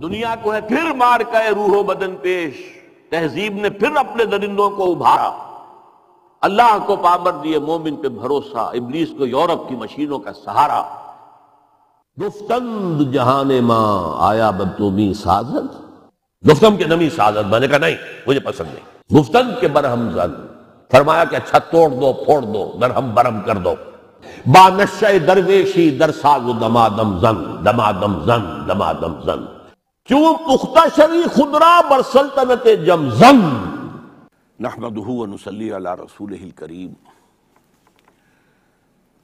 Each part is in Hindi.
दुनिया को है फिर मार कर रूहो बदन पेश तहजीब ने फिर अपने दरिंदों को उभारा अल्लाह को पाबर दिए मोमिन पे भरोसा इबलीस को यूरोप की मशीनों का सहारा गुफ्तंद जहाने माँ आया बदतूमी साजत गुफ्तम के नमी साजत मैंने कहा नहीं मुझे पसंद नहीं गुफ्तंद के बरहम जन फरमाया कि अच्छा तोड़ दो फोड़ दो दरहम बरहम कर दो बानश दरवेशी दरसाज दमादम जन दमादम जन दमादम जन क्यों पुख्ता शरी खुदरा बर सल्तनत जमजम नहमदली रसूल करीम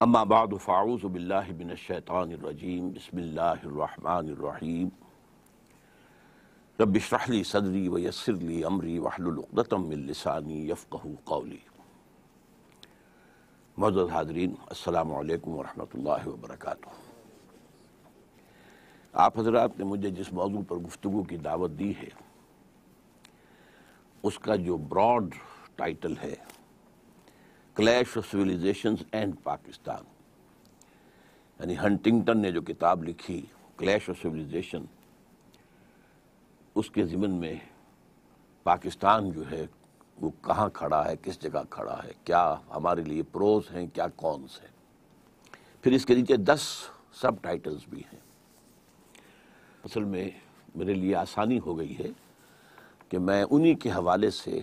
अम्माबाद फ़ाऊज़बिल्लाशैतानरजीम बसमीम रबिशरली सदरी वयसरली अमरी वाहलतमिलसानी यफ़क़ कौली मदद हाजरीन अल्लाम वरहमल वर्का आप हजरात ने मुझे जिस मौजू पर गुफ्तु की दावत दी है उसका जो ब्रॉड टाइटल है clash of civilisation and Pakistan यानी हंटिंगटन ने जो किताब लिखी क्लैश ऑफ सिविलाइजेशन उसके ज़िमन में पाकिस्तान जो है वो कहाँ खड़ा है किस जगह खड़ा है क्या हमारे लिए प्रोज हैं क्या कौन हैं फिर इसके नीचे दस सब टाइटल्स भी हैं असल में मेरे लिए आसानी हो गई है कि मैं उन्हीं के हवाले से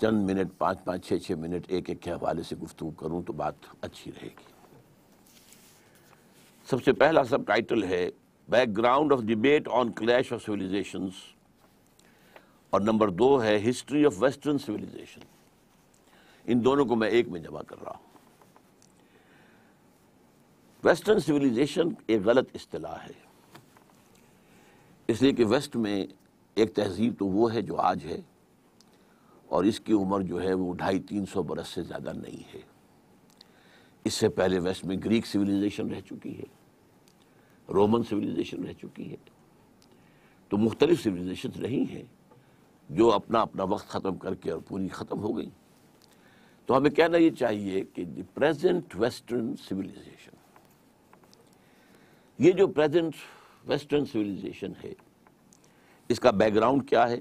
चंद मिनट पाँच पाँच छः छः मिनट एक एक के हवाले से गुफ्तु करूँ तो बात अच्छी रहेगी सबसे पहला सब टाइटल है background of debate on clash of civilization और नंबर दो है हिस्ट्री ऑफ वेस्टर्न सिविलाइजेशन इन दोनों को मैं एक में जमा कर रहा हूँ वेस्टर्न सिविलाइजेशन एक गलत अतलाह है इसलिए कि वेस्ट में एक तहजीब तो वो है जो आज है और इसकी उम्र जो है वो ढाई तीन सौ बरस से ज़्यादा नहीं है इससे पहले वेस्ट में ग्रीक सिविलाइजेशन रह चुकी है रोमन सिविलाइजेशन रह चुकी है तो मुख्तलिफ सिविलाइजेशन रही हैं जो अपना अपना वक्त ख़त्म करके और पूरी ख़त्म हो गई तो हमें कहना ये चाहिए कि द प्रेजेंट वेस्टर्न सिविलाइजेशन ये जो प्रेजेंट वेस्टर्न सिविलाइजेशन है इसका बैकग्राउंड क्या है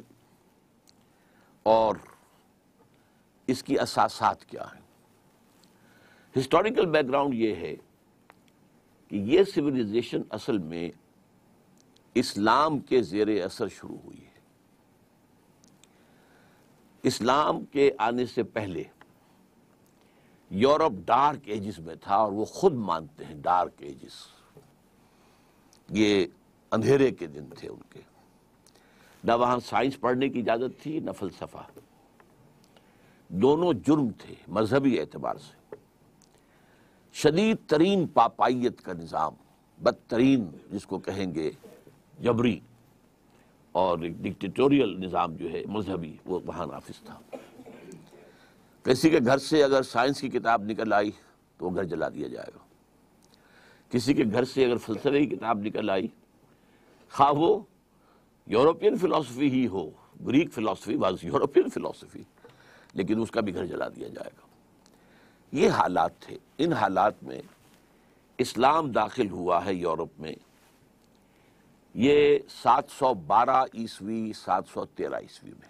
और इसकी असासात क्या है हिस्टोरिकल बैकग्राउंड ये है कि ये सिविलाइजेशन असल में इस्लाम के जेर असर शुरू हुई है इस्लाम के आने से पहले यूरोप डार्क एजिस में था और वो खुद मानते हैं डार्क एजिस ये अंधेरे के दिन थे उनके न वहाँ साइंस पढ़ने की इजाज़त थी न फलसफा दोनों जुर्म थे मजहबी एतबार से शदीद तरीन पापाइत का निज़ाम बदतरीन जिसको कहेंगे जबरी और एक डिक्टेटोरियल निज़ाम जो है मजहबी वो वहाँ नाफिज था किसी के घर से अगर साइंस की किताब निकल आई तो वो घर जला दिया जाएगा किसी के घर से अगर फलसफे की किताब निकल आई खा वो यूरोपियन फ़िलासफ़ी ही हो ग्रीक फ़िलासफ़ी बस यूरोपियन फ़िलासफ़ी लेकिन उसका भी घर जला दिया जाएगा ये हालात थे इन हालात में इस्लाम दाखिल हुआ है यूरोप में ये 712 ईस्वी सात तेरह ईस्वी में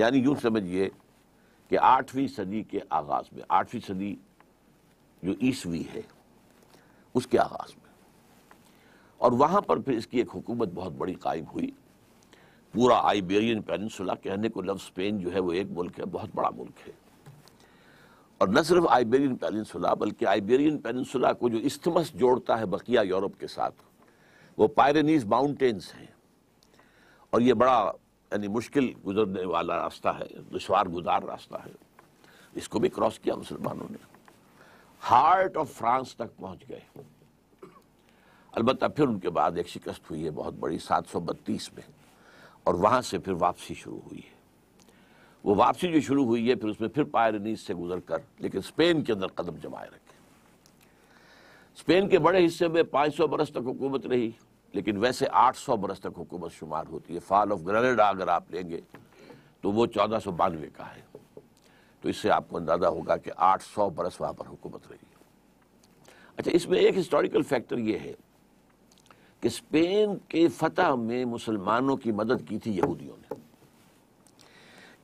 यानी यूं समझिए कि आठवीं सदी के आगाज़ में आठवीं सदी जो ईस्वी है उसके आगाज में और वहाँ पर फिर इसकी एक हुकूमत बहुत बड़ी कायम हुई पूरा आइबेरियन पेनसुला कहने को लव स्पेन जो है वो एक मुल्क है बहुत बड़ा मुल्क है और न सिर्फ आइबेरियन पेनसुला बल्कि आइबेरियन पेनसुला को जो इस्थमस जोड़ता है बकिया यूरोप के साथ वो पायरेनीज माउंटेन्स हैं और ये बड़ा यानी मुश्किल गुजरने वाला रास्ता है दुशवार गुजार रास्ता है इसको भी क्रॉस किया मुसलमानों ने हार्ट ऑफ फ्रांस तक पहुंच गए अलबत्त फिर उनके बाद एक शिकस्त हुई है बहुत बड़ी सात सौ बत्तीस में और वहां से फिर वापसी शुरू हुई है वो वापसी जो शुरू हुई है फिर उसमें फिर पायरनीस से गुजर कर लेकिन स्पेन के अंदर कदम जमाए रखे स्पेन के बड़े हिस्से में पाँच सौ बरस तक हुकूमत रही लेकिन वैसे आठ सौ बरस तक हुकूमत शुमार होती है फॉल ऑफ ग्रेनेडा अगर आप लेंगे तो वो चौदह सौ बानवे का है तो इससे आपको अंदाज़ा होगा कि 800 बरस वहां पर हुकूमत रही अच्छा इसमें एक हिस्टोरिकल फैक्टर यह है कि स्पेन के फतह में मुसलमानों की मदद की थी यहूदियों ने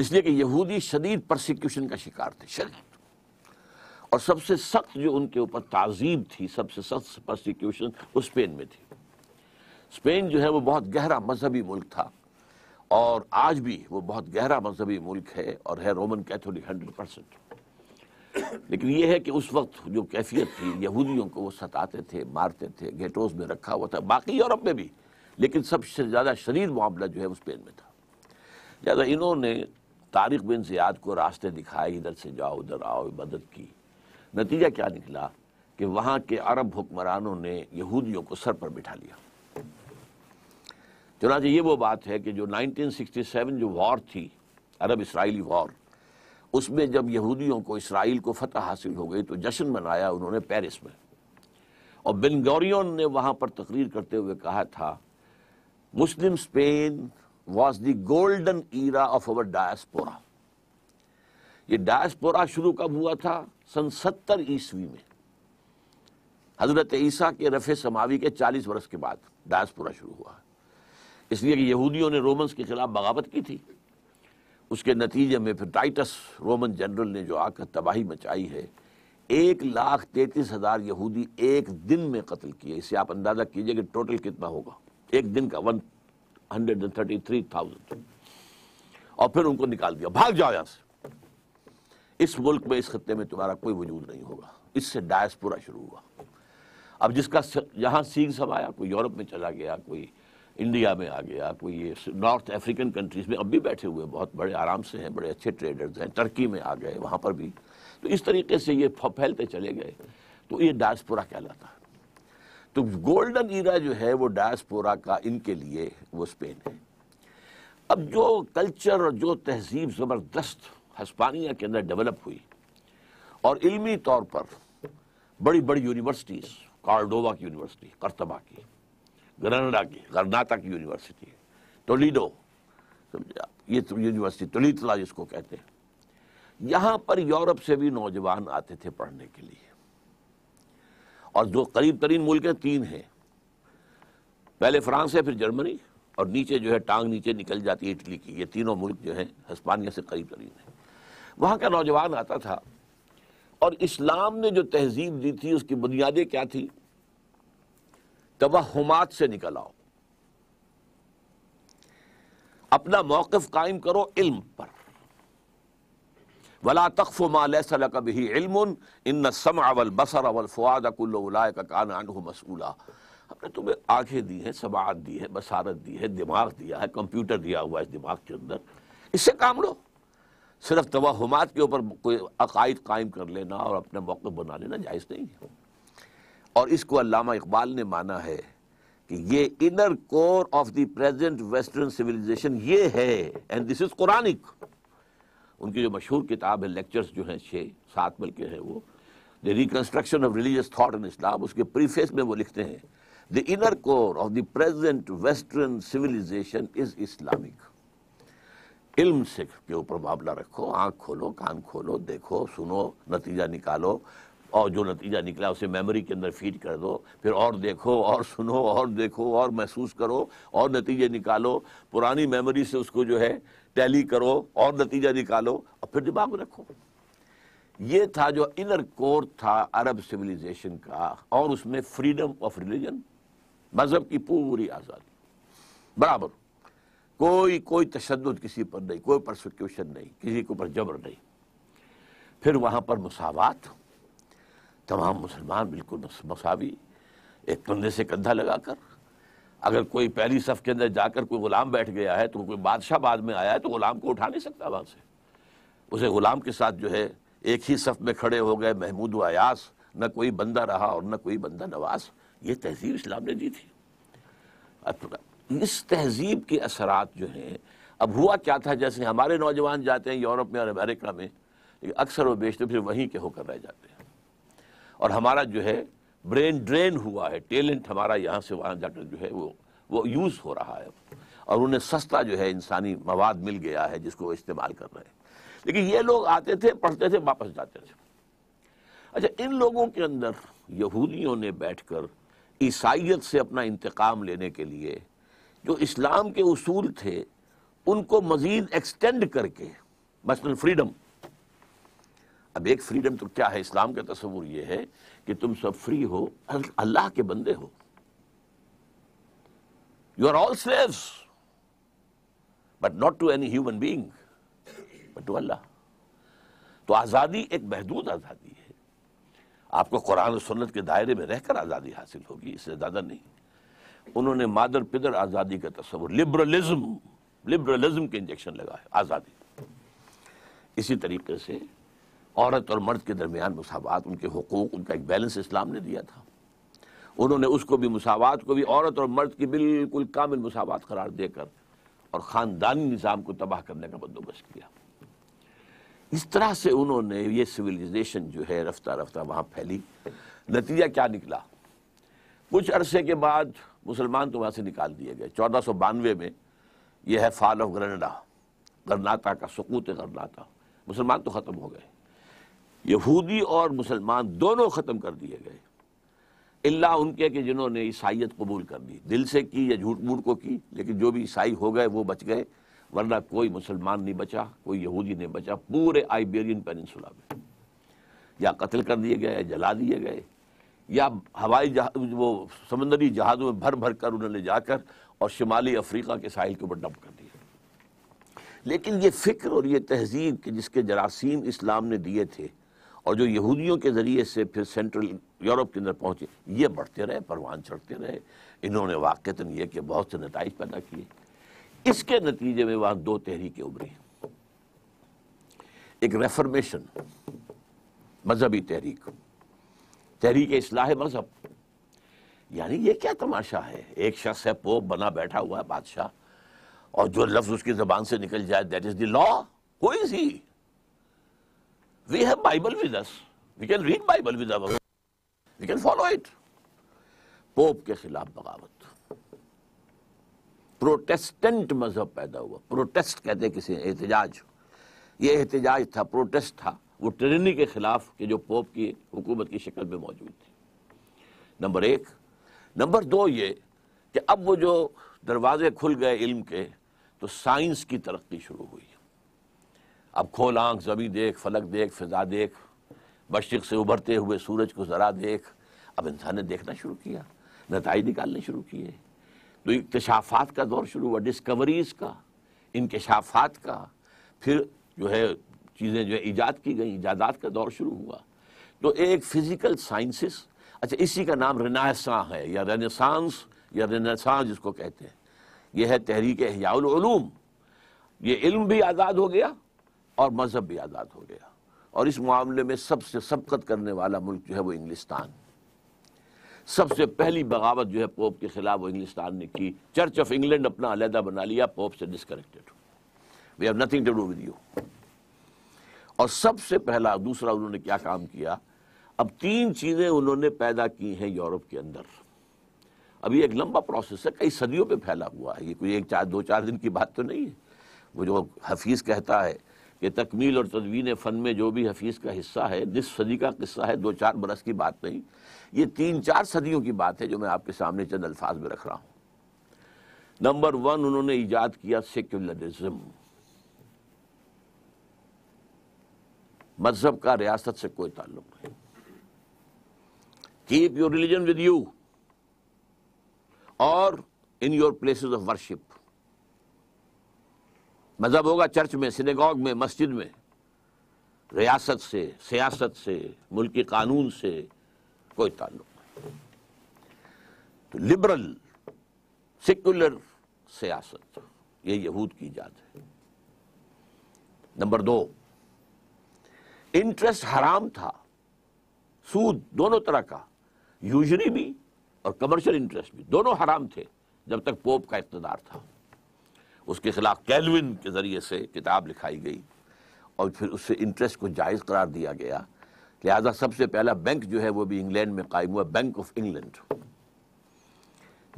इसलिए कि यहूदी शदीद प्रोसिक्यूशन का शिकार थे शदीद और सबसे सख्त जो उनके ऊपर तहजीब थी सबसे सख्त प्रोसिक्यूशन वो स्पेन में थी स्पेन जो है वो बहुत गहरा मजहबी मुल्क था और आज भी वो बहुत गहरा मजहबी मुल्क है और है रोमन कैथोलिक हंड्रेड परसेंट लेकिन ये है कि उस वक्त जो कैफियत थी यहूदियों को वो सताते थे मारते थे गेटोज में रखा हुआ था बाकी यूरोप में भी लेकिन सबसे ज़्यादा शरीर मामला जो है वो स्पेन में था लिहाजा इन्होंने तारिक बिन ज़ियाद को रास्ते दिखाए इधर से जाओ उधर आओ मदद की नतीजा क्या निकला कि वहाँ के अरब हुक्मरानों ने यहूदियों को सर पर बिठा लिया चुनाच ये वो बात है कि जो 1967 जो वॉर थी अरब इसराइली वॉर उसमें जब यहूदियों को इसराइल को फतह हासिल हो गई तो जश्न मनाया उन्होंने पेरिस में और बिन गौरियन ने वहाँ पर तकरीर करते हुए कहा था Muslim Spain was the golden era of our diaspora ये डायस्पोरा शुरू कब हुआ था सन सत्तर ईस्वी में हजरत ईसा के रफे समावी के चालीस वर्ष के बाद डायस्पोरा शुरू हुआ है इसलिए कि यहूदियों ने रोमन्स के खिलाफ बगावत की थी उसके नतीजे में फिर टाइटस रोमन जनरल ने जो आकर तबाही मचाई है एक लाख तैतीस हज़ार यहूदी एक दिन में कत्ल किए इसे आप अंदाज़ा कीजिए कि टोटल कितना होगा एक दिन का one hundred and thirty three thousand और फिर उनको निकाल दिया भाग जाओ यहां से इस मुल्क में इस खत्ते में तुम्हारा कोई वजूद नहीं होगा इससे डायस पूरा शुरू हुआ अब जिसका यहाँ सब समाया कोई यूरोप में चला गया कोई इंडिया में आ गया कोई तो ये नॉर्थ अफ्रीकन कंट्रीज में अब भी बैठे हुए बहुत बड़े आराम से हैं बड़े अच्छे ट्रेडर्स हैं टर्की में आ गए वहाँ पर भी तो इस तरीके से ये फैलते चले गए तो ये डायस्पोरा कहलाता है तो गोल्डन ईरा जो है वो डायस्पोरा का इनके लिए वो स्पेन है अब जो कल्चर और जो तहजीब ज़बरदस्त हस्पानिया के अंदर डेवलप हुई और इल्मी तौर पर बड़ी बड़ी यूनिवर्सिटीज़ कार्डोवा की यूनिवर्सिटी करतबा की गरनडा की कर्नाटक यूनिवर्सिटी टोलीडो समझे आप ये यूनिवर्सिटी तो टोलीतला जिसको कहते हैं यहाँ पर यूरोप से भी नौजवान आते थे पढ़ने के लिए और जो करीब तरीन मुल्क हैं तीन हैं पहले फ्रांस है फिर जर्मनी और नीचे जो है टांग नीचे निकल जाती है इटली की ये तीनों मुल्क जो है हस्पानिया से करीब तरीन है वहाँ का नौजवान आता था और इस्लाम ने जो तहजीब दी थी उसकी बुनियादें क्या थी तवाहमात से निकल आओ अपना मौकफ कायम करो इल्म पर वला तकफ मालसल कभी इल्म इन सम अवल बसर अवल फुआद अकुल्लाय का कान अनहु मसूला हमने तुम्हें आंखें दी हैं समात दी है बसारत दी है दिमाग दिया है कंप्यूटर दिया हुआ है इस दिमाग के अंदर इससे काम लो सिर्फ तवाहमात के ऊपर कोई अकायद कायम कर लेना और अपना मौक़ बना लेना जायज़ नहीं है और इसको अलामा इकबाल ने माना है कि ये inner core of the present western civilization ये है एंड दिस इज कुरानिक उनकी जो मशहूर किताब है लेक्चर्स जो हैं छः सात मिल के हैं वो the reconstruction of religious thought in Islam उसके प्रीफेस में वो लिखते हैं the inner core of the present western civilization is Islamic इल्म से के ऊपर मामला रखो आँख खोलो कान खोलो देखो सुनो नतीजा निकालो और जो नतीजा निकला उसे मेमोरी के अंदर फीड कर दो फिर और देखो और सुनो और देखो और महसूस करो और नतीजे निकालो पुरानी मेमोरी से उसको जो है टैली करो और नतीजा निकालो और फिर दिमाग रखो ये था जो इनर कोर था अरब सिविलाइजेशन का और उसमें फ्रीडम ऑफ रिलीजन मज़हब की पूरी आज़ादी बराबर कोई कोई तशद किसी पर नहीं कोई प्रोसिक्यूशन नहीं किसी के ऊपर जबर नहीं फिर वहाँ पर मुसावत तमाम मुसलमान बिल्कुल मसावी एक कंधे से कंधा लगाकर अगर कोई पहली सफ के अंदर जाकर कोई ग़ुलाम बैठ गया है तो कोई बादशाह बाद में आया है तो ग़ुलाम को उठा नहीं सकता वहाँ से उसे ग़ुलाम के साथ जो है एक ही सफ में खड़े हो गए महमूद व अयास न कोई बंदा रहा और न कोई बंदा नवास ये तहजीब इस्लाम ने दी थी इस तहजीब के असरात जो हैं अब हुआ क्या था जैसे हमारे नौजवान जाते हैं यूरोप में और अमेरिका में अक्सर व बेशतर फिर वहीं के होकर रह जाते हैं और हमारा जो है ब्रेन ड्रेन हुआ है टैलेंट हमारा यहाँ से वहाँ जाकर जो है वो वो यूज़ हो रहा है और उन्हें सस्ता जो है इंसानी मवाद मिल गया है जिसको वो इस्तेमाल कर रहे हैं लेकिन ये लोग आते थे पढ़ते थे वापस जाते थे अच्छा इन लोगों के अंदर यहूदियों ने बैठकर ईसाइत से अपना इंतकाम लेने के लिए जो इस्लाम के उसूल थे उनको मज़ीद एक्सटेंड करके मसलन फ्रीडम अब एक फ्रीडम तो क्या है इस्लाम का तस्वूर यह है कि तुम सब फ्री हो अल्लाह के बंदे हो you are all slave but not to any human being but to Allah तो आज़ादी एक महदूद आज़ादी है आपको कुरान और सुन्नत के दायरे में रहकर आज़ादी हासिल होगी इससे ज़्यादा नहीं उन्होंने मादर पिदर आज़ादी का तस्वूर लिबरलिज्म लिबरलिज्म के इंजेक्शन है आज़ादी इसी तरीके से औरत और मर्द के दरमियान मसावत उनके हकूक़ उनका एक बैलेंस इस्लाम ने दिया था उन्होंने उसको भी मसावत को भी औरत और मर्द की बिल्कुल कामिल मसावत करार देकर और ख़ानदानी निज़ाम को तबाह करने का बंदोबस्त किया इस तरह से उन्होंने ये सिविलाइजेशन जो है रफ्तार रफ्तार वहाँ फैली नतीजा क्या निकला कुछ अरसे के बाद मुसलमान तो वहाँ से निकाल दिए गए चौदह सौ बानवे में यह है फॉल ऑफ ग्रनडा गरनाता का सकूत गरनाता मुसलमान तो ख़त्म हो गए यहूदी और मुसलमान दोनों ख़त्म कर दिए गए इल्ला उनके कि जिन्होंने ईसाइत कबूल कर दी दिल से की या झूठ मूठ को की लेकिन जो भी ईसाई हो गए वो बच गए वरना कोई मुसलमान नहीं बचा कोई यहूदी नहीं बचा पूरे आइबेरियन पेनसुला में या कत्ल कर दिए गए जला दिए गए या हवाई जहाज वो समुद्री जहाज़ों में भर भर कर उन्होंने जाकर और शुमाली अफ्रीका के साहिल के ऊपर डंप कर दिया लेकिन ये फ़िक्र और ये तहजीब कि जिसके जरासीम इस्लाम ने दिए थे और जो यहूदियों के ज़रिए से फिर सेंट्रल यूरोप के अंदर पहुंचे ये बढ़ते रहे परवान चढ़ते रहे इन्होंने वाक़ता तो यह कि बहुत से नतज पैदा किए इसके नतीजे में वहां दो तहरीकें उभरी एक रेफरमेशन मजहबी तहरीक तहरीक असलाह मजहब यानी ये क्या तमाशा है एक शख्स है पोप बना बैठा हुआ है बादशाह और जो लफ्ज़ उसकी ज़बान से निकल जाए दैट इज़ द लॉ कोई सी We have Bible with us. We can read Bible with our We can follow it. Pope के खिलाफ बगावत प्रोटेस्टेंट मजहब पैदा हुआ प्रोटेस्ट कहते हैं किसी एहतजाज ये एहतजाज था प्रोटेस्ट था वो ट्रेनी के खिलाफ कि जो पोप की हुकूमत की शक्ल में मौजूद थी नंबर एक नंबर दो ये कि अब वो जो दरवाजे खुल गए इल्म के तो साइंस की तरक्की शुरू हुई अब खोल आंख जमी देख फलक देख फिजा देख मशरक से उभरते हुए सूरज को ज़रा देख अब इंसान ने देखना शुरू किया नतज निकालने शुरू किए तो इकतशाफात का दौर शुरू हुआ डिस्कवरीज का इनकशाफात का फिर जो है चीज़ें जो है ईजाद की गई ईजादात का दौर शुरू हुआ तो एक फ़िज़िकल साइंसिस अच्छा इसी का नाम रनासा है या रेनेसांस या रेनेसां जिसको कहते हैं यह है तहरीक हयालूम ये इल्म भी आज़ाद हो गया और मज़हब भी आज़ाद हो गया और इस मामले में सबसे सबकत करने वाला मुल्क जो है वो इंग्लिस्तान सबसे पहली बगावत जो है पोप के खिलाफ वो इंग्लिस्तान ने की चर्च ऑफ इंग्लैंड अपना अलहदा बना लिया पोप से disconnected we have nothing to do with you और सबसे पहला दूसरा उन्होंने क्या काम किया अब तीन चीज़ें उन्होंने पैदा की हैं यूरोप के अंदर अभी एक लंबा प्रोसेस है कई सदियों पे फैला हुआ है ये कोई एक चार दो चार दिन की बात तो नहीं है वो जो हफीज़ कहता है कि तकमील और तदवीन फ़न में जो भी हफीज़ का हिस्सा है जिस सदी का किस्सा है दो चार बरस की बात नहीं ये तीन चार सदियों की बात है जो मैं आपके सामने चंद अल्फाज में रख रहा हूँ नंबर वन उन्होंने ईजाद किया सेक्युलरिज्म मजहब का रियासत से कोई ताल्लुक नहीं keep your religion with you और in your places of worship मज़हब होगा चर्च में सिनेगॉग में मस्जिद में रियासत से सियासत से मुल्की कानून से कोई ताल्लुक तो लिबरल सेकुलर सियासत ये यहूद की इजाद है नंबर दो इंटरेस्ट हराम था सूद दोनों तरह का यूजरी भी और कमर्शियल इंटरेस्ट भी दोनों हराम थे जब तक पोप का इकतदार था उसके खिलाफ कैलविन के ज़रिए से किताब लिखाई गई और फिर उससे इंटरेस्ट को जायज़ करार दिया गया लिहाजा सबसे पहला बैंक जो है वो भी इंग्लैंड में कायम हुआ बैंक ऑफ इंग्लैंड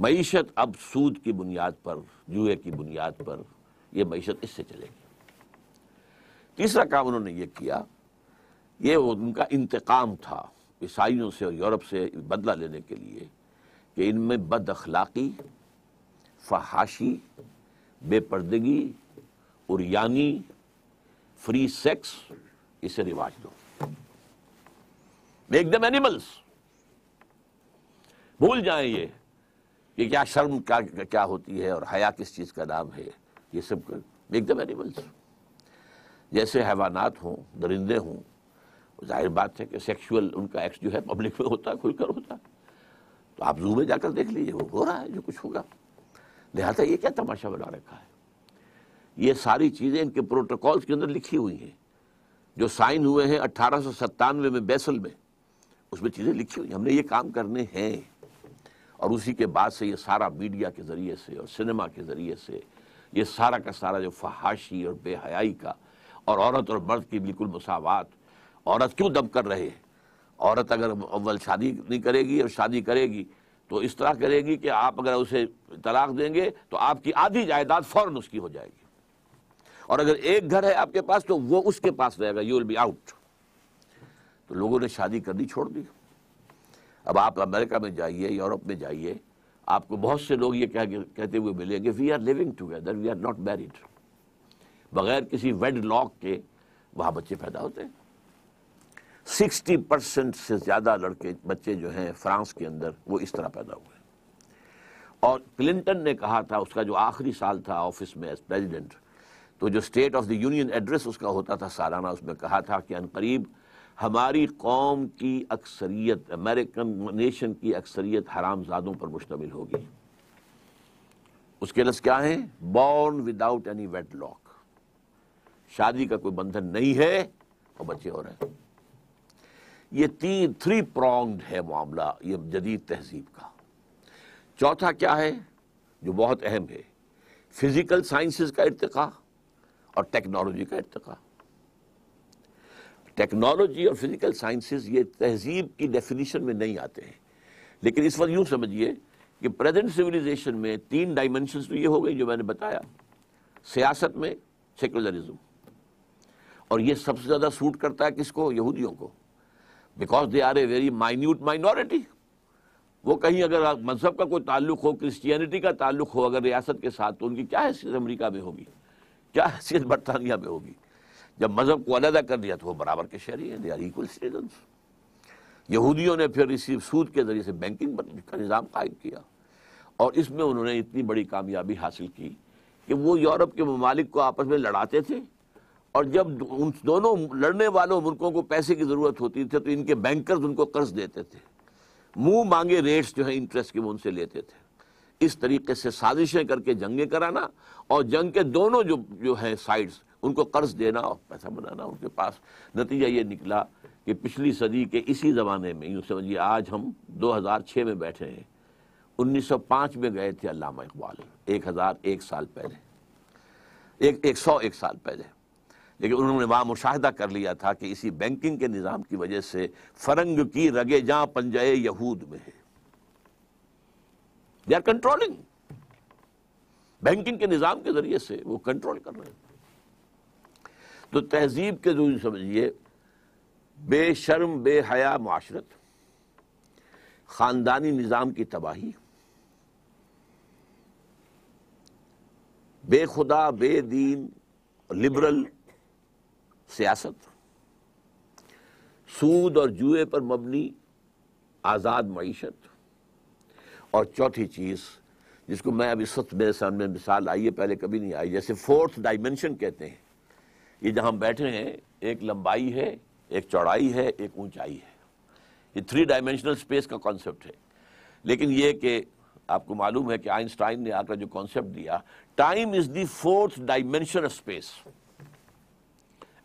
मीशत अब सूद की बुनियाद पर जुए की बुनियाद पर यह मीशत इससे चलेगी तीसरा काम उन्होंने ये किया ये उनका इंतकाम था ईसाइयों से और यूरोप से बदला लेने के लिए कि इनमें बद अखलाक़ी फहाशी बेपर्दगी और यानी फ्री सेक्स इसे रिवाज दो मेक दम एनिमल्स भूल जाए ये कि क्या शर्म क्या क्या होती है और हया किस चीज़ का नाम है ये सब मेक दम एनिमल्स जैसे हैवानात हों दरिंदे हों जाहिर बात है कि सेक्सुअल उनका एक्स जो है पब्लिक में होता है खुलकर होता है तो आप जू में जाकर देख लीजिए वो हो रहा है जो कुछ होगा लिहाजा ये क्या तमाशा बना रखा है ये सारी चीज़ें इनके प्रोटोकॉल्स के अंदर लिखी हुई हैं जो साइन हुए हैं अट्ठारह में बैसल में उसमें चीज़ें लिखी हुई हमने ये काम करने हैं और उसी के बाद से ये सारा मीडिया के ज़रिए से और सिनेमा के ज़रिए से ये सारा का सारा जो फहाशी और बेहयाई का और औरत और मर्द की बिल्कुल मसावत औरत क्यों दब कर रहे हैं औरत अगर अव्वल शादी नहीं करेगी और शादी करेगी तो इस तरह करेगी कि आप अगर उसे तलाक देंगे तो आपकी आधी जायदाद फ़ौरन उसकी हो जाएगी और अगर एक घर है आपके पास तो वो उसके पास रहेगा यू विल बी आउट तो लोगों ने शादी करनी छोड़ दी अब आप अमेरिका में जाइए यूरोप में जाइए आपको बहुत से लोग ये कह कहते हुए मिलेंगे we are living together we are not married बगैर किसी वेड लॉक के वहाँ बच्चे पैदा होते हैं सिक्सटी परसेंट से ज़्यादा लड़के बच्चे जो हैं फ्रांस के अंदर वो इस तरह पैदा हुए और क्लिंटन ने कहा था उसका जो आखिरी साल था ऑफिस में एज प्रेजिडेंट तो जो state of the union address उसका होता था सालाना उसमें कहा था कि अनकरीब हमारी कौम की अक्सरियत अमेरिकन नेशन की अक्सरियत हरामजादों पर मुश्तमिल होगी उसके लस क्या है born without any wedlock शादी का कोई बंधन नहीं है और बच्चे हो रहे हैं ये तीन थ्री प्रोंग्ड है मामला ये जदीद तहजीब का चौथा क्या है जो बहुत अहम है फिज़िकल साइंसेस का इरतका और टेक्नोलॉजी का इरतका टेक्नोलॉजी और फिज़िकल साइंसेस ये तहजीब की डेफिनेशन में नहीं आते हैं लेकिन इस वक्त यूं समझिए कि प्रेजेंट सिविलाइजेशन में तीन डायमेंशन तो ये हो गई जो मैंने बताया सियासत में सेकुलरिज्म और ये सबसे ज़्यादा सूट करता है किसको यहूदियों को because they are a very minute minority वो कहीं अगर मजहब का कोई ताल्लुक हो क्रिश्चियनिटी का ताल्लुक हो अगर रियासत के साथ तो उनकी क्या हैसियत अमरीका में होगी क्या हैसियत बरतानिया में होगी जब मजहब को अलहदा कर दिया तो वो बराबर के शहरी हैं दे आर इक्वल सिटीजन्स यहूदियों ने फिर इसी सूद के ज़रिए से बैंकिंग का निज़ाम कायम किया और इसमें उन्होंने इतनी बड़ी कामयाबी हासिल की कि वो यूरोप के ममालिक को आपस में लड़ाते थे और जब उन दोनों लड़ने वालों मुल्कों को पैसे की ज़रूरत होती थी तो इनके बैंकर्स उनको कर्ज देते थे मुंह मांगे रेट्स जो है इंटरेस्ट के वो उनसे लेते थे इस तरीके से साजिशें करके जंगे कराना और जंग के दोनों जो जो है साइड्स उनको कर्ज देना और पैसा बनाना उनके पास नतीजा ये निकला कि पिछली सदी के इसी ज़माने में यूँ समझिए आज हम 2006 में बैठे हैं 1905 में गए थे अलामा इकबाल एक हज़ार एक साल पहले एक एक सौ एक साल पहले लेकिन उन्होंने वहाँ मुशाह कर लिया था कि इसी बैंकिंग के निज़ाम की वजह से फरंग की रगे जहाँ पंजाए यहूद में है दे आर कंट्रोलिंग बैंकिंग के निज़ाम के ज़रिए से वो कंट्रोल कर रहे हैं तो तहजीब के जो समझिए बेशर्म बेहया माशरत ख़ानदानी निज़ाम की तबाही बेखुदा बेदीन लिबरल सियासत सूद और जुए पर मबनी आज़ाद मीशत और चौथी चीज़ जिसको मैं अभी सच मेरे सामने मिसाल आई है पहले कभी नहीं आई जैसे फोर्थ डायमेंशन कहते हैं ये जहां हम बैठे हैं एक लंबाई है एक चौड़ाई है एक ऊंचाई है ये थ्री डायमेंशनल स्पेस का कॉन्सेप्ट है लेकिन ये कि आपको मालूम है कि आइंस्टाइन ने आकर जो कॉन्सेप्ट दिया time is the fourth dimension of space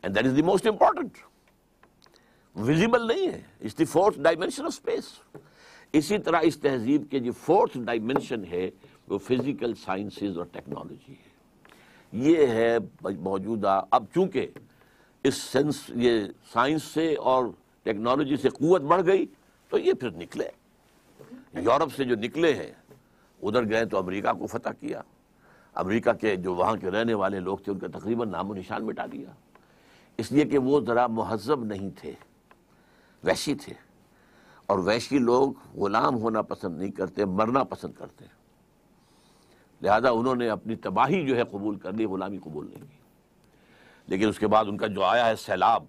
and that is the most important visible नहीं है is the fourth dimension of space इसी तरह इस तहजीब के जो फोर्थ डायमेंशन है वो फिजिकल साइंसेज और टेक्नोलॉजी है ये है मौजूदा अब चूंकि इस सेंस ये साइंस से और टेक्नोलॉजी से क़वत बढ़ गई तो ये फिर निकले यूरोप से जो निकले हैं उधर गए तो अमेरिका को फतह किया अमेरिका के जो वहां के रहने वाले लोग थे उनका तकरीबन नामो निशान मिटा दिया इसलिए कि वो ज़रा महजब नहीं थे वैशी थे और वैशी लोग ग़ुलाम होना पसंद नहीं करते मरना पसंद करते लिहाजा उन्होंने अपनी तबाही जो है कबूल कर ली ग़ुलामी कबूल नहीं की लेकिन उसके बाद उनका जो आया है सैलाब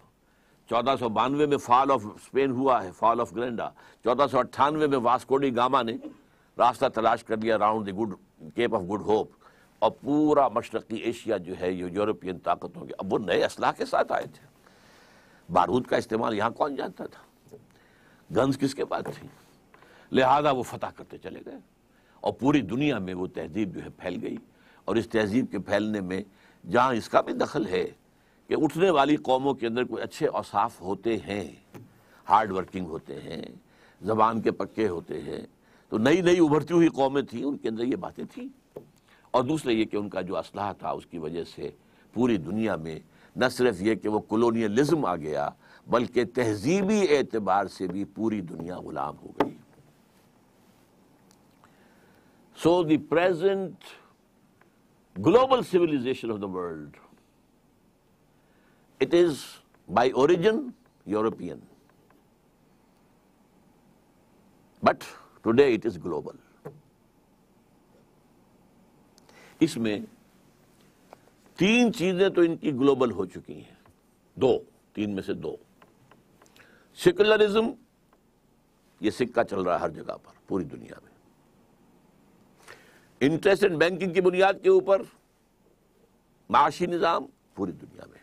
चौदह सौ बानवे में फॉल ऑफ स्पेन हुआ है फॉल ऑफ ग्रेंडा चौदह सौ अट्ठानवे में वास्कोडी गामा ने रास्ता तलाश कर लिया round the good cape of good hope और पूरा मशरकी एशिया जो है ये यूरोपियन ताकतों के अब वो नए असलाह के साथ आए थे बारूद का इस्तेमाल यहाँ कौन जानता था गन्स किसके पास थी लिहाजा वो फतह करते चले गए और पूरी दुनिया में वो तहजीब जो है फैल गई और इस तहजीब के फैलने में जहाँ इसका भी दखल है कि उठने वाली कौमों के अंदर कोई अच्छे औसाफ होते हैं हार्ड वर्किंग होते हैं जबान के पक्के होते हैं तो नई नई उभरती हुई कौमें थी उनके अंदर ये बातें थी और दूसरा ये कि उनका जो असलाह था उसकी वजह से पूरी दुनिया में न सिर्फ ये कि वो कॉलोनियलिज्म आ गया बल्कि तहजीबी एतबार से भी पूरी दुनिया गुलाम हो गई so the present global civilization of the world it is by origin European but today it is global इसमें तीन चीजें तो इनकी ग्लोबल हो चुकी हैं दो तीन में से दो सेकुलरिज्म ये सिक्का चल रहा है हर जगह पर पूरी दुनिया में इंटरेस्ट एंड बैंकिंग की बुनियाद के ऊपर माशी निज़ाम पूरी दुनिया में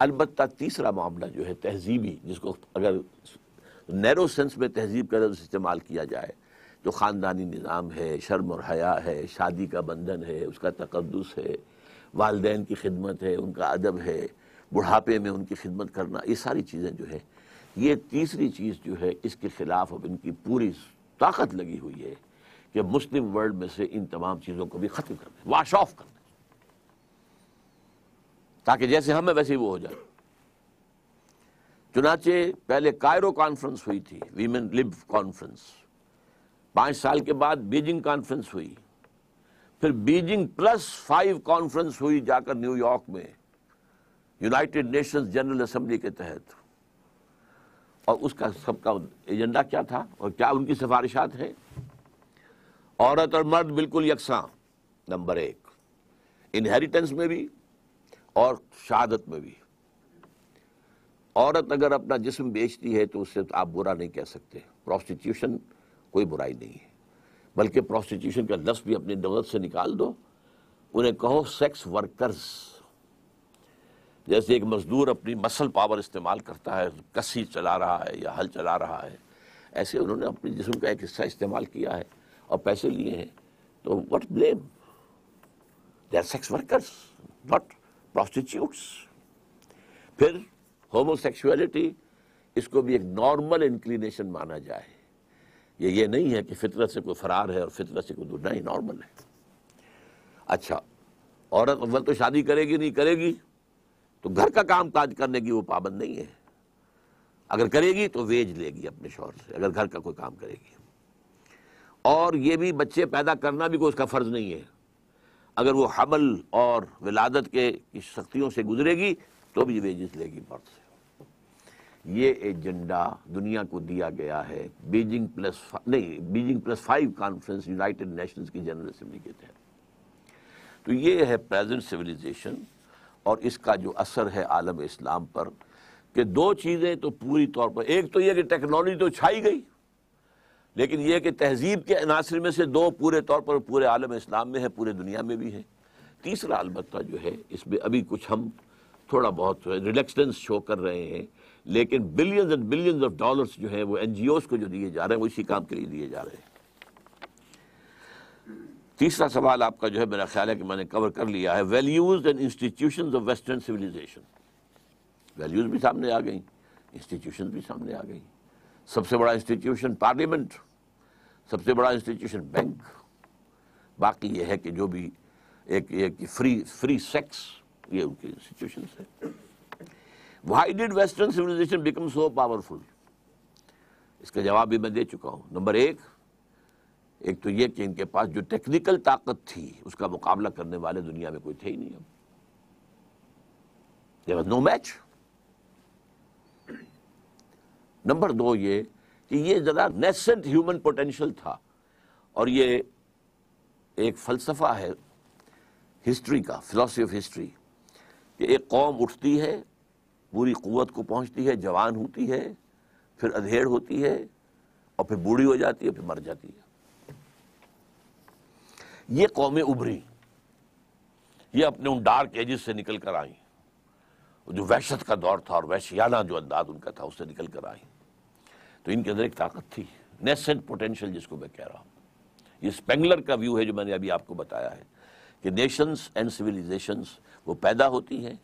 अलबत् तीसरा मामला जो है तहजीबी जिसको अगर नैरो सेंस में तहजीब का इस्तेमाल किया जाए जो ख़ानदानी निज़ाम है शर्म और हया है शादी का बंधन है उसका तकदस है वालदे की खिदमत है उनका अदब है बुढ़ापे में उनकी खिदमत करना ये सारी चीज़ें जो है ये तीसरी चीज़ जो है इसके ख़िलाफ़ अब इनकी पूरी ताकत लगी हुई है कि मुस्लिम वर्ल्ड में से इन तमाम चीज़ों को भी ख़त्म कर दें वाश ऑफ कर दें ताकि जैसे हमें वैसे ही वो हो जाए चुनाचे पहले कायरो कॉन्फ्रेंस हुई थी वीमेन लिब कॉन्फ्रेंस पांच साल के बाद बीजिंग कॉन्फ्रेंस हुई फिर बीजिंग प्लस फाइव कॉन्फ्रेंस हुई जाकर न्यूयॉर्क में यूनाइटेड नेशंस जनरल असम्बली के तहत और उसका सबका एजेंडा क्या था और क्या उनकी सिफारिशात है औरत और मर्द बिल्कुल यकसा नंबर एक इनहेरिटेंस में भी और शहादत में भी औरत अगर अपना जिस्म बेचती है तो उससे तो आप बुरा नहीं कह सकते प्रॉस्टिट्यूशन कोई बुराई नहीं है बल्कि प्रोस्टिट्यूशन का लफ्ज़ भी अपनी दौलत से निकाल दो उन्हें कहो सेक्स वर्कर्स जैसे एक मज़दूर अपनी मसल पावर इस्तेमाल करता है कसी चला रहा है या हल चला रहा है ऐसे उन्होंने अपने जिसम का एक हिस्सा इस्तेमाल किया है और पैसे लिए हैं तो what blame they are sex workers not prostitutes फिर होमोसेक्सुअलिटी इसको भी एक नॉर्मल इंक्लिनेशन माना जाए ये ये नहीं है कि फितरत से कोई फरार है और फितरत से कोई दूर नहीं नॉर्मल है अच्छा औरत अव्वल तो शादी करेगी नहीं करेगी तो घर का काम काज करने की वो पाबंद नहीं है अगर करेगी तो वेज लेगी अपने शोहर से अगर घर का कोई काम करेगी और ये भी बच्चे पैदा करना भी कोई उसका फ़र्ज़ नहीं है अगर वो हमल और विलादत के सख्तियों से गुजरेगी तो भी वेजेस लेगी मर्द से ये एजेंडा दुनिया को दिया गया है बीजिंग प्लस नहीं Beijing plus five conference United Nations की जनरल असेंबली के तहत तो ये है प्रेजेंट सिविलाइजेशन और इसका जो असर है आलम इस्लाम पर कि दो चीज़ें तो पूरी तौर पर एक तो यह कि टेक्नोलॉजी तो छाई गई लेकिन यह कि तहजीब के अनासर में से दो पूरे तौर पर पूरे आलम इस्लाम में है पूरे दुनिया में भी है तीसरा अलबत् जो है इसमें अभी कुछ हम थोड़ा बहुत रिलैक्सेंस शो कर रहे हैं लेकिन billion and billions of dollar जो है वो एनजीओ को जो दिए जा रहे हैं वो इसी काम के लिए दिए जा रहे हैं तीसरा सवाल आपका जो है मेरा ख्याल है कि मैंने कवर कर लिया है values and institution of western civilization values भी सामने आ गई इंस्टीट्यूशन भी सामने आ गई सबसे बड़ा इंस्टीट्यूशन पार्लियामेंट सबसे बड़ा इंस्टीट्यूशन बैंक बाकी यह है कि जो भी एक, एक फ्री फ्री सेक्स ये उनके इंस्टीट्यूशन है why did western civilization become so powerful इसका जवाब भी मैं दे चुका हूं नंबर एक एक तो यह कि इनके पास जो टेक्निकल ताकत थी उसका मुकाबला करने वाले दुनिया में कोई थे ही नहीं अब there was no match number दो ये कि ये ज़रा नेसेंट ह्यूमन पोटेंशियल था और ये एक फ़लसफ़ा है हिस्ट्री का फिलासफी ऑफ हिस्ट्री कि एक कौम उठती है पूरी कुत को पहुंचती है जवान होती है फिर अधेड़ होती है और फिर बूढ़ी हो जाती है फिर मर जाती है ये कौमें उभरी ये अपने उन डार्क एजिस से निकल कर आई जो वहशत का दौर था और वैश्याना जो अंदाज उनका था उससे निकल कर आई तो इनके अंदर एक ताकत थी नेसेंट पोटेंशियल जिसको मैं कह रहा हूं ये स्पेंगलर का व्यू है जो मैंने अभी आपको बताया है कि नेशंस एंड सिविलाइजेशंस वो पैदा होती हैं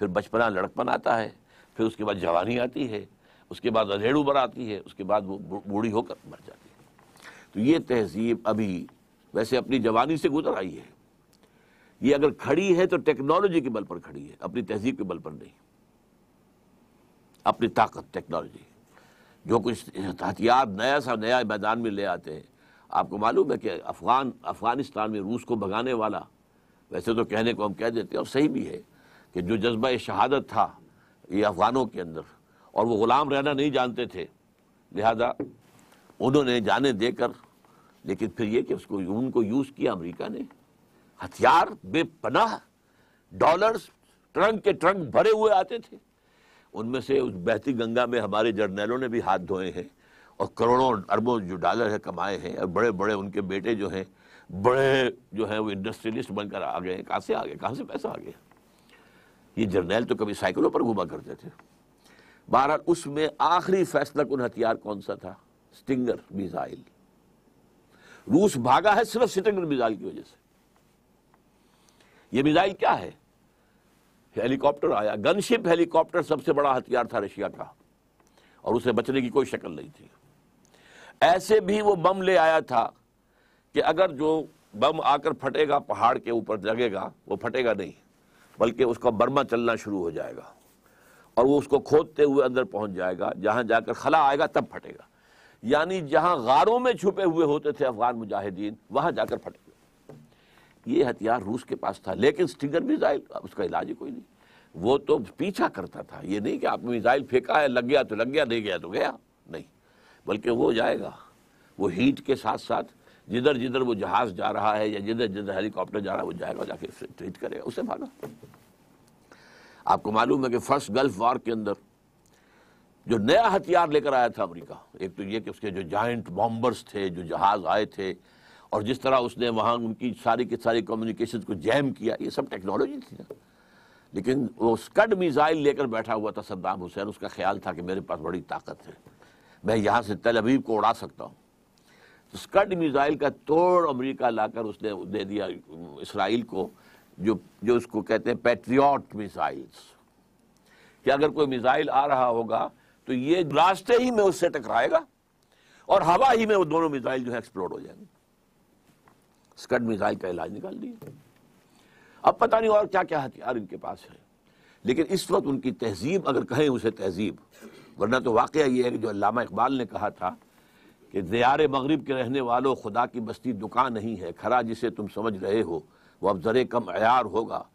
फिर बचपना लड़कपन आता है फिर उसके बाद जवानी आती है उसके बाद अधेड़ उबर आती है उसके बाद वो बूढ़ी होकर मर जाती है तो ये तहजीब अभी वैसे अपनी जवानी से गुजर आई है ये अगर खड़ी है तो टेक्नोलॉजी के बल पर खड़ी है अपनी तहजीब के बल पर नहीं अपनी ताकत टेक्नोलॉजी जो कुछ हथियार नया सा नया मैदान में ले आते हैं आपको मालूम है कि अफगान अफगानिस्तान में रूस को भगाने वाला वैसे तो कहने को हम कह देते हैं और सही भी है कि जो जज्बा शहादत था ये अफ़गानों के अंदर और वो ग़ुलाम रहना नहीं जानते थे लिहाजा उन्होंने जाने देकर लेकिन फिर ये कि उसको उनको यूज़ किया अमेरिका ने हथियार बेपनाह डॉलर्स ट्रंक के ट्रंक भरे हुए आते थे उनमें से उस बहती गंगा में हमारे जर्नैलों ने भी हाथ धोए हैं और करोड़ों अरबों जो डॉलर है कमाए हैं और बड़े बड़े उनके बेटे जो हैं बड़े जो हैं वो इंडस्ट्रियलिस्ट बनकर आ गए हैं कहाँ से आ गए कहाँ से पैसा आ गया ये जर्नैल तो कभी साइकिलों पर घूमा करते थे बारह उसमें आखिरी फैसला कन हथियार कौन सा था स्टिंगर मिसाइल रूस भागा है सिर्फ स्टिंगर मिसाइल की वजह से यह मिसाइल क्या है हेलीकॉप्टर आया गनशिप हेलीकॉप्टर सबसे बड़ा हथियार था रशिया का और उसे बचने की कोई शक्ल नहीं थी ऐसे भी वो बम ले आया था कि अगर जो बम आकर फटेगा पहाड़ के ऊपर लगेगा वो फटेगा नहीं बल्कि उसका बर्मा चलना शुरू हो जाएगा और वो उसको खोदते हुए अंदर पहुंच जाएगा जहां जाकर खला आएगा तब फटेगा यानी जहां गारों में छुपे हुए होते थे अफगान मुजाहिदीन वहां जाकर फटेगा ये हथियार रूस के पास था लेकिन स्टिंगर मिजाइल उसका इलाज ही कोई नहीं वो तो पीछा करता था ये नहीं कि आप मिज़ाइल फेंका है लग गया तो लग गया नहीं गया तो गया नहीं बल्कि वो जाएगा वो हीट के साथ साथ जिधर जिधर वो जहाज जा रहा है या जिधर जिधर हेलीकॉप्टर जा रहा है वो जाएगा जाके ट्रीट करेगा उसे भागा आपको मालूम है कि फर्स्ट गल्फ वार के अंदर जो नया हथियार लेकर आया था अमेरिका एक तो ये कि उसके जो जॉइंट बॉम्बर्स थे जो जहाज आए थे और जिस तरह उसने वहाँ उनकी सारी की सारी कम्युनिकेशन को जैम किया ये सब टेक्नोलॉजी थी ना लेकिन वो स्कड मिज़ाइल लेकर बैठा हुआ था सद्दाम हुसैन उसका ख्याल था कि मेरे पास बड़ी ताकत है मैं यहाँ से तेल अबीब को उड़ा सकता हूँ स्कड मिज़ाइल का तोड़ अमेरिका लाकर उसने दे दिया इसराइल को जो जो उसको कहते हैं पेट्रियाट मिज़ाइल्स कि अगर कोई मिज़ाइल आ रहा होगा तो ये रास्ते ही में उससे टकराएगा और हवा ही में वो दोनों मिज़ाइल जो है एक्सप्लोड हो जाएंगे स्कड मिज़ाइल का इलाज निकाल दिया अब पता नहीं और क्या क्या हथियार इनके पास है लेकिन इस वक्त उनकी तहजीब अगर कहें उसे तहजीब वरना तो वाक़ ये है कि जो अलामा इकबाल ने कहा था कि ज़्यार मगरब के रहने वालों खुदा की बस्ती दुका नहीं है खरा जिसे तुम समझ रहे हो वह अब जरे कम आयार होगा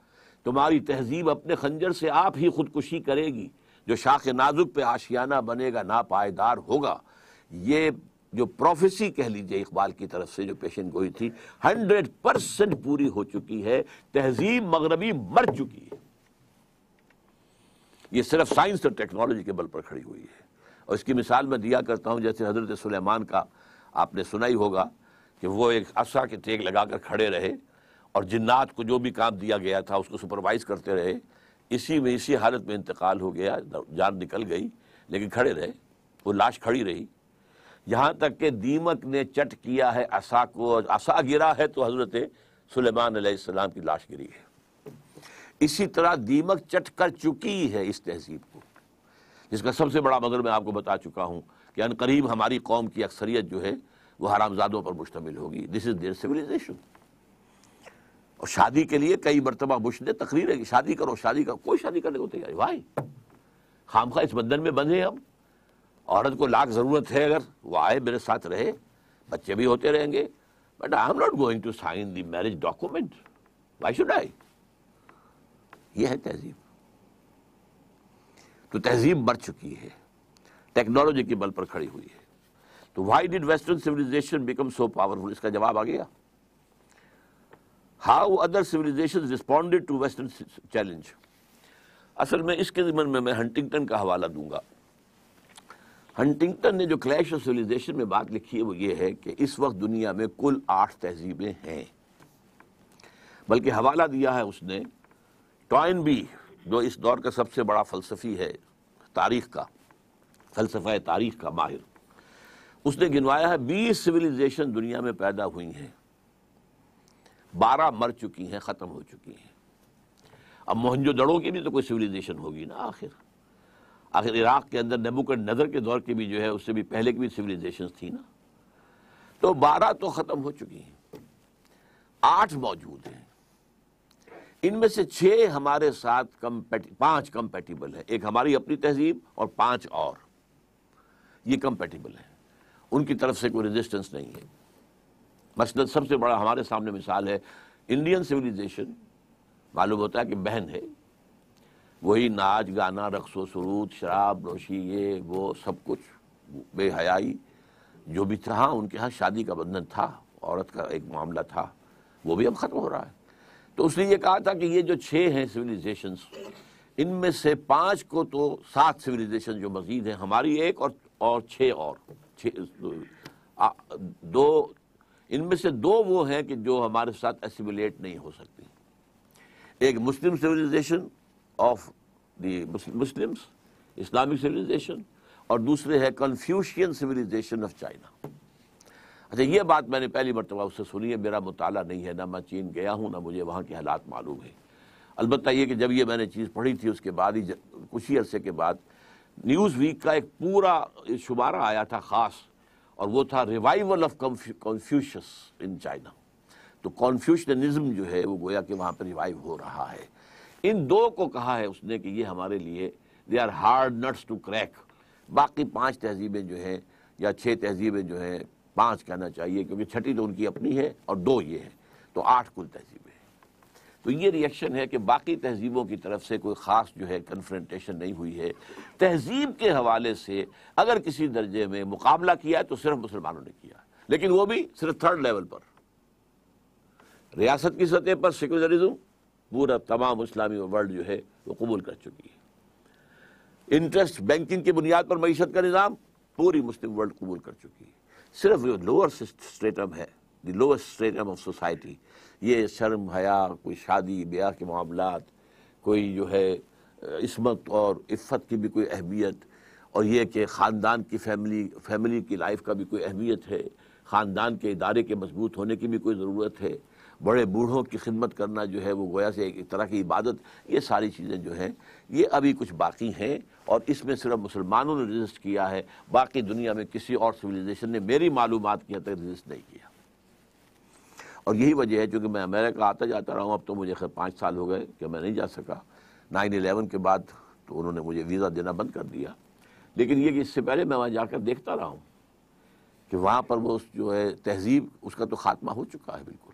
तुम्हारी तहजीब अपने खंजर से आप ही खुदकुशी करेगी जो शाख नाजुक पे आशियाना बनेगा ना पायदार होगा ये जो प्रोफेसी कह लीजिए इकबाल की तरफ से जो पेशन गोई थी हंड्रेड परसेंट पूरी हो चुकी है तहजीब मगरबी मर चुकी है ये सिर्फ साइंस और टेक्नोलॉजी के बल पर खड़ी हुई है और इसकी मिसाल मैं दिया करता हूँ जैसे हज़रत सुलेमान का आपने सुना ही होगा कि वो एक असा के टेक लगा कर खड़े रहे और जिन्नात को जो भी काम दिया गया था उसको सुपरवाइज करते रहे इसी में इसी हालत में इंतकाल हो गया जान निकल गई लेकिन खड़े रहे वो लाश खड़ी रही यहाँ तक कि दीमक ने चट किया है असा को और असा गिरा है तो हज़रत सुलेमान की लाश गिरी है इसी तरह दीमक चट कर चुकी है इस तहजीब जिसका सबसे बड़ा मगर मैं आपको बता चुका हूँ कि अनकरीब हमारी कौम की अक्सरियत जो है वह हरामजादों पर मुश्तमिल होगी दिस इज़ देयर सिविलाइजेशन और शादी के लिए कई मरतबा बुश ने तकरीर है कि शादी करो शादी करो कोई शादी करने को तैयार भाई खाम खा इस बंधन में बंधे हम औरत को लाख ज़रूरत है अगर वो आए मेरे साथ रहे बच्चे भी होते रहेंगे but I am not going to sign the marriage document why should I ये है तहजीब तो तहजीब मर चुकी है टेक्नोलॉजी के बल पर खड़ी हुई है तो why did western civilization become so powerful इसका जवाब आ गया how other civilization responded to western challenge असल में इसके जमन में मैं हंटिंगटन का हवाला दूंगा हंटिंगटन ने जो क्लैश ऑफ सिविलाइजेशन में बात लिखी है वो ये है कि इस वक्त दुनिया में कुल आठ तहजीबें हैं बल्कि हवाला दिया है उसने टॉइन बी जो इस दौर का सबसे बड़ा फलसफी है तारीख का फलसफा तारीख का माहिर उसने गिनवाया है बीस सिविलाइजेशन दुनिया में पैदा हुई हैं बारह मर चुकी हैं ख़त्म हो चुकी हैं अब मोहनजोदड़ों की भी तो कोई सिविलाइजेशन होगी ना आखिर आखिर इराक़ के अंदर नबुक नज़र के दौर की भी जो है उससे भी पहले की भी सिविलाइजेशन थी ना तो बारह तो ख़त्म हो चुकी हैं आठ मौजूद हैं इनमें से छः हमारे साथ कम्पेटि पांच कंपेटिबल है एक हमारी अपनी तहजीब और पांच और ये कंपेटिबल है उनकी तरफ से कोई रेजिस्टेंस नहीं है मसलन सबसे बड़ा हमारे सामने मिसाल है इंडियन सिविलाइजेशन मालूम होता है कि बहन है वही नाच गाना रक्सो सरूद शराब नोशी ये वो सब कुछ बेहयाई जो भी था उनके यहाँ शादी का बंधन था औरत का एक मामला था वो भी अब ख़त्म हो रहा है तो उसने ये कहा था कि ये जो छः हैं सिविलाइजेशन इनमें से पांच को तो सात सिविलाइजेशन जो मजीद हैं हमारी एक और और छः और छः दो इनमें से दो वो हैं कि जो हमारे साथ एसिमुलेट नहीं हो सकती एक Muslim civilization of the Muslims Islamic civilization और दूसरे है कन्फ्यूशियन सिविलाइजेशन ऑफ चाइना अच्छा ये बात मैंने पहली मरतबा उससे सुनी है मेरा मुताला नहीं है ना मैं चीन गया हूँ ना मुझे वहाँ के हालात मालूम है अलबत्त ये कि जब ये मैंने चीज़ पढ़ी थी उसके बाद ही कुछ ही अरसे के बाद न्यूज़ वीक का एक पूरा शुमारा आया था ख़ास और वो था revival of Confucius in China तो कॉन्फ्यूशनिज्म जो है वो गोया कि वहाँ पर रिवाइव हो रहा है इन दो को कहा है उसने कि ये हमारे लिए they are hard nuts to crack बाकी पांच तहजीबें जो हैं या छः तहजीबें जो हैं पांच कहना चाहिए क्योंकि छठी तो उनकी अपनी है और दो ये है तो आठ कुल तहजीबें हैं तो ये रिएक्शन है कि बाकी तहजीबों की तरफ से कोई ख़ास जो है कन्फ्रेंटेशन नहीं हुई है तहजीब के हवाले से अगर किसी दर्जे में मुकाबला किया तो सिर्फ मुसलमानों ने किया लेकिन वो भी सिर्फ थर्ड लेवल पर रियासत की सतह पर सेकुलरिज्म पूरा तमाम इस्लामी वर्ल्ड जो है वो कबूल कर चुकी है इंटरेस्ट बैंकिंग की बुनियाद पर मीशत का निज़ाम पूरी मुस्लिम वर्ल्ड कबूल कर चुकी है सिर्फ जो लोअर स्टेटम है the lower stratum of society ये शर्म हया कोई शादी ब्याह के मामला कोई जो है इसमत और इफ़त की भी कोई अहमियत और ये कि ख़ानदान की फैमिली फैमिली की लाइफ का भी कोई अहमियत है ख़ानदान के इदारे के मजबूत होने की भी कोई ज़रूरत है बड़े बूढ़ों की खिदमत करना जो है वो गोया से एक तरह की इबादत ये सारी चीज़ें जो हैं ये अभी कुछ बाकी हैं और इसमें सिर्फ मुसलमानों ने रजिस्ट किया है बाकी दुनिया में किसी और सिविलाइजेशन ने मेरी मालूम की हद तक रजिस्ट नहीं किया और यही वजह है चूँकि मैं अमेरिका आता जाता रहा हूँ अब तो मुझे खैर पाँच साल हो गए कि मैं नहीं जा सका नाइन एलेवन के बाद तो उन्होंने मुझे वीज़ा देना बंद कर दिया लेकिन ये कि इससे पहले मैं वहाँ जाकर देखता रहा हूँ कि वहाँ पर वो जो है तहजीब उसका तो खात्मा हो चुका है बिल्कुल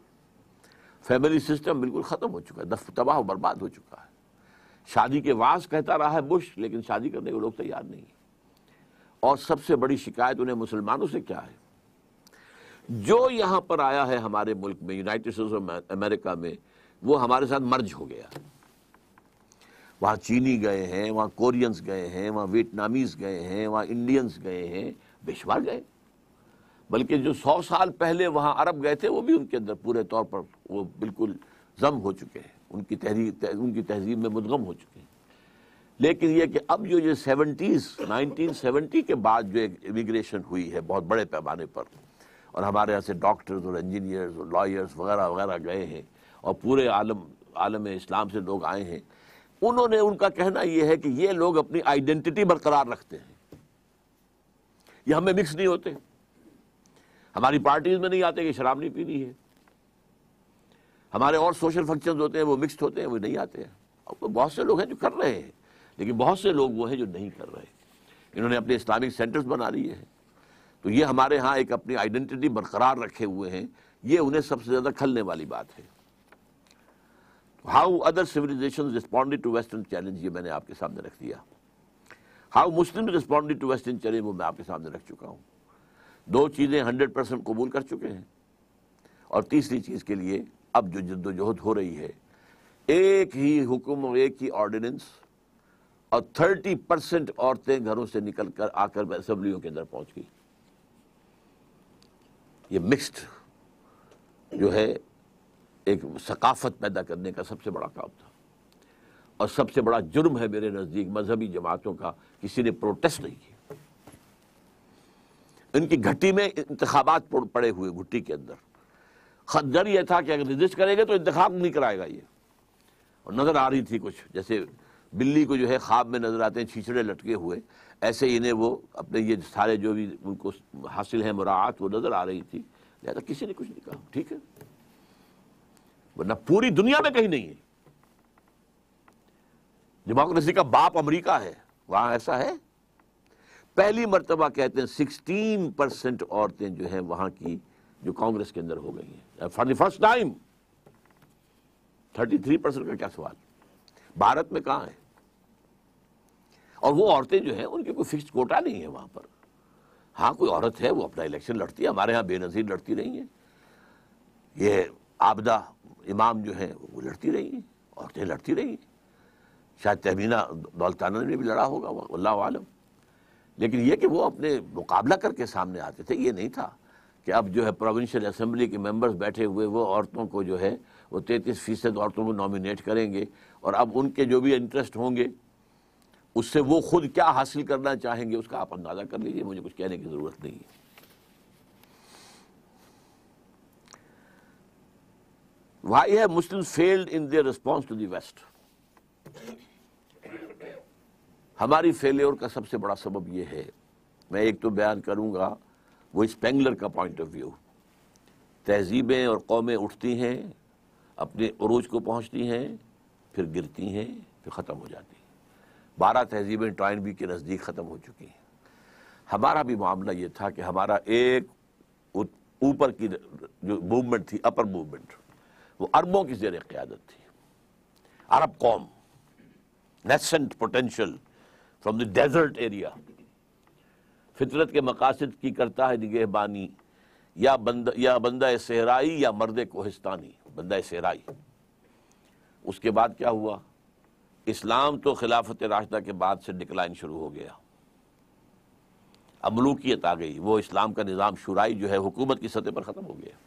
फैमिली सिस्टम बिल्कुल ख़त्म हो चुका है दफ तबाह बर्बाद हो चुका है शादी के वास कहता रहा है बुश लेकिन शादी करने को लोग तैयार नहीं है और सबसे बड़ी शिकायत उन्हें मुसलमानों से क्या है जो यहाँ पर आया है हमारे मुल्क में यूनाइटेड स्टेट्स ऑफ अमेरिका में वो हमारे साथ मर्ज हो गया वहाँ चीनी गए हैं वहाँ कोरियंस गए हैं वहाँ वियतनामीज गए हैं वहाँ इंडियंस गए हैं बेशवार गए बल्कि जो सौ साल पहले वहाँ अरब गए थे वो भी उनके अंदर पूरे तौर पर वो बिल्कुल जम हो चुके हैं उनकी तहरीर तह, उनकी तहजीब में मुदगम हो चुके हैं लेकिन ये कि अब जो ये सेवेंटीज़ नाइनटीन सेवेंटी के बाद जो एक इमिग्रेशन हुई है बहुत बड़े पैमाने पर और हमारे यहाँ से डॉक्टर्स और इंजीनियर्स और लॉयर्स वगैरह वगैरह गए हैं और पूरे आलम आलम इस्लाम से लोग आए हैं उन्होंने उनका कहना यह है कि ये लोग अपनी आइडेंटिटी बरकरार रखते हैं ये हमें मिक्स नहीं होते हैं हमारी पार्टीज में नहीं आते कि शराब नहीं पीनी है हमारे और सोशल फंक्शन होते हैं वो मिक्सड होते हैं वो नहीं आते हैं तो बहुत से लोग हैं जो कर रहे हैं लेकिन बहुत से लोग वो हैं जो नहीं कर रहे इन्होंने अपने इस्लामिक सेंटर्स बना लिए हैं तो ये हमारे यहाँ एक अपनी आइडेंटिटी बरकरार रखे हुए हैं ये उन्हें सबसे ज़्यादा खलने वाली बात है how other civilization responded to western challenge ये मैंने आपके सामने रख दिया how Muslim responded to western challenge वो मैं आपके सामने रख चुका हूँ दो चीज़ें हंड्रेड परसेंट कबूल कर चुके हैं और तीसरी चीज़ के लिए अब जो जद्दोजहद हो रही है एक ही हुक्म और एक ही ऑर्डिनेंस और थर्टी परसेंट औरतें घरों से निकल कर आकर असम्बलियों के अंदर पहुंच गई ये मिक्स्ड जो है एक सकाफत पैदा करने का सबसे बड़ा काम था और सबसे बड़ा जुर्म है मेरे नज़दीक मजहबी जमातों का किसी ने प्रोटेस्ट नहीं किया इनकी घटी में इंतबात पड़े हुए घुट्टी के अंदर खदर यह था कि अगर रजिस्ट करेंगे तो इंतख्या नहीं कराएगा ये और नज़र आ रही थी कुछ जैसे बिल्ली को जो है ख्वाब में नज़र आते हैं छीछड़े लटके हुए ऐसे इन्हें वो अपने ये सारे जो भी उनको हासिल है मुराहत वो नज़र आ रही थी लिहाजा किसी ने कुछ नहीं कहा ठीक है वरना पूरी दुनिया में कहीं नहीं है डेमोक्रेसी का बाप अमरीका है वहां ऐसा है पहली मरतबा कहते हैं सिक्सटीन परसेंट औरतें जो हैं वहां की जो कांग्रेस के अंदर हो गई हैं for the first time thirty three percent का क्या सवाल भारत में कहा है और वो औरतें जो हैं उनकी कोई फिक्स कोटा नहीं है वहां पर हाँ कोई औरत है वो अपना इलेक्शन लड़ती है हमारे यहाँ बेनज़ीर लड़ती रही है ये आपदा इमाम जो है वो लड़ती रही औरतें लड़ती रही शायद तहमीना दौलताना ने भी लड़ा होगा अल्लाह आलम लेकिन ये कि वो अपने मुकाबला करके सामने आते थे ये नहीं था कि अब जो है प्रोविंशियल असम्बली के मेंबर्स बैठे हुए वो औरतों को जो है वो तैंतीस फीसद औरतों को नॉमिनेट करेंगे और अब उनके जो भी इंटरेस्ट होंगे उससे वो खुद क्या हासिल करना चाहेंगे उसका आप अंदाज़ा कर लीजिए मुझे कुछ कहने की ज़रूरत नहीं है वाई है Muslim failed in their response to the west हमारी फेलियर का सबसे बड़ा सबब यह है मैं एक तो बयान करूँगा वो स्पेंगलर का पॉइंट ऑफ व्यू तहजीबें और कौमें उठती हैं अपने अरूज को पहुँचती हैं फिर गिरती हैं फिर ख़त्म हो जाती हैं बारह तहजीबें बी के नज़दीक ख़त्म हो चुकी हैं हमारा भी मामला ये था कि हमारा एक ऊपर की जो मूवमेंट थी अपर मूवमेंट वो अरबों की जेर क़्यादत थी अरब कौम nascent potential from the desert area फितरत के मकासद की करता है निगहबानी या बंद या बंदा सहराई या मर्द कोहिस्तानी बंदा सहराई उसके बाद क्या हुआ इस्लाम तो खिलाफत राशदा के बाद से डिक्लाइन शुरू हो गया अमलूकियत आ गई वो इस्लाम का निज़ाम शुराई जो है हुकूमत की सतह पर ख़त्म हो गया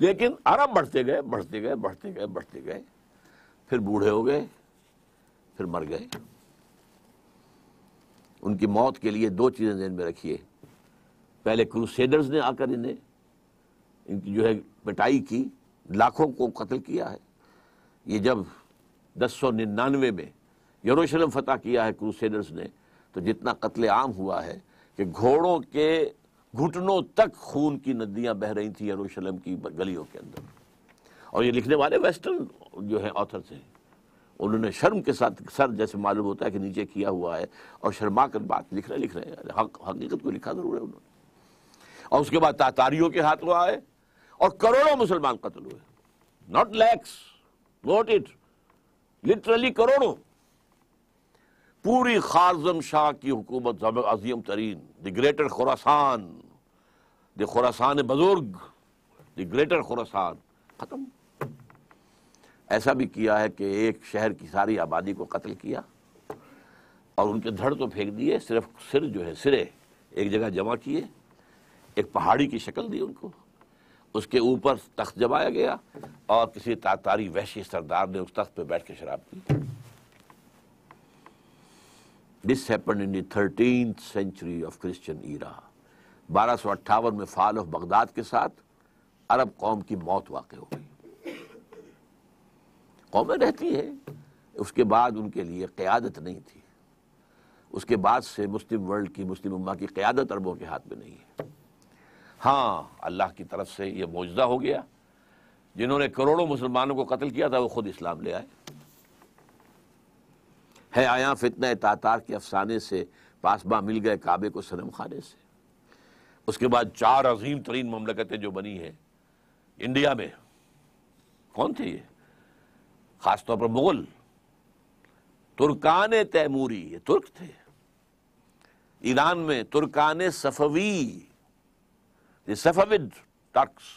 लेकिन अरब बढ़ते गए बढ़ते गए बढ़ते गए बढ़ते गए फिर बूढ़े हो गए फिर मर गए उनकी मौत के लिए दो चीज़ें जहन में रखिए पहले क्रूसेडर्स ने आकर इन्हें इनकी जो है पिटाई की लाखों को कत्ल किया है ये जब दस सौ निन्यानवे में यरूशलेम फतह किया है क्रूसेडर्स ने तो जितना कत्ल आम हुआ है कि घोड़ों के घुटनों तक खून की नदियाँ बह रही थी यरूशलेम की गलियों के अंदर और ये लिखने वाले वेस्टर्न जो है ऑथर्स हैं उन्होंने शर्म के साथ सर जैसे मालूम होता है कि नीचे किया हुआ है और शर्मा कर बात लिख रहे लिख रहे हैं हक हकीकत को लिखा जरूर है उन्होंने और उसके बाद तातारियों के में आए और करोड़ों मुसलमान कत्ल हुए not lakhs not it literally करोड़ों पूरी खारजम शाह की हुकूमत अजीम तरीन the greater Khorasan the Khorasan बजुर्ग द ग्रेटर खुरासान खत्म ऐसा भी किया है कि एक शहर की सारी आबादी को कत्ल किया और उनके धड़ तो फेंक दिए सिर्फ सिर जो है सिरे एक जगह जमा किए एक पहाड़ी की शक्ल दी उनको उसके ऊपर तख्त जमाया गया और किसी तातारी वैशी सरदार ने उस तख्त पे बैठ के शराब पी this happen in thirteen century of Christian era बारह सौ अट्ठावन में फाल ऑफ बगदाद के साथ अरब कौम की मौत वाकई हो गई कौमें रहती हैं उसके बाद उनके लिए क़्यादत नहीं थी उसके बाद से मुस्लिम वर्ल्ड की मुस्लिम उम्मा की क़्यादत अरबों के हाथ में नहीं है हाँ अल्लाह की तरफ से ये मौजदा हो गया जिन्होंने करोड़ों मुसलमानों को कत्ल किया था वो खुद इस्लाम ले आए है आया फितना तातार के अफसाने से पासबा मिल गए काबे को सनम खाने से उसके बाद चार अजीम तरीन ममलकतें जो बनी हैं इंडिया में कौन थी ये खासतौर पर मुगल तुर्कान तैमूरी ये तुर्क थे ईरान में तुर्कान सफवी ये सफविद टक्स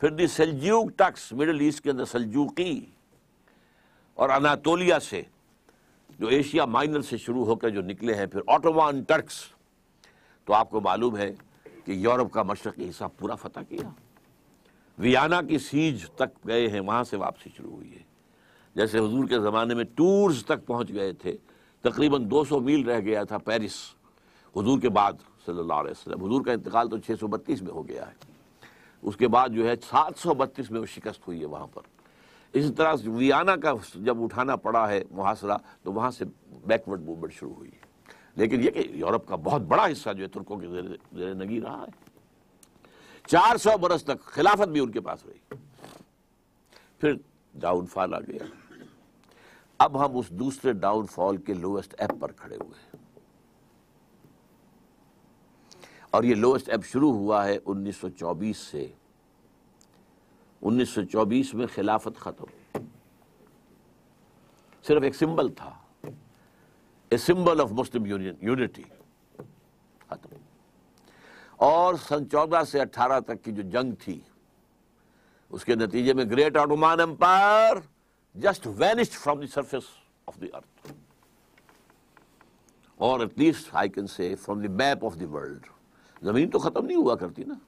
फिर the Seljuk Turks Middle East के अंदर सलजूकी और अनातोलिया से जो एशिया माइनर से शुरू होकर जो निकले हैं फिर ऑटोवान टर्क्स तो आपको मालूम है कि यूरोप का मशरक़ी हिस्सा पूरा फतह किया वियाना की सीज तक गए हैं वहाँ से वापसी शुरू हुई है जैसे हजूर के ज़माने में टूर्स तक पहुँच गए थे तकरीबन 200 मील रह गया था पेरिस हजूर के बाद सल्ला हजूर का इंतकाल तो 632 में हो गया है उसके बाद जो है 732 में वो शिकस्त हुई है वहाँ पर इसी तरह वियाना का जब उठाना पड़ा है मुहासरा तो वहाँ से बैकवर्ड मूवमेंट शुरू हुई है लेकिन यह कि यूरोप का बहुत बड़ा हिस्सा जो है तुर्कों के जेर नगी रहा है चार सौ बरस तक खिलाफत भी उनके पास रही फिर डाउनफॉल आ गया अब हम उस दूसरे डाउनफॉल के लोएस्ट ऐप पर खड़े हुए हैं और ये लोएस्ट ऐप शुरू हुआ है 1924 से 1924 में खिलाफत ख़त्म सिर्फ एक सिंबल था a symbol of Muslim unity और सन चौदह से अट्ठारह तक की जो जंग थी उसके नतीजे में great Ottoman empire just vanished from the surface of the earth और at least I can say from the map of the world जमीन तो खत्म नहीं हुआ करती ना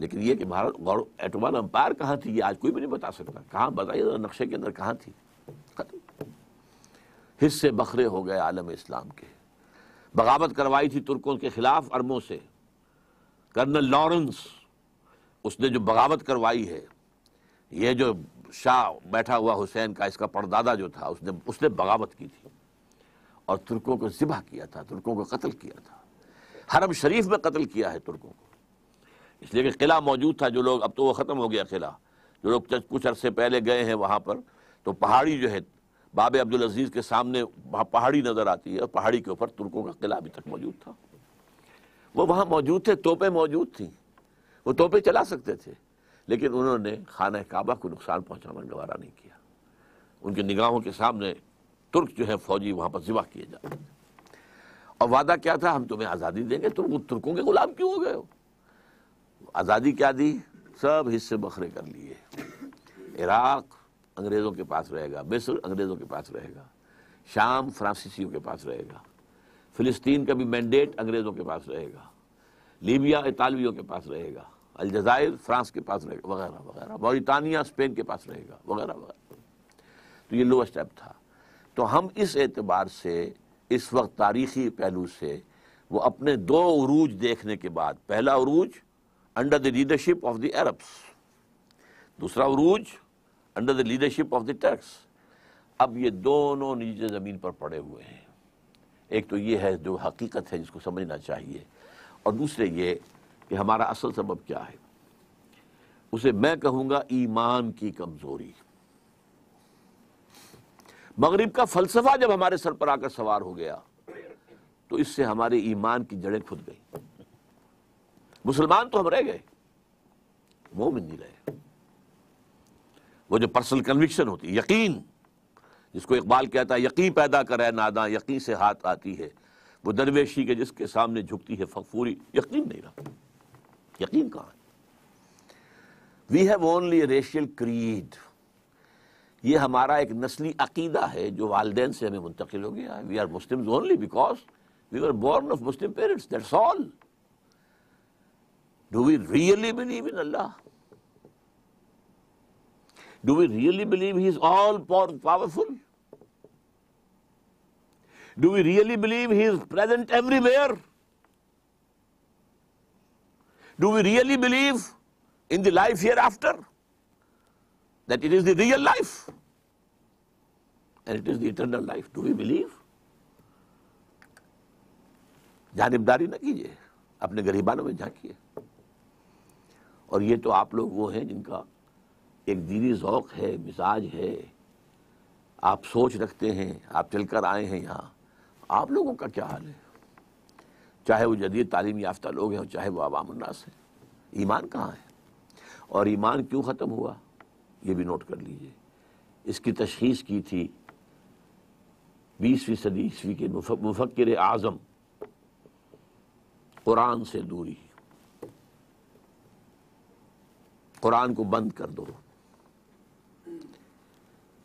लेकिन ये कि भारत एटोमान अंपायर कहां थी ये आज कोई भी नहीं बता सकता कहां बताइए नक्शे के अंदर कहां थी खत्म हिस्से बखरे हो गए आलम इस्लाम के बगावत करवाई थी तुर्कों के खिलाफ अरबों से कर्नल लॉरेंस उसने जो बगावत करवाई है ये जो शाह बैठा हुआ हुसैन का इसका परदादा जो था उसने उसने बगावत की थी और तुर्कों को ज़िबा किया था तुर्कों को कत्ल किया था हरम शरीफ में कत्ल किया है तुर्कों को इसलिए कि किला मौजूद था जो लोग अब तो वो ख़त्म हो गया किला जो लोग कुछ अरसे पहले गए हैं वहाँ पर तो पहाड़ी जो है बाबे अब्दुल अजीज़ के सामने पहाड़ी नज़र आती है और पहाड़ी के ऊपर तुर्कों का किला अभी तक मौजूद था वो वहाँ मौजूद थे तोपे मौजूद थी वो तोपे चला सकते थे लेकिन उन्होंने खाना काबा को नुकसान पहुँचाना गवारा नहीं किया उनकी निगाहों के सामने तुर्क जो है फौजी वहाँ पर ज़िबा किए जाते और वादा क्या था हम तुम्हें आज़ादी देंगे तुम तुर्कों के गुलाम क्यों हो गए हो आज़ादी क्या दी सब हिस्से बखरे कर लिए इराक़ अंग्रेज़ों के पास रहेगा मिस्र अंग्रेज़ों के पास रहेगा शाम फ्रांसीसियों के पास रहेगा फ़िलिस्तीन का भी मैंडेट अंग्रेज़ों के पास रहेगा लीबिया इतालवियों के पास रहेगा अलजायर फ्रांस के पास रहेगा वगैरह वगैरह मौरितानिया स्पेन के पास रहेगा वगैरह वगैरह तो ये लोअर स्टेप था तो हम इस एतबार से इस वक्त तारीखी पहलू से वो अपने दो अरूज देखने के बाद पहला अरूज under the leadership of the Arabs दूसरा अरूज under the leadership of the Turks अब ये दोनों नीचे ज़मीन पर पड़े हुए हैं एक तो ये है जो हकीकत है जिसको समझना चाहिए और दूसरे ये कि हमारा असल सबब क्या है उसे मैं कहूंगा ईमान की कमज़ोरी मगरिब का फलसफा जब हमारे सर पर आकर सवार हो गया तो इससे हमारे ईमान की जड़ें खुद गई मुसलमान तो हम रह गए मोमिन नहीं रहे वो जो पर्सनल कन्विक्शन होती यकीन जिसको इकबाल कहता है यकीन पैदा करे नादा यकीन से हाथ आती है वो दरवेशी के जिसके सामने झुकती है फकफूरी यकीन नहीं रहा यकीन कहाँ है we have only racial creed ये हमारा एक नस्ली अकीदा है जो वालदे से हमें मुंतकिल हो गया we are Muslim only because we are born of Muslim parents that's all do we really believe in Allah Do we really believe he is all powerful? Do we really believe he is present everywhere? Do we really believe in the life hereafter? That it is the real life and it is the eternal life. Do we believe? जानिबदारी न कीजिए अपने गरीबानों में झांकिए और ये तो आप लोग वो हैं जिनका एक दीनी ओक़ है मिजाज है आप सोच रखते हैं आप चल कर आए हैं यहाँ आप लोगों का क्या हाल है चाहे वो जदीद तालीम याफ्ता लोग हैं चाहे वो आवाम उन्नास है ईमान कहाँ है और ईमान क्यों ख़त्म हुआ ये भी नोट कर लीजिए इसकी तशीस की थी बीसवीं सदी ईस्वी के मुफक्र आज़म कुरान से दूरी कुरान को बंद कर दो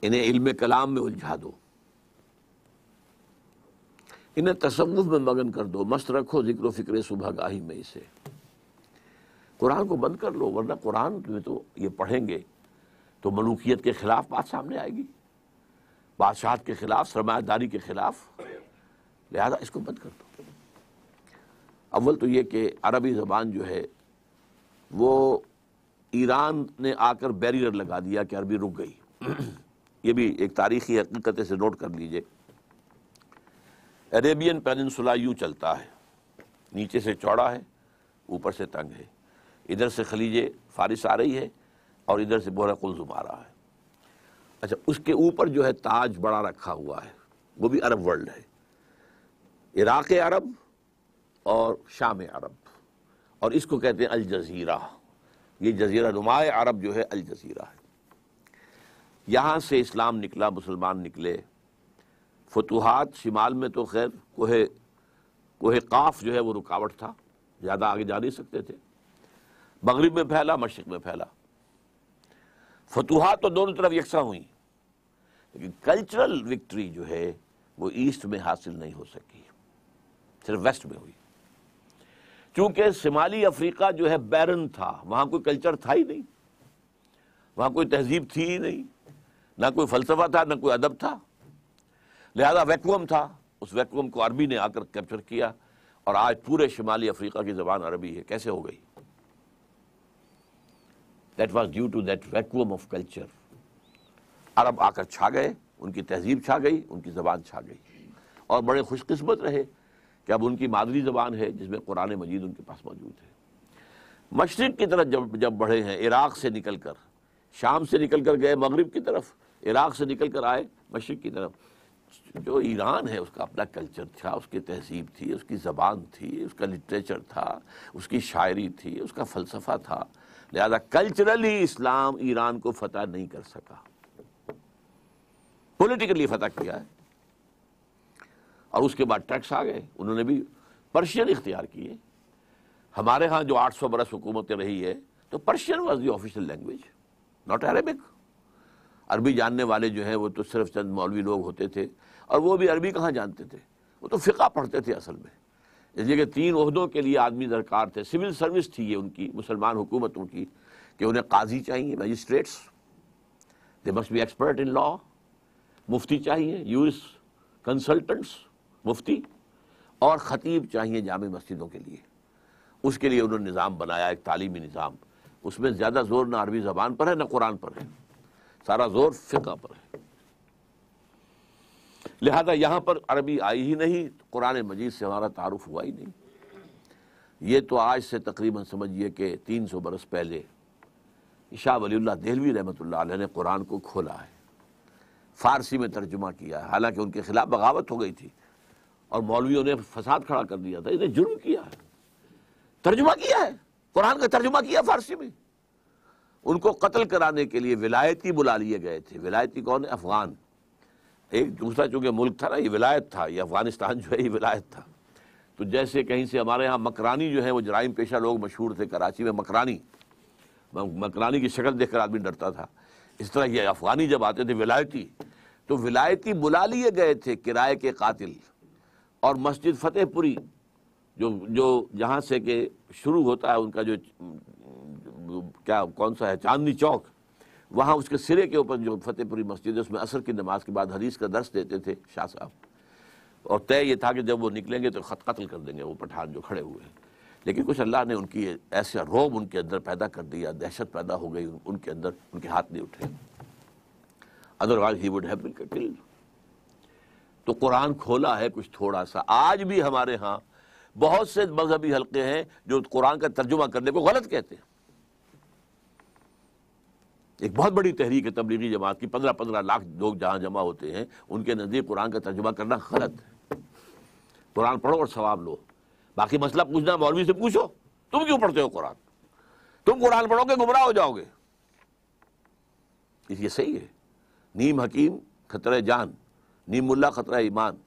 इन्हें इल्म कलाम में उलझा दो इन्हें तसवुफ में मगन कर दो मस्त रखो जिक्र फिक्र सुबह गाही में इसे कुरान को बंद कर लो वरना कुरान में तो ये पढ़ेंगे तो मलूकियत के ख़िलाफ़ बात सामने आएगी बादशाह के ख़िलाफ़ सरमादारी के ख़िलाफ़ लिहाजा इसको बंद कर दो अव्वल तो ये कि अरबी ज़बान जो है वो ईरान ने आकर बैरियर लगा दिया कि अरबी रुक गई ये भी एक तारीखी हकीकत से नोट कर लीजिए अरेबियन पेनसुला यूँ चलता है नीचे से चौड़ा है ऊपर से तंग है इधर से खलीज फारिस आ रही है और इधर से बोरा कुलजुम आ रहा है अच्छा उसके ऊपर जो है ताज बड़ा रखा हुआ है वो भी अरब वर्ल्ड है इराक़ अरब और शाम अरब और इसको कहते हैं अलजीरा ये जजीरा नुमा अरब जो है अलज़ीरा है यहाँ से इस्लाम निकला मुसलमान निकले फतूहत शिमाल में तो खैर कोह कोह काफ जो है वो रुकावट था ज़्यादा आगे जा नहीं सकते थे मगरब में फैला मशरक़ में फैला फतूहत तो दोनों तरफ यकसा हुई लेकिन कल्चरल विक्ट्री जो है वो ईस्ट में हासिल नहीं हो सकी सिर्फ वेस्ट में हुई क्योंकि शिमाली अफ्रीका जो है बैरन था वहाँ कोई कल्चर था ही नहीं वहाँ कोई तहजीब थी ही नहीं ना कोई फलसफा था ना कोई अदब था लिहाजा वैक्यूम था उस वैक्यूम को अरबी ने आकर कैप्चर किया और आज पूरे शुमाली अफ्रीका की जबान अरबी है कैसे हो गई that was due to that vacuum of culture अरब आकर छा गए उनकी तहजीब छा गई उनकी जबान छा गई और बड़े खुशकस्मत रहे कि अब उनकी मादरी जबान है जिसमें कुरान मजीद उनके पास मौजूद है मशरक़ की तरफ जब जब बढ़े हैं इराक़ से निकल कर शाम से निकल कर गए मगरब की तरफ इराक से निकल कर आए मशरक़ की तरफ जो ईरान है उसका अपना कल्चर था उसकी तहजीब थी उसकी ज़बान थी उसका लिटरेचर था उसकी शायरी थी उसका फ़लसफ़ा था लिहाजा कल्चरली इस्लाम ईरान को फतह नहीं कर सका पॉलिटिकली फतह किया है और उसके बाद टैक्स आ गए उन्होंने भी पर्शियन इख्तियार किए हमारे यहाँ जो आठ सौ बरस हुकूमतें रही है तो Persian was the official language not Arabic अरबी जानने वाले जो हैं वो तो सिर्फ चंद मौलवी लोग होते थे और वो भी अरबी कहाँ जानते थे वो तो फ़िका पढ़ते थे असल में इसलिए कि तीन अहदों के लिए आदमी दरकार थे सिविल सर्विस थी ये उनकी मुसलमान हुकूमतों की कि उन्हें काजी चाहिए magistrates they must be expert in law मुफ्ती चाहिए यूज कंसल्टेंट्स मुफ्ती और ख़तीब चाहिए जाम मस्जिदों के लिए उसके लिए उन्होंने निज़ाम बनाया एक तालीमी निज़ाम उसमें ज़्यादा जोर ना अरबी ज़बान पर है ना कुरान पर है सारा जोर फ़िका पर है लिहाजा यहां पर अरबी आई ही नहीं तो कुरान मजीद से हमारा तारुफ हुआ ही नहीं ये तो आज से तकरीबन समझिए कि तीन सौ बरस पहले शाह वली दहलवी रहमत ने कुरान को खोला है फ़ारसी में तर्जुमा किया है हालांकि उनके खिलाफ बगावत हो गई थी और मौलवियों ने फसाद खड़ा कर दिया था इन्हें जुर्म किया है तर्जुमा किया है कुरान का तर्जुमा किया फ़ारसी में उनको कत्ल कराने के लिए विलायती बुला लिए गए थे विलायती कौन है अफगान एक दूसरा चूँकि मुल्क था ना ये विलायत था ये अफगानिस्तान जो है ये विलायत था तो जैसे कहीं से हमारे यहाँ मकरानी जो है वो जराइम पेशा लोग मशहूर थे कराची में मकरानी मकरानी की शक्ल देखकर आदमी डरता था इस तरह ये अफगानी जब आते थे विलायती तो विलायती बुला लिए गए थे किराए के कातिल और मस्जिद फतेहपुरी जो जो जहाँ से के शुरू होता है उनका जो क्या कौन सा है चांदनी चौक वहाँ उसके सिरे के ऊपर जो फतेहपुरी मस्जिद है उसमें असर की नमाज के बाद हदीस का दर्श देते थे शाह साहब और तय ये था कि जब वो निकलेंगे तो खत कत्ल कर देंगे वो पठान जो खड़े हुए हैं लेकिन कुछ अल्लाह ने उनकी ऐसा रोब उनके अंदर पैदा कर दिया दहशत पैदा हो गई उनके अंदर उनके हाथ नहीं उठे अदरवाइज ही वुड हैव तो कुरान खोला है कुछ थोड़ा सा आज भी हमारे यहाँ बहुत से मजहबी हलके हैं जो कुरान का तर्जुमा करने को गलत कहते हैं एक बहुत बड़ी तहरीक है तबलीगी जमात की पंद्रह पंद्रह लाख लोग जहाँ जमा होते हैं उनके नज़दीक कुरान का तर्जुमा करना गलत है कुरान पढ़ो और सवाब लो बाकी मसला पूछना मौलवी से पूछो तुम क्यों पढ़ते हो कुरान तुम कुरान पढ़ोगे गुमराह हो जाओगे ये सही है नीम हकीम खतरा जान नीम मुल्ला खतरा ईमान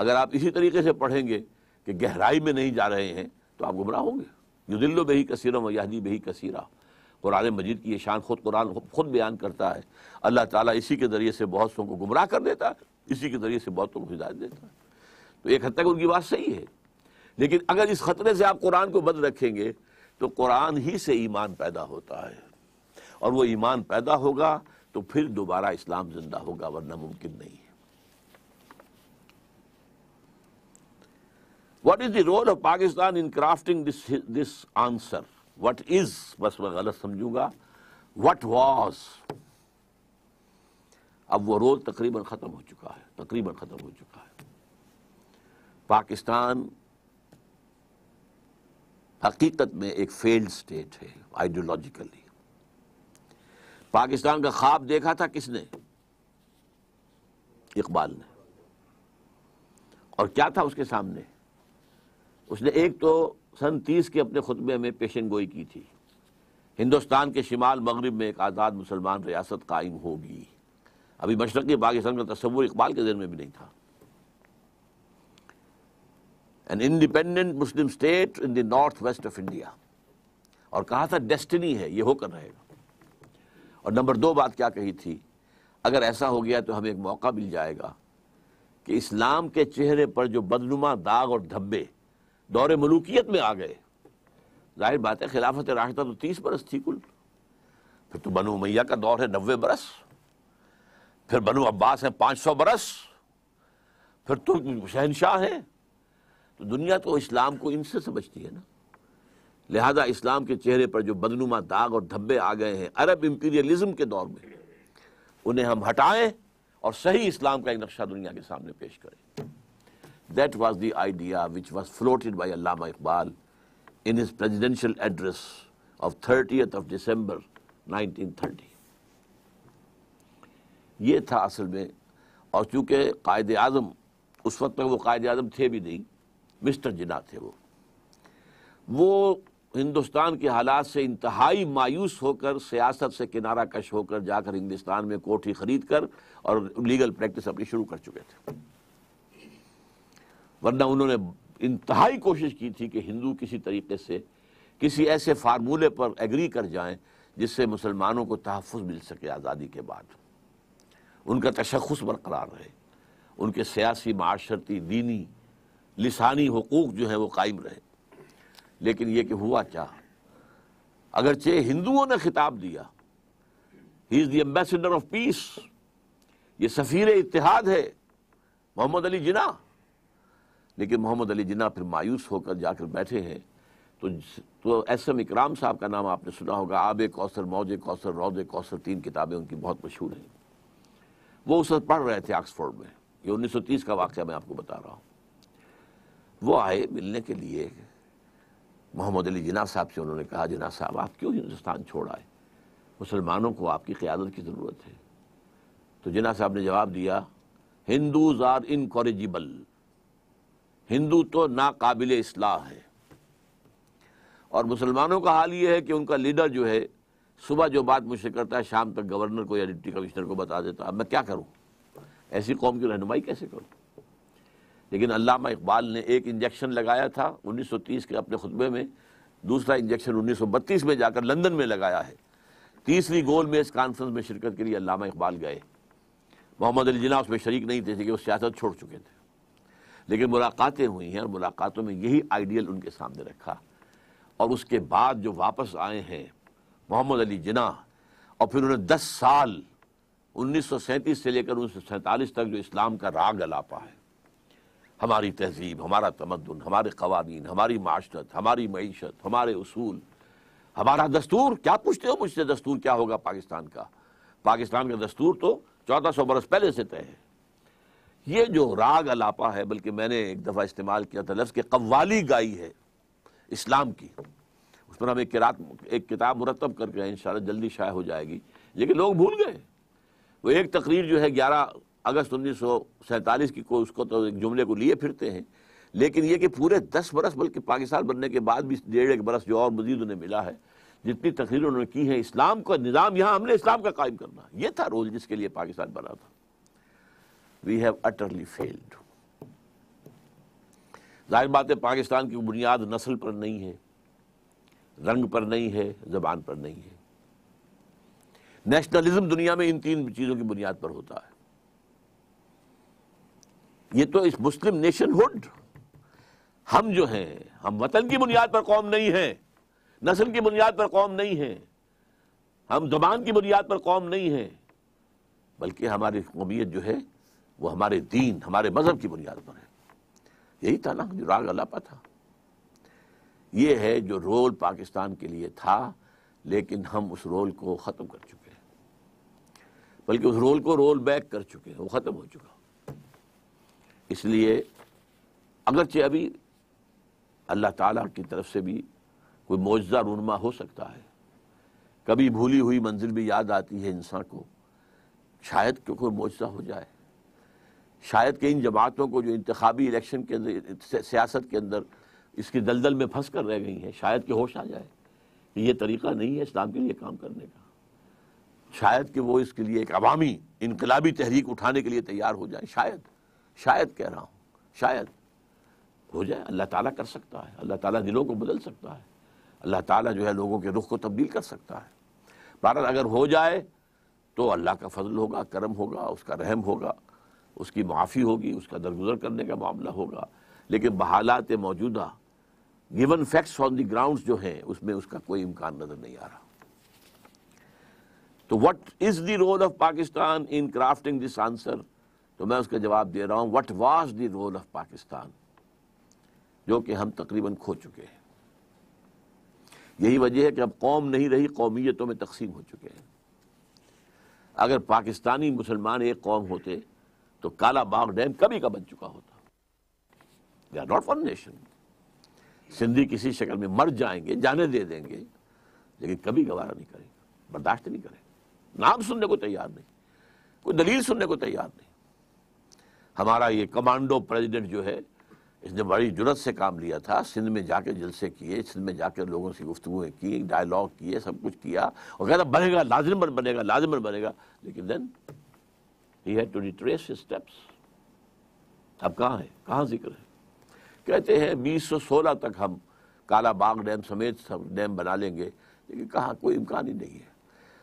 अगर आप इसी तरीके से पढ़ेंगे कि गहराई में नहीं जा रहे हैं तो आप गुमराह होंगे युदिल्लो बही कसीरा मयादी बही कसीरा कुरान मजीद की ये शान खुद कुरान खुद बयान करता है अल्लाह ताला इसी के ज़रिए से बहुत सौ को गुमराह कर देता है इसी के ज़रिए से बहुतों को हिदायत देता है तो एक हद तक उनकी बात सही है लेकिन अगर इस ख़तरे से आप कुरान को बंद रखेंगे तो कुरान ही से ईमान पैदा होता है और वो ईमान पैदा होगा तो फिर दोबारा इस्लाम जिंदा होगा वरना मुमकिन नहीं है what is the role of Pakistan in crafting this this answer what is बस मैं गलत समझूंगा वट वॉज अब वो रोल तकरीबन ख़त्म हो चुका है तकरीबन ख़त्म हो चुका है पाकिस्तान हकीकत में एक फेल्ड स्टेट है आइडियोलॉजिकली पाकिस्तान का ख्वाब देखा था किसने इकबाल ने और क्या था उसके सामने उसने एक तो सन तीस के अपने खुतबे में पेशन गोई की थी हिंदुस्तान के शिमाल मगरब में एक आज़ाद मुसलमान रियासत कायम होगी अभी मशरक पाकिस्तान का तस्वुर इकबाल के जहन में भी नहीं था an independent Muslim state in the west of India और कहा था डेस्टनी है ये होकर रहेगा और नंबर दो बात क्या कही थी अगर ऐसा हो गया तो हमें एक मौका मिल जाएगा कि इस्लाम के चेहरे पर जो बदनुमा दाग और धब्बे दौर मलूकियत में आ गए जाहिर बात है खिलाफत राशिदा तो तीस बरस थी कुल फिर तो बनु मैया का दौर है नबे बरस फिर बनु अब्बास है पाँच सौ बरस फिर तो शहनशाह है तो दुनिया तो इस्लाम को इनसे समझती है ना लिहाजा इस्लाम के चेहरे पर जो बदनुमा दाग और धब्बे आ गए हैं अरब इम्पीरियलिज्म के दौर में उन्हें हम हटाएं और सही इस्लाम का एक नक्शा दुनिया के सामने पेश करें That was the idea which was floated by Allama Iqbal in his presidential address of 30th of December 1930. ये था असल में और चूँकि कायद अजम उस वक्त में वो कायद अजम थे भी नहीं मिस्टर जिना थे वो वो हिंदुस्तान के हालात से इंतहाई मायूस होकर सियासत से किनारा कश होकर जाकर हिंदुस्तान में कोठी खरीद कर और लीगल प्रैक्टिस अपनी शुरू कर चुके थे वरना उन्होंने इंतहाई कोशिश की थी कि हिंदू किसी तरीके से किसी ऐसे फार्मूले पर एग्री कर जाएं जिससे मुसलमानों को तहफ़ मिल सके आज़ादी के बाद उनका तशखस बरकरार रहे उनके सियासी माशरती दीनी लसानी हकूक़ जो हैं वो कायम रहे लेकिन ये कि हुआ क्या अगरचे हिंदुओं ने खिताब दिया he is the ambassador of peace ये सफ़ीर इतिहाद है मोहम्मद अली जिना लेकिन मोहम्मद अली जिन्ना फिर मायूस होकर जाकर बैठे हैं तो तो एस एम इकराम साहब का नाम आपने सुना होगा आब कौसर मौज कौसर रौज कौसर तीन किताबें उनकी बहुत मशहूर हैं वो उस वक्त पढ़ रहे थे ऑक्सफोर्ड में ये 1930 का वाक्य मैं आपको बता रहा हूँ वो आए मिलने के लिए मोहम्मद अली जिना साहब से उन्होंने कहा जिना साहब आप क्यों हिंदुस्तान छोड़ आए मुसलमानों को आपकी क़्यादत की ज़रूरत है तो जिना साहब ने जवाब दिया हिंदूज़ आर इनकॉरेजिबल हिंदू तो नाकाबिल असलाह है और मुसलमानों का हाल ये है कि उनका लीडर जो है सुबह जो बात मुझसे करता है शाम तक गवर्नर को या डिप्टी कमिश्नर को बता देता अब मैं क्या करूँ ऐसी कौम की रहनुमाई कैसे करूँ लेकिन अलामा इकबाल ने एक इंजेक्शन लगाया था 1930 के अपने खुतबे में दूसरा इंजेक्शन 1932 में जाकर लंदन में लगाया है तीसरी गोल में इस कॉन्फ्रेंस में शिरकत के लिए अलामा इकबाल गए मोहम्मद अली जिना उसमें शरीक नहीं थे कि वो सियासत छोड़ चुके थे लेकिन मुलाकातें हुई हैं और मुलाकातों में यही आइडियल उनके सामने रखा और उसके बाद जो वापस आए हैं मोहम्मद अली जिना और फिर उन्होंने दस साल उन्नीस सौ सैंतीस से लेकर उन्नीस सौ सैंतालीस तक जो इस्लाम का राग अलापा है हमारी तहजीब हमारा तमदन हमारे कवानीन हमारी माशरत हमारी मीशत हमारे असूल हमारा दस्तूर क्या पूछते हो मुझसे दस्तूर क्या होगा पाकिस्तान का पाकिस्तान का दस्तूर तो चौदह सौ बरस पहले से तय है ये जो राग अलापा है बल्कि मैंने एक दफ़ा इस्तेमाल किया था लफ्ज़ के कव्वाली गाई है इस्लाम की उस पर हम एक किरात एक किताब मुरतब करके हैं इन जल्दी शाये हो जाएगी लेकिन लोग भूल गए वो एक तकरीर जो है ग्यारह अगस्त उन्नीस सौ सैंतालीस की को उसको तो एक जुमले को लिए फिरते हैं लेकिन ये कि पूरे दस बरस बल्कि पाकिस्तान बनने के बाद भी डेढ़ एक बरस जो और मजीद उन्हें मिला है जितनी तकरीर उन्होंने की है इस्लाम का निज़ाम यहाँ हमने इस्लाम का कायम करना ये था रोल जिसके लिए पाकिस्तान बना था वी हैव अटरली फेल्ड जाहिर बात है पाकिस्तान की बुनियाद नस्ल पर नहीं है रंग पर नहीं है ज़बान पर नहीं है नेशनलिज्म दुनिया में इन तीन चीज़ों की बुनियाद पर होता है ये तो इस मुस्लिम नेशनहुड हम जो हैं हम वतन की बुनियाद पर कौम नहीं है नस्ल की बुनियाद पर कौम नहीं है हम जबान की बुनियाद पर कौम नहीं है बल्कि हमारी कौमियत जो है वो हमारे दीन हमारे मज़हब की बुनियाद पर है यही था ना जो राग अलापा था ये है जो रोल पाकिस्तान के लिए था लेकिन हम उस रोल को ख़त्म कर चुके हैं बल्कि उस रोल को रोल बैक कर चुके हैं वो ख़त्म हो चुका इसलिए अगरचे अभी अल्लाह ताला की तरफ से भी कोई मुआजा रुनमा हो सकता है कभी भूली हुई मंजिल भी याद आती है इंसान को शायद क्यों कोई मुआवजा हो जाए शायद कि इन जमातों को जो इंतबी इलेक्शन के अंदर सियासत के अंदर इसकी दलदल में फंस कर रह गई हैं शायद कि होश आ जाए कि ये तरीका नहीं है इस्लाम के लिए काम करने का शायद कि वो इसके लिए एक अवामी इनकलाबी तहरीक उठाने के लिए तैयार हो जाए शायद शायद कह रहा हूँ शायद हो जाए अल्लाह ताला कर सकता है अल्लाह ताला दिलों को बदल सकता है अल्लाह ताला जो है लोगों के रुख को तब्दील कर सकता है बहर अगर हो जाए तो अल्लाह का फजल होगा करम होगा उसका रहम होगा उसकी माफ़ी होगी उसका दरगुजर करने का मामला होगा लेकिन बहालात मौजूदा given facts on the ground जो हैं उसमें उसका कोई इम्कान नज़र नहीं आ रहा तो what is the role of Pakistan in crafting this answer तो मैं उसका जवाब दे रहा हूं what was the role of Pakistan जो कि हम तकरीबन खो चुके हैं यही वजह है कि अब कौम नहीं रही कौमियतों में तकसीम हो चुके हैं अगर पाकिस्तानी मुसलमान एक कौम होते तो काला बाग डैम कभी का बन चुका होता they are not one nation Sindhi किसी शक्ल में मर जाएंगे जाने दे देंगे लेकिन कभी गवारा नहीं करेंगे बर्दाश्त नहीं करेंगे नाम सुनने को तैयार नहीं कोई दलील सुनने को तैयार नहीं हमारा ये कमांडो प्रेसिडेंट जो है इसने बड़ी जुरत से काम लिया था सिंध में जाके जलसे किए सिंध में जाकर लोगों से गुफ्तु की डायलॉग किए सब कुछ किया और कहता बनेगा लाजमन बनेगा लाजमन बनेगा लेकिन then he had to retrace his steps अब कहाँ है कहाँ जिक्र है कहते हैं बीस सौ सोलह तक हम काला बाग डैम समेत सब डैम बना लेंगे लेकिन कहाँ कोई इम्कान ही नहीं है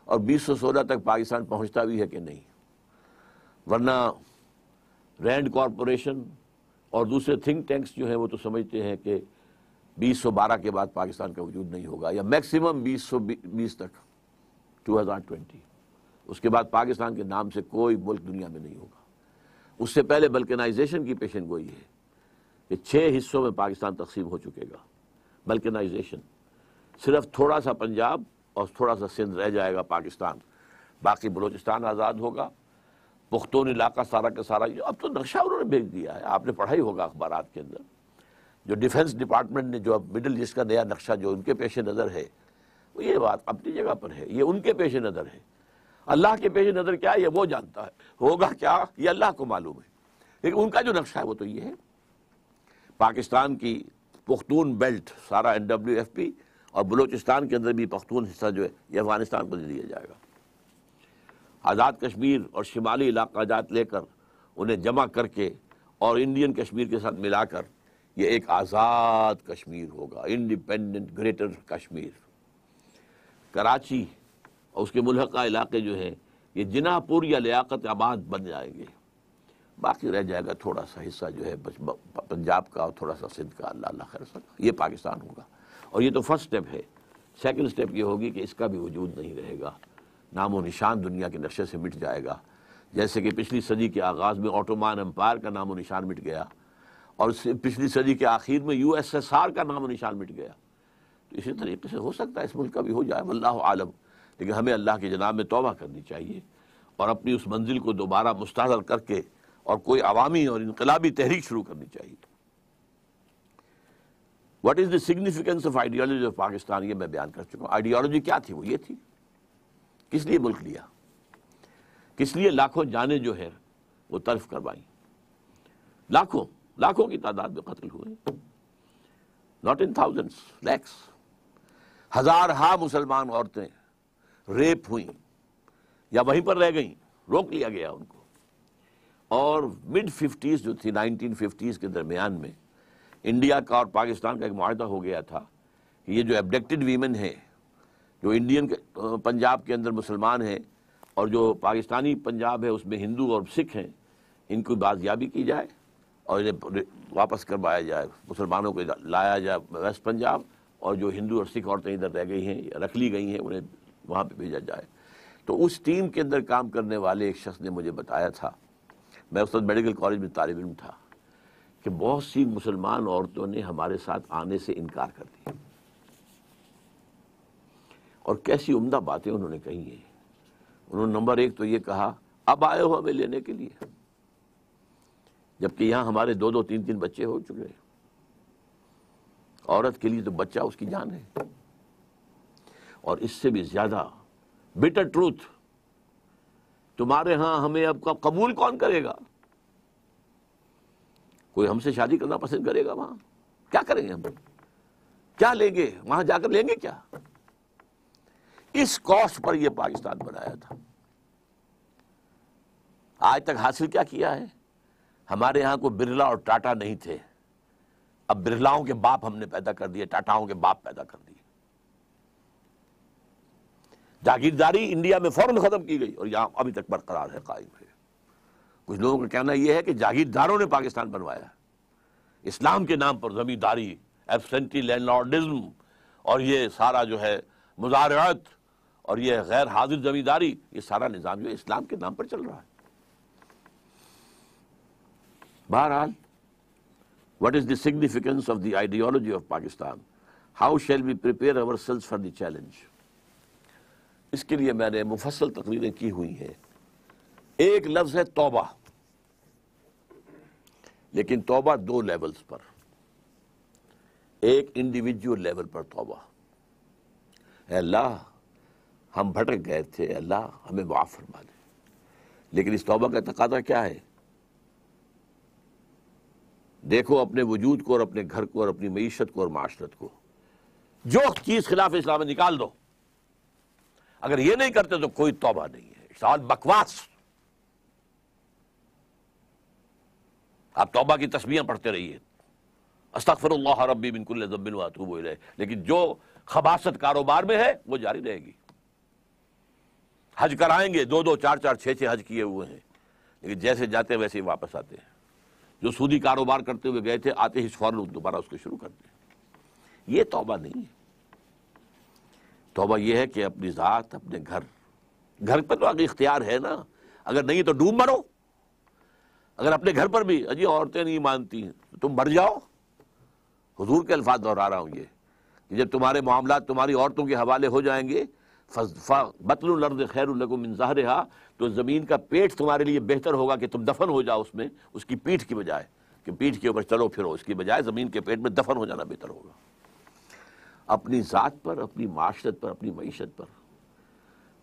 और बीस सौ सोलह तक पाकिस्तान पहुँचता भी है कि नहीं वरना रैंड कॉरपोरेशन और दूसरे थिंक टैंक्स जो हैं वो तो समझते हैं कि 2012 के बाद पाकिस्तान का वजूद नहीं होगा या मैक्सिमम 2020 तक 2020 उसके बाद पाकिस्तान के नाम से कोई मुल्क दुनिया में नहीं होगा उससे पहले बल्कनाइजेशन की पेशन गोई है कि छः हिस्सों में पाकिस्तान तकसीम हो चुकेगा बल्कनाइजेशन सिर्फ थोड़ा सा पंजाब और थोड़ा सा सिंध रह जाएगा पाकिस्तान बाकी बलोचिस्तान आज़ाद होगा पुख्तून इलाका सारा का सारा अब तो नक्शा उन्होंने भेज दिया है आपने पढ़ा ही होगा अखबार के अंदर जो डिफेंस डिपार्टमेंट ने जो अब मिडल ईस्ट का नया नक्शा जो उनके पेश नज़र है वो ये बात अपनी जगह पर है ये उनके पेश नज़र है अल्लाह के पेश नज़र क्या है ये वो जानता है होगा क्या ये अल्लाह को मालूम है लेकिन उनका जो नक्शा है वो तो ये है पाकिस्तान की पख्तून बेल्ट सारा एन डब्ल्यू एफ पी और बलूचिस्तान के अंदर भी पख्तून हिस्सा जो है ये अफगानिस्तान को दे दिया जाएगा आज़ाद कश्मीर और शिमाली इलाका जात लेकर उन्हें जमा करके और इंडियन कश्मीर के साथ मिलाकर ये एक आज़ाद कश्मीर होगा इंडिपेंडेंट ग्रेटर कश्मीर कराची और उसके मुलहका इलाके जो हैं ये जिनापुर या लियाकत आबाद बन जाएंगे बाकी रह जाएगा थोड़ा सा हिस्सा जो है पंजाब का और थोड़ा सा सिंध का अल्लाह अल्लाह खैर ये पाकिस्तान होगा और ये तो फर्स्ट स्टेप है सेकंड स्टेप ये होगी कि इसका भी वजूद नहीं रहेगा नामो निशान दुनिया के नक्शे से मिट जाएगा जैसे कि पिछली सदी के आगाज़ में ओटोमान एम्पायर का नामो निशान मिट गया और पिछली सदी के आखिर में यू एस एस आर का नामो निशान मिट गया तो इसी तरीके से हो सकता है इस मुल्क का भी हो जाए वल्लाह आलम लेकिन हमें अल्लाह के जनाब में तोबा करनी चाहिए और अपनी उस मंजिल को दोबारा मुस्तर करके और कोई अवामी और इनकलाबी तहरीक शुरू करनी चाहिए what is the significance of ideology of Pakistan ये मैं बयान कर चुका हूँ आइडियोलॉजी क्या थी वो ये थी किस लिए मुल्क लिया किस लिए लाखों जाने जो है वो तर्फ करवाई लाखों लाखों की तादाद में कत्ल हुए नॉट इन थाउजेंड्स लैक्स हजार हा मुसलमान औरतें रेप हुई या वहीं पर रह गई रोक लिया गया उनको और मिड फिफ्टीज़ जो थी नाइनटीन फिफ्टीज़ के दरमियान में इंडिया का और पाकिस्तान का एक माहा हो गया था ये जो एबडेक्टेड वीमेन है जो इंडियन के पंजाब के अंदर मुसलमान हैं और जो पाकिस्तानी पंजाब है उसमें हिंदू और सिख हैं इनको बाजियाबी की जाए और इन्हें वापस करवाया जाए मुसलमानों को लाया जाए वेस्ट पंजाब और जो हिंदू और सिख औरतें इधर रह गई हैं रख ली गई हैं उन्हें वहाँ पर भेजा जाए तो उस टीम के अंदर काम करने वाले एक शख्स ने मुझे बताया था मैं उस वक्त मेडिकल कॉलेज में तालब इम था कि बहुत सी मुसलमान औरतों ने हमारे साथ आने से इनकार कर दिया और कैसी उम्दा बातें उन्होंने कही हैं उन्होंने नंबर एक तो ये कहा अब आए हो हमें लेने के लिए जबकि यहाँ हमारे दो दो तीन तीन बच्चे हो चुके हैं औरत के लिए तो बच्चा उसकी जान है और इससे भी ज़्यादा बिटर ट्रूथ तुम्हारे यहां हमें अब कबूल कौन करेगा कोई हमसे शादी करना पसंद करेगा वहां क्या करेंगे हम क्या लेंगे वहां जाकर लेंगे क्या इस कॉस्ट पर यह पाकिस्तान बनाया था आज तक हासिल क्या किया है हमारे यहां को बिरला और टाटा नहीं थे अब बिरलाओं के बाप हमने पैदा कर दिए टाटाओं के बाप पैदा कर दिए जागीरदारी इंडिया में फ़ौरन ख़त्म की गई और यहाँ अभी तक बरकरार है कायम है कुछ लोगों का कहना यह है कि जागीरदारों ने पाकिस्तान बनवाया इस्लाम के नाम पर ज़मींदारी एबसेंटी लैंडलॉर्डिज्म और ये सारा जो है मुजारत और ये गैर हाजिर ज़मींदारी ये सारा निज़ाम जो इस्लाम के नाम पर चल रहा है बहरहाल what is the significance of the ideology of Pakistan how shall we prepare ourselves for the challenge इसके लिए मैंने मुफसल तकरीरें की हुई हैं एक लफ्ज़ है तोबा लेकिन तोबा दो लेवल्स पर एक इंडिविजुअल लेवल पर तोबा अल्लाह हम भटक गए थे अल्लाह हमें माफ़ फरमा दे लेकिन इस तोबा का तकादा क्या है देखो अपने वजूद को और अपने घर को और अपनी मीशत को और माशरत को जो चीज़ खिलाफ इस्लाम निकाल दो अगर ये नहीं करते तो कोई तोबा नहीं है साल बकवास आप तोबा की तस्वीरें पढ़ते रहिए अस्तफर रबी बिनकुल लेकिन जो खबासत कारोबार में है वो जारी रहेगी हज कराएंगे दो दो चार चार छः छः हज किए हुए हैं लेकिन जैसे जाते हैं वैसे ही वापस आते हैं जो सूदी कारोबार करते हुए गए थे आते ही फौरन दोबारा उसको शुरू करते हैं ये तोबा नहीं है तोबा यह है कि अपनी ज़ात अपने घर घर पर तो आगे इख्तियार है ना अगर नहीं तो डूब मरो अगर अपने घर पर भी अजी औरतें नहीं मानती तो तुम मर जाओ हजूर के अल्फाज दोहरा रहा हूँ ये कि जब तुम्हारे मामला तुम्हारी औरतों के हवाले हो जाएंगे बतल लर्द खैर रहा तो ज़मीन का पेट तुम्हारे लिए बेहतर होगा कि तुम दफन हो जाओ उसमें उसकी पीठ की बजाय कि पीठ के ऊपर चलो फिरो उसकी बजाय ज़मीन के पेट में दफन हो जाना बेहतर होगा अपनी ज़ात पर अपनी माशरत पर अपनी मीशत पर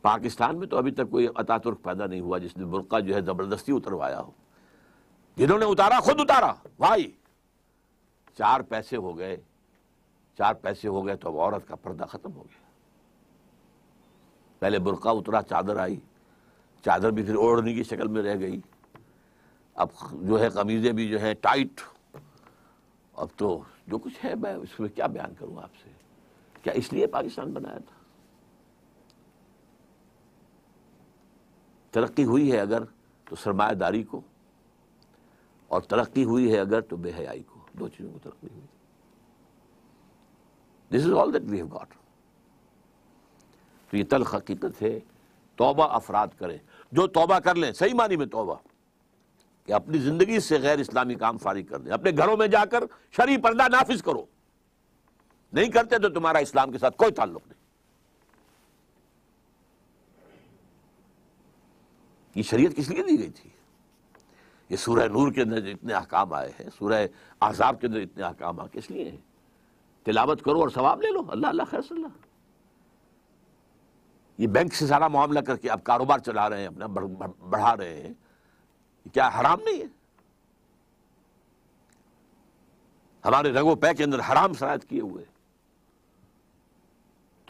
पाकिस्तान में तो अभी तक कोई अता तुर्क पैदा नहीं हुआ जिसने बुरका जो है ज़बरदस्ती उतरवाया हो जिन्होंने उतारा खुद उतारा भाई चार पैसे हो गए चार पैसे हो गए तो अब औरत का पर्दा ख़त्म हो गया पहले बुरका उतरा चादर आई चादर भी फिर ओढ़ने की शक्ल में रह गई अब जो है कमीज़ें भी जो है टाइट अब तो जो कुछ है मैं इसमें क्या बयान करूँ आपसे क्या इसलिए पाकिस्तान बनाया था तरक्की हुई है अगर तो सरमादारी को और तरक्की हुई है अगर तो बेहयाई को दो चीज़ों को तरक्की हुई this is all that we have got तो ये तल हकीकत है तोबा अफराद करें जो तोबा कर लें सही मानी में तोबा कि अपनी ज़िंदगी से गैर इस्लामी काम फारिग कर दें अपने घरों में जाकर शरी पर्दा नाफिज करो नहीं करते तो तुम्हारा इस्लाम के साथ कोई ताल्लुक नहीं ये शरीयत किस लिए दी गई थी ये सूरह नूर के अंदर इतने अहकाम आए हैं सूरह आजाब के अंदर इतने अहकाम आ किस लिए हैं तिलावत करो और सवाब ले लो अल्लाह अल्लाह खैर सल्ला ये बैंक से सारा मामला करके आप कारोबार चला रहे हैं अपना बढ़ा रहे हैं क्या हराम नहीं है हमारे रंगों पै के अंदर हराम शरात किए हुए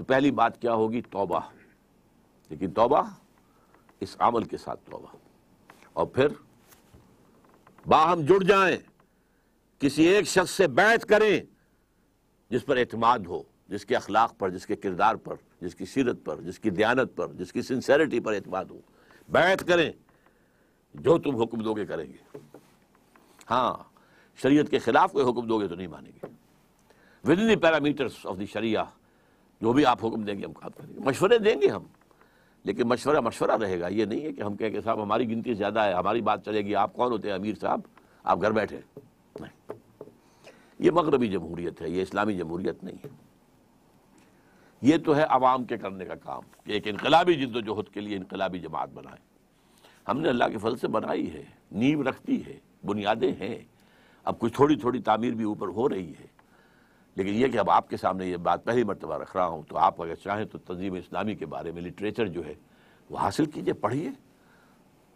तो पहली बात क्या होगी तोबा लेकिन तोबा इस अमल के साथ तोबा और फिर बाहम जुड़ जाएं किसी एक शख्स से बैत करें जिस पर एतमाद हो जिसके अखलाक पर जिसके किरदार पर जिसकी सीरत पर जिसकी दयानत पर जिसकी सिंसेरिटी पर एतमाद हो बैत करें जो तुम हुक्म दोगे करेंगे हाँ शरीयत के खिलाफ कोई हुक्म दोगे तो नहीं मानेंगे within the parameters of the sharia जो भी आप हुक्म देंगे हम काम करेंगे मशवरे देंगे हम लेकिन मशवरा मशवरा रहेगा ये नहीं है कि हम कहें कि साहब हमारी गिनती ज़्यादा है हमारी बात चलेगी आप कौन होते हैं अमीर साहब आप घर बैठे नहीं ये मगरबी जमहूरीत है ये इस्लामी जमहूरीत नहीं है ये तो है आवाम के करने का काम कि एक इनकलाबी जद्दोजहद के लिए इनकलाबी जमात बनाए हमने अल्लाह के फल से बनाई है नींव रखती है बुनियादें हैं अब कुछ थोड़ी थोड़ी तामीर भी ऊपर हो रही है लेकिन यह कि अब आपके सामने ये बात पहली मरतबा रख रहा हूँ तो आप अगर चाहें तो तंजीम इस्लामी के बारे में लिटरेचर जो है वो हासिल कीजिए पढ़िए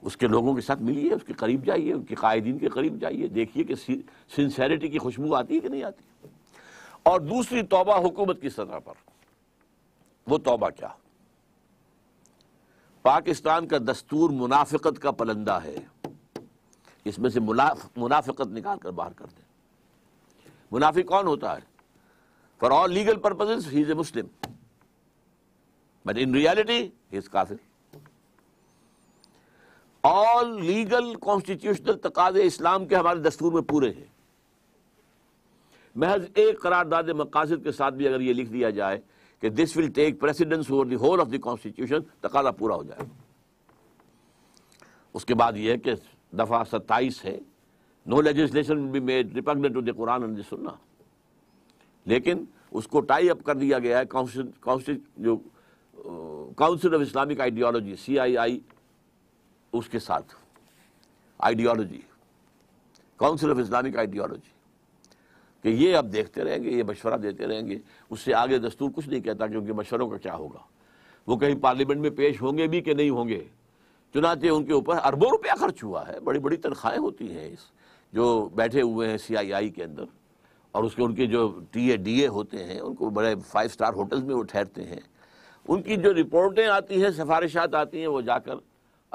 उसके लोगों के साथ मिलिए उसके करीब जाइए उनके कायदीन के करीब जाइए देखिए कि सिंसेरिटी की खुशबू आती है कि नहीं आती और दूसरी तोबा हुकूमत की सतह पर वो तोबा क्या पाकिस्तान का दस्तूर मुनाफिकत का पलंदा है इसमें से मुनाफ मुनाफिकत निकाल कर बाहर कर दें मुनाफिक कौन होता है For all legal purposes, he is a Muslim. But in reality, he is kafir. All legal constitutional तकाजे इस्लाम के हमारे दस्तूर में पूरे हैं महज एक करारदाद मकासद के साथ भी अगर ये लिख दिया जाए कि this will take precedence over the whole of the constitution तकाजा पूरा हो जाए उसके बाद यह है कि दफ़ा सत्ताईस है no legislation be made repugnant to the Quran and the लेकिन उसको टाई अप कर दिया गया है जो council of Islamic ideology C I I उसके साथ ideology council of Islamic ideology कि ये अब देखते रहेंगे ये मशवरा देते रहेंगे उससे आगे दस्तूर कुछ नहीं कहता क्योंकि मशवरों का क्या होगा वो कहीं पार्लियामेंट में पेश होंगे भी कि नहीं होंगे चुनाचे उनके ऊपर अरबों रुपया खर्च हुआ है बड़ी बड़ी तनख्वाहें होती हैं इस जो बैठे हुए हैं सी आई आई के अंदर और उसके उनके जो टी ए डी ए होते हैं उनको बड़े फाइव स्टार होटल्स में वो ठहरते हैं उनकी जो रिपोर्टें आती हैं सिफारिशात आती हैं वो जाकर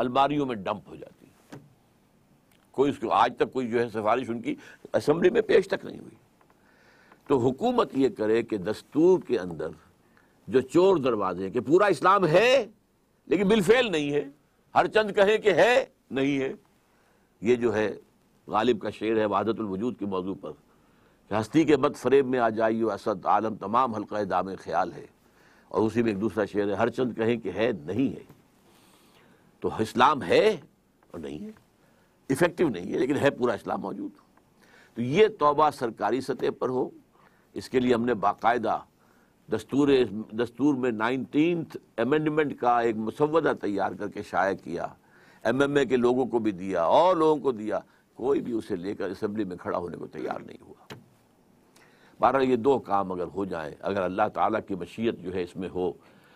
अलमारियों में डंप हो जाती है कोई उसको आज तक कोई जो है सिफारिश उनकी असम्बली में पेश तक नहीं हुई तो हुकूमत ये करे कि दस्तूर के अंदर जो चोर दरवाजे कि पूरा इस्लाम है लेकिन बिलफेल नहीं है हर चंद कहें कि है नहीं है ये जो है गालिब का शेर है वहादतुल वजूद के मौजू पर हस्ती के बद फरेब में आ जाइयो असद आलम तमाम हल्का दाम ख्याल है और उसी में एक दूसरा शेर है हर चंद कहें कि है नहीं है तो इस्लाम है और नहीं है इफेक्टिव नहीं है लेकिन है पूरा इस्लाम मौजूद तो ये तोबा सरकारी सतह पर हो इसके लिए हमने बाकायदा दस्तूर दस्तूर में नाइनटीन अमेंडमेंट का एक मसवदा तैयार करके शाया किया एम एम ए के लोगों को भी दिया और लोगों को दिया कोई भी उसे लेकर असम्बली में खड़ा होने को तैयार नहीं हुआ बारह ये दो काम अगर हो जाएँ अगर अल्लाह ताला की मशीयत जो है इसमें हो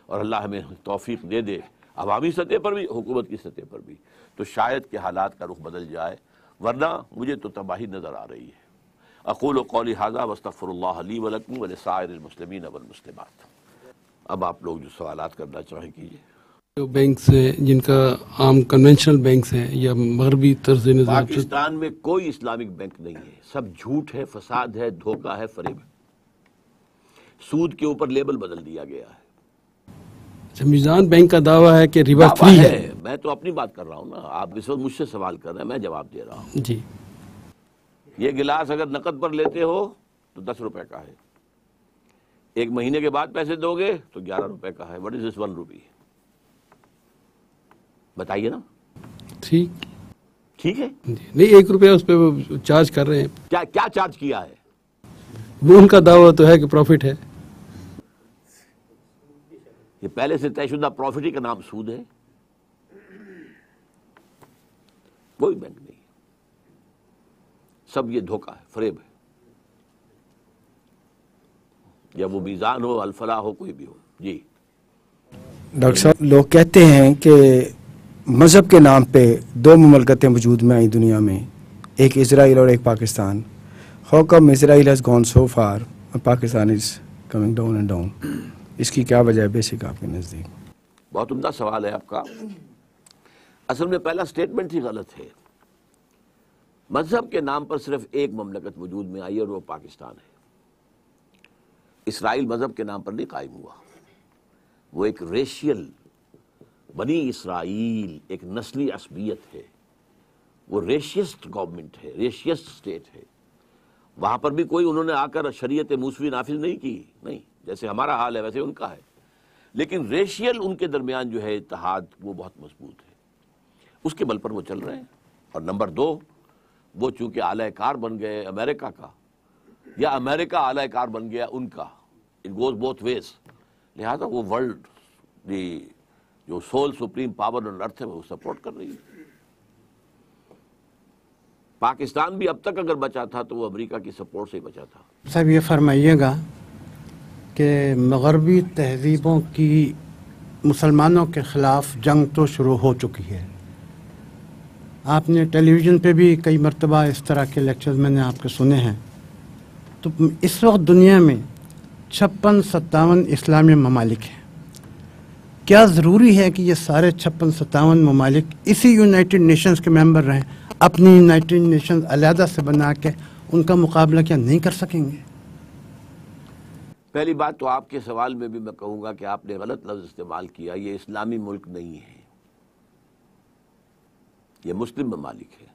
और अल्लाह हमें तोफ़ी दे दे अवामी सतह पर भी हुकूमत की सतह पर भी तो शायद के हालात का रुख बदल जाए वरना मुझे तो तबाही नज़र आ रही है अकूल कौल हाजा वस्तफ़रली वलकम वसायरमसलिन अबलमसलिमत अब आप लोग जो सवाल करना चाहें कीजिए जो बैंक है जिनका आम कन्वेंशनल बैंक है या मगरबी तर्ज पाकिस्तान में कोई इस्लामिक बैंक नहीं है सब झूठ है फसाद है धोखा है फरेब सूद के ऊपर लेबल बदल दिया गया है मिजान बैंक का दावा है कि रिवा फ्री है।, है मैं तो अपनी बात कर रहा हूँ ना आप इस वक्त मुझसे सवाल कर रहे हैं मैं जवाब दे रहा हूँ जी ये गिलास अगर नकद पर लेते हो तो दस रुपए का है एक महीने के बाद पैसे दोगे तो ग्यारह रुपए का है वट इज इस वन रुपी बताइए ना ठीक ठीक है नहीं एक रुपया उस पर चार्ज कर रहे हैं क्या क्या चार्ज किया है वो उनका दावा तो है कि प्रॉफिट है ये पहले से तयशुदा प्रॉफिट ही का नाम सूद है कोई बैंक नहीं सब ये धोखा है फरेब है या वो मीज़ान हो अलफला हो कोई भी हो जी डॉक्टर साहब लोग कहते हैं कि मज़हब के नाम पे दो ममलकतें वजूद में आई दुनिया में एक इसराइल और एक पाकिस्तान कम Israel has gone so far Pakistan is coming down and down इसकी क्या वजह है बेसिक आपके नज़दीक बहुत उमदा सवाल है आपका असल में पहला स्टेटमेंट ही गलत है मजहब के नाम पर सिर्फ एक ममलकत वजूद में आई और वो पाकिस्तान है इसराइल मजहब के नाम पर नहीं कायम हुआ वो एक रेशियल बनी इसराइल एक नस्ली असबियत है वो रेशियस्ट गवर्नमेंट है रेशियस्ट स्टेट है वहाँ पर भी कोई उन्होंने आकर शरीयत मूसवी नाफिज नहीं की नहीं जैसे हमारा हाल है वैसे उनका है लेकिन रेशियल उनके दरमियान जो है इतिहाद वो बहुत मजबूत है उसके बल पर वो चल रहे हैं और नंबर दो वो चूंकि आलाकार बन गए अमेरिका का या अमेरिका आलाकार बन गया उनका इट गोज बोथ वेज लिहाजा वो वर्ल्ड दी जो sole supreme power on earth है वो सपोर्ट कर रही है पाकिस्तान भी अब तक अगर बचा था तो वो अमेरिका की सपोर्ट से ही बचा था साहब ये फरमाइएगा कि मगरबी तहजीबों की मुसलमानों के ख़िलाफ़ जंग तो शुरू हो चुकी है आपने टेलीविज़न पे भी कई मरतबा इस तरह के लेक्चर्स मैंने आपके सुने हैं तो इस वक्त दुनिया में छप्पन सत्तावन इस्लामी ममालिक हैं क्या ज़रूरी है कि ये सारे छप्पन सत्तावन ममालिक इसी यूनाइटेड नेशंस के मेंबर रहें अपनी यूनाइटेड नेशंस अलहदा से बना के उनका मुकाबला क्या नहीं कर सकेंगे पहली बात तो आपके सवाल में भी मैं कहूँगा कि आपने गलत लफ्ज़ इस्तेमाल किया ये इस्लामी मुल्क नहीं है ये मुस्लिम ममालिक है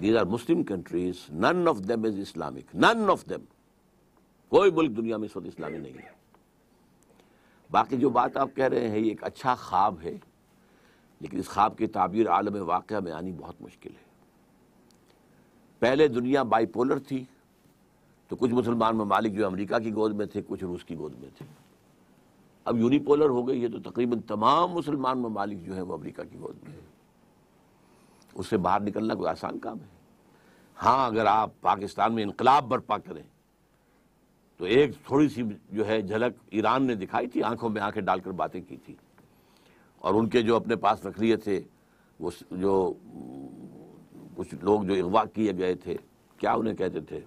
these are Muslim countries none of them is Islamic none of them कोई मुल्क दुनिया में इस वक्त इस्लामी नहीं है बाकी जो बात आप कह रहे हैं ये एक अच्छा ख्वाब है लेकिन इस ख्वाब की ताबीर आलम वाक़ में आनी बहुत मुश्किल है पहले दुनिया बाईपोलर थी तो कुछ मुसलमान ममालिक जो अमेरिका की गोद में थे कुछ रूस की गोद में थे अब यूनिपोलर हो गई है तो तकरीबन तमाम मुसलमान ममालिक जो हैं वो अमेरिका की गोद में है उससे बाहर निकलना कोई आसान काम है हाँ अगर आप पाकिस्तान में इनकलाब बर्पा करें तो एक थोड़ी सी जो है झलक ईरान ने दिखाई थी आंखों में आंखें डालकर बातें की थी और उनके जो अपने पास रख लिए थे वो जो कुछ लोग जो अगवा किए गए थे क्या उन्हें कहते थे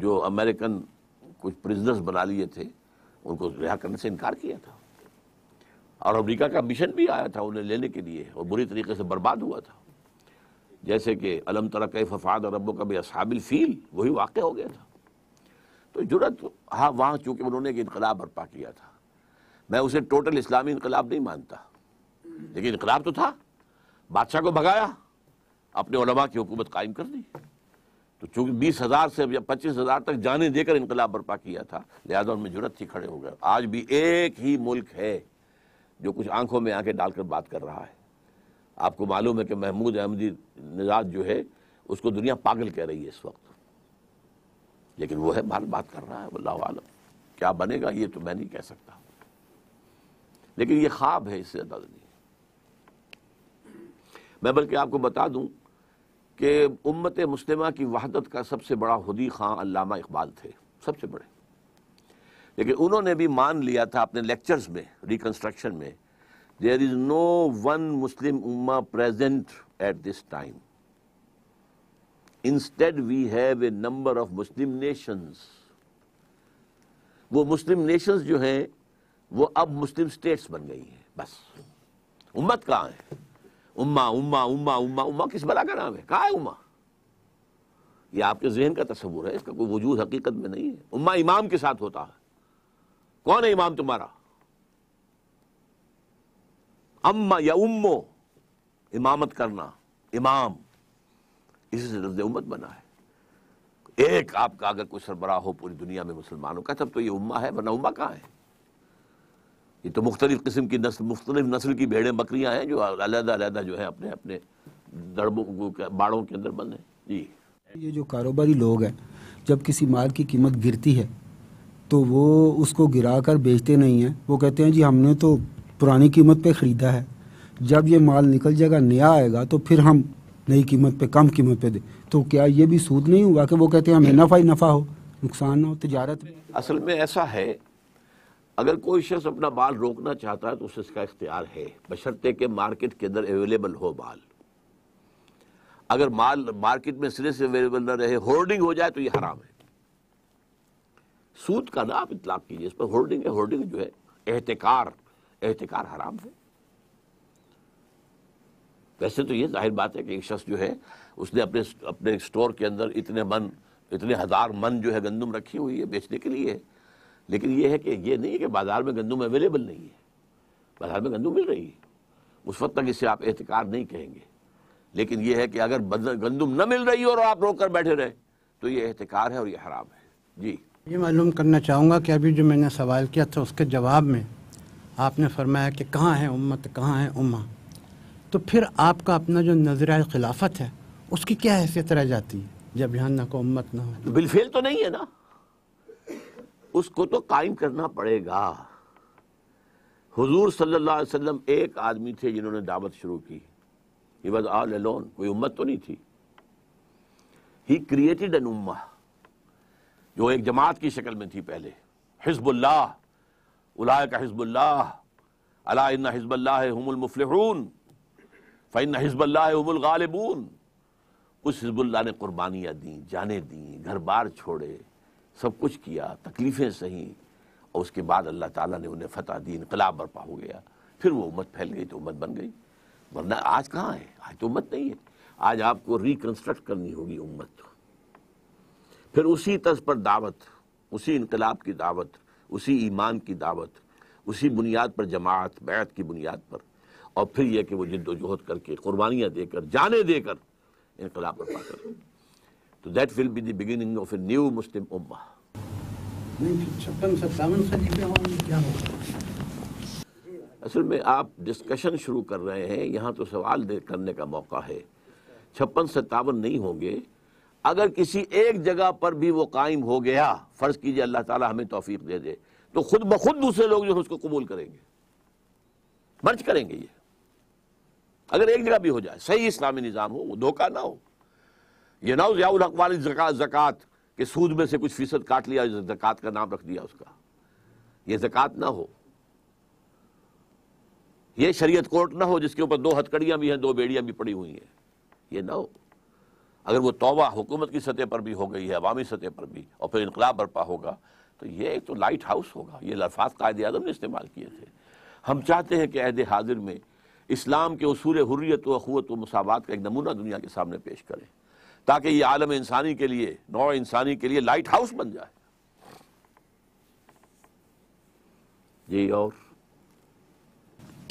जो अमेरिकन कुछ प्रिजनर्स बना लिए थे उनको रिहा करने से इनकार किया था और अमेरिका का मिशन भी आया था उन्हें लेने के लिए और बुरी तरीके से बर्बाद हुआ था जैसे कि अलम तरक़ फ़ाद और रब्बों का भी असाबिल फील वही वाक़ हो गया था तो जरूरत तो, हाँ वहाँ चूंकि उन्होंने एक इनकलाब बर्पा किया था मैं उसे टोटल इस्लामी इनकलाब नहीं मानता लेकिन इनकलाब तो था बादशाह को भगाया अपने उलमा की हुकूमत कायम कर दी तो चूंकि बीस हज़ार से या पच्चीस हज़ार तक जाने देकर इनकलाब बर्पा किया था लिहाजा उनमें जरूरत थी खड़े हो गए आज भी एक ही मुल्क है जो कुछ आंखों में आंखें डालकर बात कर रहा है आपको मालूम है कि महमूद अहमदी निजात जो है उसको दुनिया पागल कह रही है इस वक्त लेकिन वो है बाल बात कर रहा है अल्लाह आलम क्या बनेगा ये तो मैं नहीं कह सकता लेकिन ये ख्वाब है इससे ज्यादा नहीं मैं बल्कि आपको बता दूं कि उम्मत मुस्लिमा की वहादत का सबसे बड़ा हदी खां अल्लामा इकबाल थे सबसे बड़े लेकिन उन्होंने भी मान लिया था अपने लेक्चर्स में रिकन्स्ट्रक्शन में there is no one Muslim ummah present at this time instead we have a number of Muslim nations वो मुस्लिम नेशंस जो हैं वो अब मुस्लिम स्टेट्स बन गई हैं बस उम्मत कहाँ है उम्मा उम्मा उम्मा उम्मा उम्मा किस बला का नाम है कहाँ है उम्मा ये आपके जहन का तस्वूर है इसका कोई वजूद हकीकत में नहीं है उम्मा इमाम के साथ होता है कौन है इमाम तुम्हारा अम्मा या उम्मो इमामत करना इमाम इसी से लफ्ज उम्मत बना है एक आपका अगर कोई सरबरा हो पूरी दुनिया में मुसलमानों का तब तो ये उम्मा है वरना उम्मा कहाँ है ये तो मुख्तलिफ किस्म की नस्ल मुख्तलिफ नस्ल की भेड़ें बकरियाँ हैं जो अलहदा जो है अपने अपने दड़बों बाड़ों के अंदर बंद हैं जी ये जो कारोबारी लोग हैं जब किसी माल की कीमत गिरती है तो वो उसको गिरा कर बेचते नहीं हैं वो कहते हैं जी हमने तो पुरानी कीमत पर ख़रीदा है जब ये माल निकल जाएगा नया आएगा तो फिर हम नई कीमत पे कम कीमत पे दे तो क्या ये भी सूद नहीं होगा कि वो कहते हैं हमें नफ़ा ही नफ़ा हो नुकसान ना हो तजारत असल में ऐसा है अगर कोई शख्स अपना बाल रोकना चाहता है तो उसे इसका इख्तियार है बशर्ते कि मार्केट के अंदर अवेलेबल हो बाल अगर माल मार्केट में सिरे से अवेलेबल ना रहे होर्डिंग हो जाए तो ये हराम है सूद का ना आप इतलाक कीजिए इस पर होर्डिंग है होर्डिंग जो है एहतिकार एहतिकार हराम है वैसे तो ये जाहिर बात है कि एक शख्स जो है उसने अपने अपने स्टोर के अंदर इतने मन इतने हज़ार मन जो है गंदम रखी हुई है बेचने के लिए लेकिन ये है कि ये नहीं है कि बाज़ार में गंदम अवेलेबल नहीं है बाज़ार में गंदम मिल रही है उस वक्त तक इसे आप एहतकार नहीं कहेंगे लेकिन यह है कि अगर गंदम न मिल रही हो और आप रोक कर बैठे रहे तो ये एहतकार है और ये हराम है जी ये मालूम करना चाहूँगा कि अभी जो मैंने सवाल किया था उसके जवाब में आपने फरमाया कि कहाँ है उम्मत कहाँ है उम्मा तो फिर आपका अपना जो नजर खिलाफत है उसकी क्या हैसियत रह जाती है जब यहाँ ना को उम्मत ना हो बिलफेल तो नहीं है ना उसको तो कायम करना पड़ेगा हुजूर सल्लल्लाहु अलैहि वसल्लम एक आदमी थे जिन्होंने दावत शुरू की ही वॉज ऑल एलोन कोई उम्मत तो नहीं थी ही क्रिएटेड एन उम्मा जो एक जमात की शक्ल में थी पहले हिजबुल्लाह उलाय का हिजबुल्लाह अला हिजबल्ला फ़ैन हिजबल्लाबुल गालिबून उस हिजबुल्ला ने कुर्बानियाँ दी जाने दी घर बार छोड़े सब कुछ किया तकलीफ़ें सही और उसके बाद अल्लाह ताला ने उन्हें फतह दी इनकलाब बर्पा हो गया फिर वो उम्मत फैल गई तो उम्मत बन गई वरना आज कहाँ है आज तो उम्मत नहीं है आज आपको रिकन्स्ट्रक्ट करनी होगी उम्मत फिर उसी तर्ज पर दावत उसी इनकलाब की दावत उसी ईमान की दावत उसी बुनियाद पर जमात बैत की बुनियाद पर और फिर यह कि वो जिद्दोजहद करके कुर्बानियां देकर जाने देकर इनकलाब बर्पा कर तो that will be the beginning of a new Muslim ummah असल में आप डिस्कशन शुरू कर रहे हैं यहाँ तो सवाल करने का मौका है छप्पन सत्तावन नहीं होंगे अगर किसी एक जगह पर भी वो कायम हो गया फ़र्ज़ कीजिए अल्लाह ताला हमें तोफ़ी दे दे तो खुद ब खुद दूसरे लोग जो है उसको कबूल करेंगे मर्ज करेंगे ये अगर एक जगह भी हो जाए सही इस्लामी निज़ाम हो वो धोखा ना हो ये ना हो जयाउल हक वाली जक़ात जक़ात के सूद में से कुछ फ़ीसद काट लिया जक़ात का नाम रख दिया उसका ये जक़ात ना हो ये शरीयत कोर्ट ना हो जिसके ऊपर दो हथकड़ियां भी हैं दो बेड़ियां भी पड़ी हुई हैं ये ना हो अगर वो तोबा हुकूमत की सतह पर भी हो गई है अवामी सतह पर भी और फिर इनकलाब बरपा होगा तो ये एक तो लाइट हाउस होगा ये लफात कायद आजम ने इस्तेमाल किए थे हम चाहते हैं कि अहद हाजिर में इस्लाम के असूल हुर्रियत व अखवत व मसावत का एक नमूना दुनिया के सामने पेश करें ताकि ये आलम इंसानी के लिए नौ इंसानी के लिए लाइट हाउस बन जाए जी और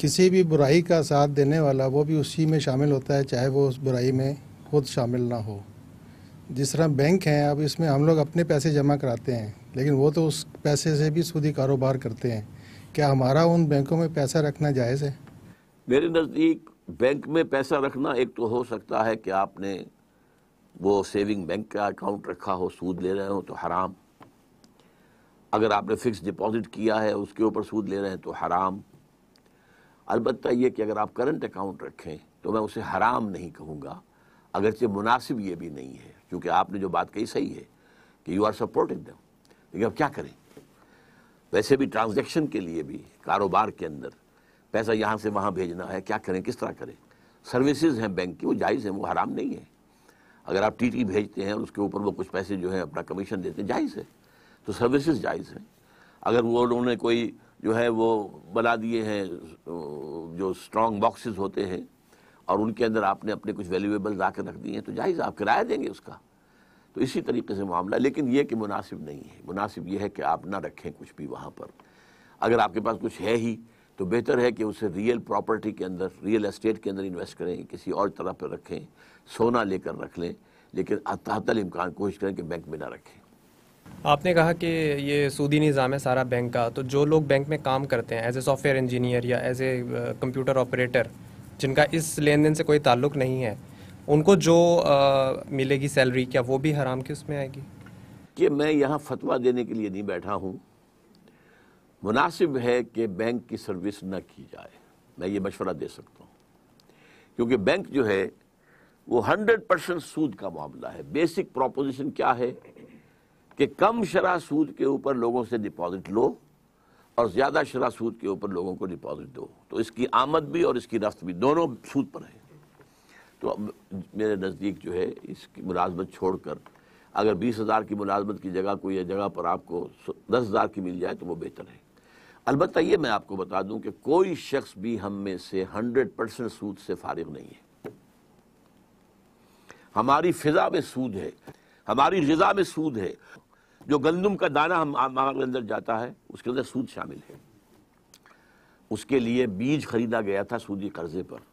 किसी भी बुराई का साथ देने वाला वो भी उसी में शामिल होता है चाहे वो उस बुराई में खुद शामिल ना हो जिस तरह बैंक हैं अब इसमें हम लोग अपने पैसे जमा कराते हैं लेकिन वो तो उस पैसे से भी सूदी कारोबार करते हैं क्या हमारा उन बैंकों में पैसा रखना जायज़ है मेरे नज़दीक बैंक में पैसा रखना एक तो हो सकता है कि आपने वो सेविंग बैंक का अकाउंट रखा हो सूद ले रहे हो तो हराम अगर आपने फ़िक्स डिपॉजिट किया है उसके ऊपर सूद ले रहे हैं तो हराम अलबत् यह कि अगर आप करंट अकाउंट रखें तो मैं उसे हराम नहीं कहूँगा अगरचे मुनासिब ये भी नहीं है क्योंकि आपने जो बात कही सही है कि यू आर सपोर्टिंग दम लेकिन अब क्या करें वैसे भी ट्रांजेक्शन के लिए भी कारोबार के अंदर पैसा यहाँ से वहाँ भेजना है क्या करें किस तरह करें सर्विसेज हैं बैंक की वो जायज़ हैं वो हराम नहीं है अगर आप टी भेजते हैं और उसके ऊपर वो कुछ पैसे जो है अपना कमीशन देते हैं जायज़ है तो सर्विसेज जायज़ हैं अगर वो उन्होंने कोई जो है वो बना दिए हैं जो स्ट्रॉन्ग बॉक्सेस होते हैं और उनके अंदर आपने अपने कुछ वैल्यूएबल आकर रख दिए हैं तो जायज़ आप किराया देंगे उसका तो इसी तरीके से मामला लेकिन ये कि मुनासिब नहीं है मुनासिब ये है कि आप ना रखें कुछ भी वहाँ पर अगर आपके पास कुछ है ही तो बेहतर है कि उसे रियल प्रॉपर्टी के अंदर रियल एस्टेट के अंदर इन्वेस्ट करें किसी और तरह पर रखें सोना लेकर रख लें लेकिन अतहतल इम्कान कोशिश करें कि बैंक में ना रखें आपने कहा कि ये सूदी निज़ाम है सारा बैंक का तो जो लोग बैंक में काम करते हैं एज ए सॉफ्टवेयर इंजीनियर या एज ए कंप्यूटर ऑपरेटर जिनका इस लेन देन से कोई ताल्लुक नहीं है उनको जो आ, uh, मिलेगी सैलरी क्या वो भी हराम की उसमें आएगी कि मैं यहाँ फतवा देने के लिए नहीं बैठा हूँ मुनासिब है कि बैंक की सर्विस न की जाए मैं ये मशवरा दे सकता हूँ क्योंकि बैंक जो है वो हंड्रेड परसेंट सूद का मामला है बेसिक प्रोपोजिशन क्या है कि कम शरा सूद के ऊपर लोगों से डिपॉजिट लो और ज़्यादा शरा सूद के ऊपर लोगों को डिपॉजिट दो तो इसकी आमद भी और इसकी रफ्त भी दोनों सूद पर है तो मेरे नज़दीक जो है इसकी मुलाजमत छोड़ कर अगर बीस हज़ार की मुलाजमत की जगह कोई जगह पर आपको दस हज़ार की मिल जाए तो वो बेहतर है अलबत् ये मैं आपको बता दूं कि कोई शख्स भी हम में से हंड्रेड परसेंट सूद से फारिग नहीं है हमारी फिजा में सूद है हमारी गजा में सूद है जो गंदम का दाना हम के अंदर जाता है उसके अंदर सूद शामिल है उसके लिए बीज खरीदा गया था सूदी कर्जे पर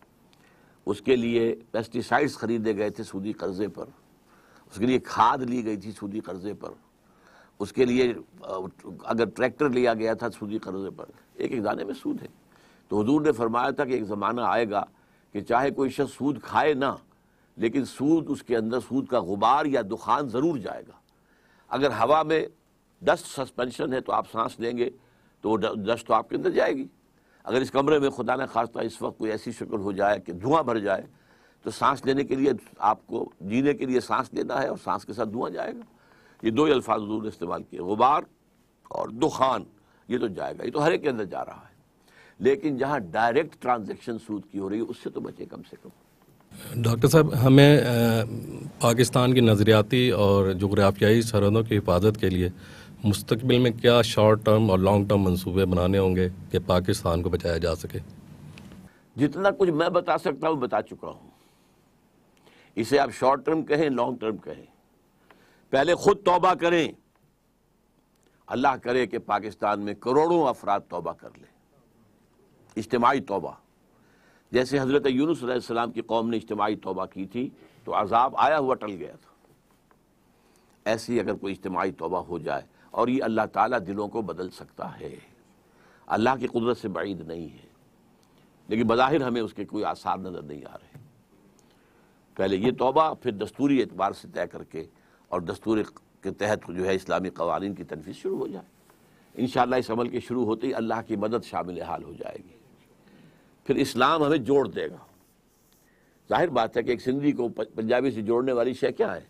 उसके लिए पेस्टिसाइड्स खरीदे गए थे सूदी कर्जे पर उसके लिए खाद ली गई थी सूदी कर्जे पर उसके लिए अगर ट्रैक्टर लिया गया था सूदी कर्जे पर एक एक दाने में सूद है तो हजूर ने फरमाया था कि एक ज़माना आएगा कि चाहे कोई शख्स सूद खाए ना लेकिन सूद उसके अंदर सूद का गुबार या दुखान ज़रूर जाएगा अगर हवा में डस्ट सस्पेंशन है तो आप सांस लेंगे तो वो डस्ट तो आपके अंदर जाएगी अगर इस कमरे में खुदा न खास्ता इस वक्त कोई ऐसी शक्ल हो जाए कि धुआं भर जाए तो सांस लेने के लिए आपको जीने के लिए सांस लेना है और सांस के साथ धुआं जाएगा ये दो ही अल्फाज हजूर ने इस्तेमाल किए गुबार और दुखान ये तो जाएगा ये तो हरे के अंदर जा रहा है लेकिन जहाँ डायरेक्ट ट्रांजेक्शन सूद की हो रही है उससे तो बचे कम से कम डॉक्टर साहब हमें पाकिस्तान की नज़रियाती और जोग्राफियाई सरहदों की हिफाजत के लिए मुस्तबिल में क्या शॉर्ट टर्म और लॉन्ग टर्म मनसूबे बनाने होंगे कि पाकिस्तान को बचाया जा सके जितना कुछ मैं बता सकता हूँ बता चुका हूँ इसे आप शॉर्ट टर्म कहें लॉन्ग टर्म कहें पहले खुद तोबा करें अल्लाह करे कि पाकिस्तान में करोड़ों अफराद तोबा कर लें इज्तमाही तोबा जैसे हज़रत यूनुसम की कौम ने इज्तमाही तोबा की थी तो अजाब आया हुआ टल गया था ऐसी अगर कोई इज्तमाही तोबा हो जाए और ये अल्लाह ताला दिलों को बदल सकता है अल्लाह की कुदरत से बाइद नहीं है लेकिन बज़ाहिर हमें उसके कोई आसार नज़र नहीं आ रहे पहले ये तोबा फिर दस्तूरी एतबार से तय करके और दस्तूर के तहत जो है इस्लामी कवानीन की तनफीज शुरू हो जाए इन इस अमल के शुरू होते ही अल्लाह की मदद शामिल हाल हो जाएगी फिर इस्लाम हमें जोड़ देगा जाहिर बात है कि एक सिंधी को पंजाबी से जोड़ने वाली शय क्या है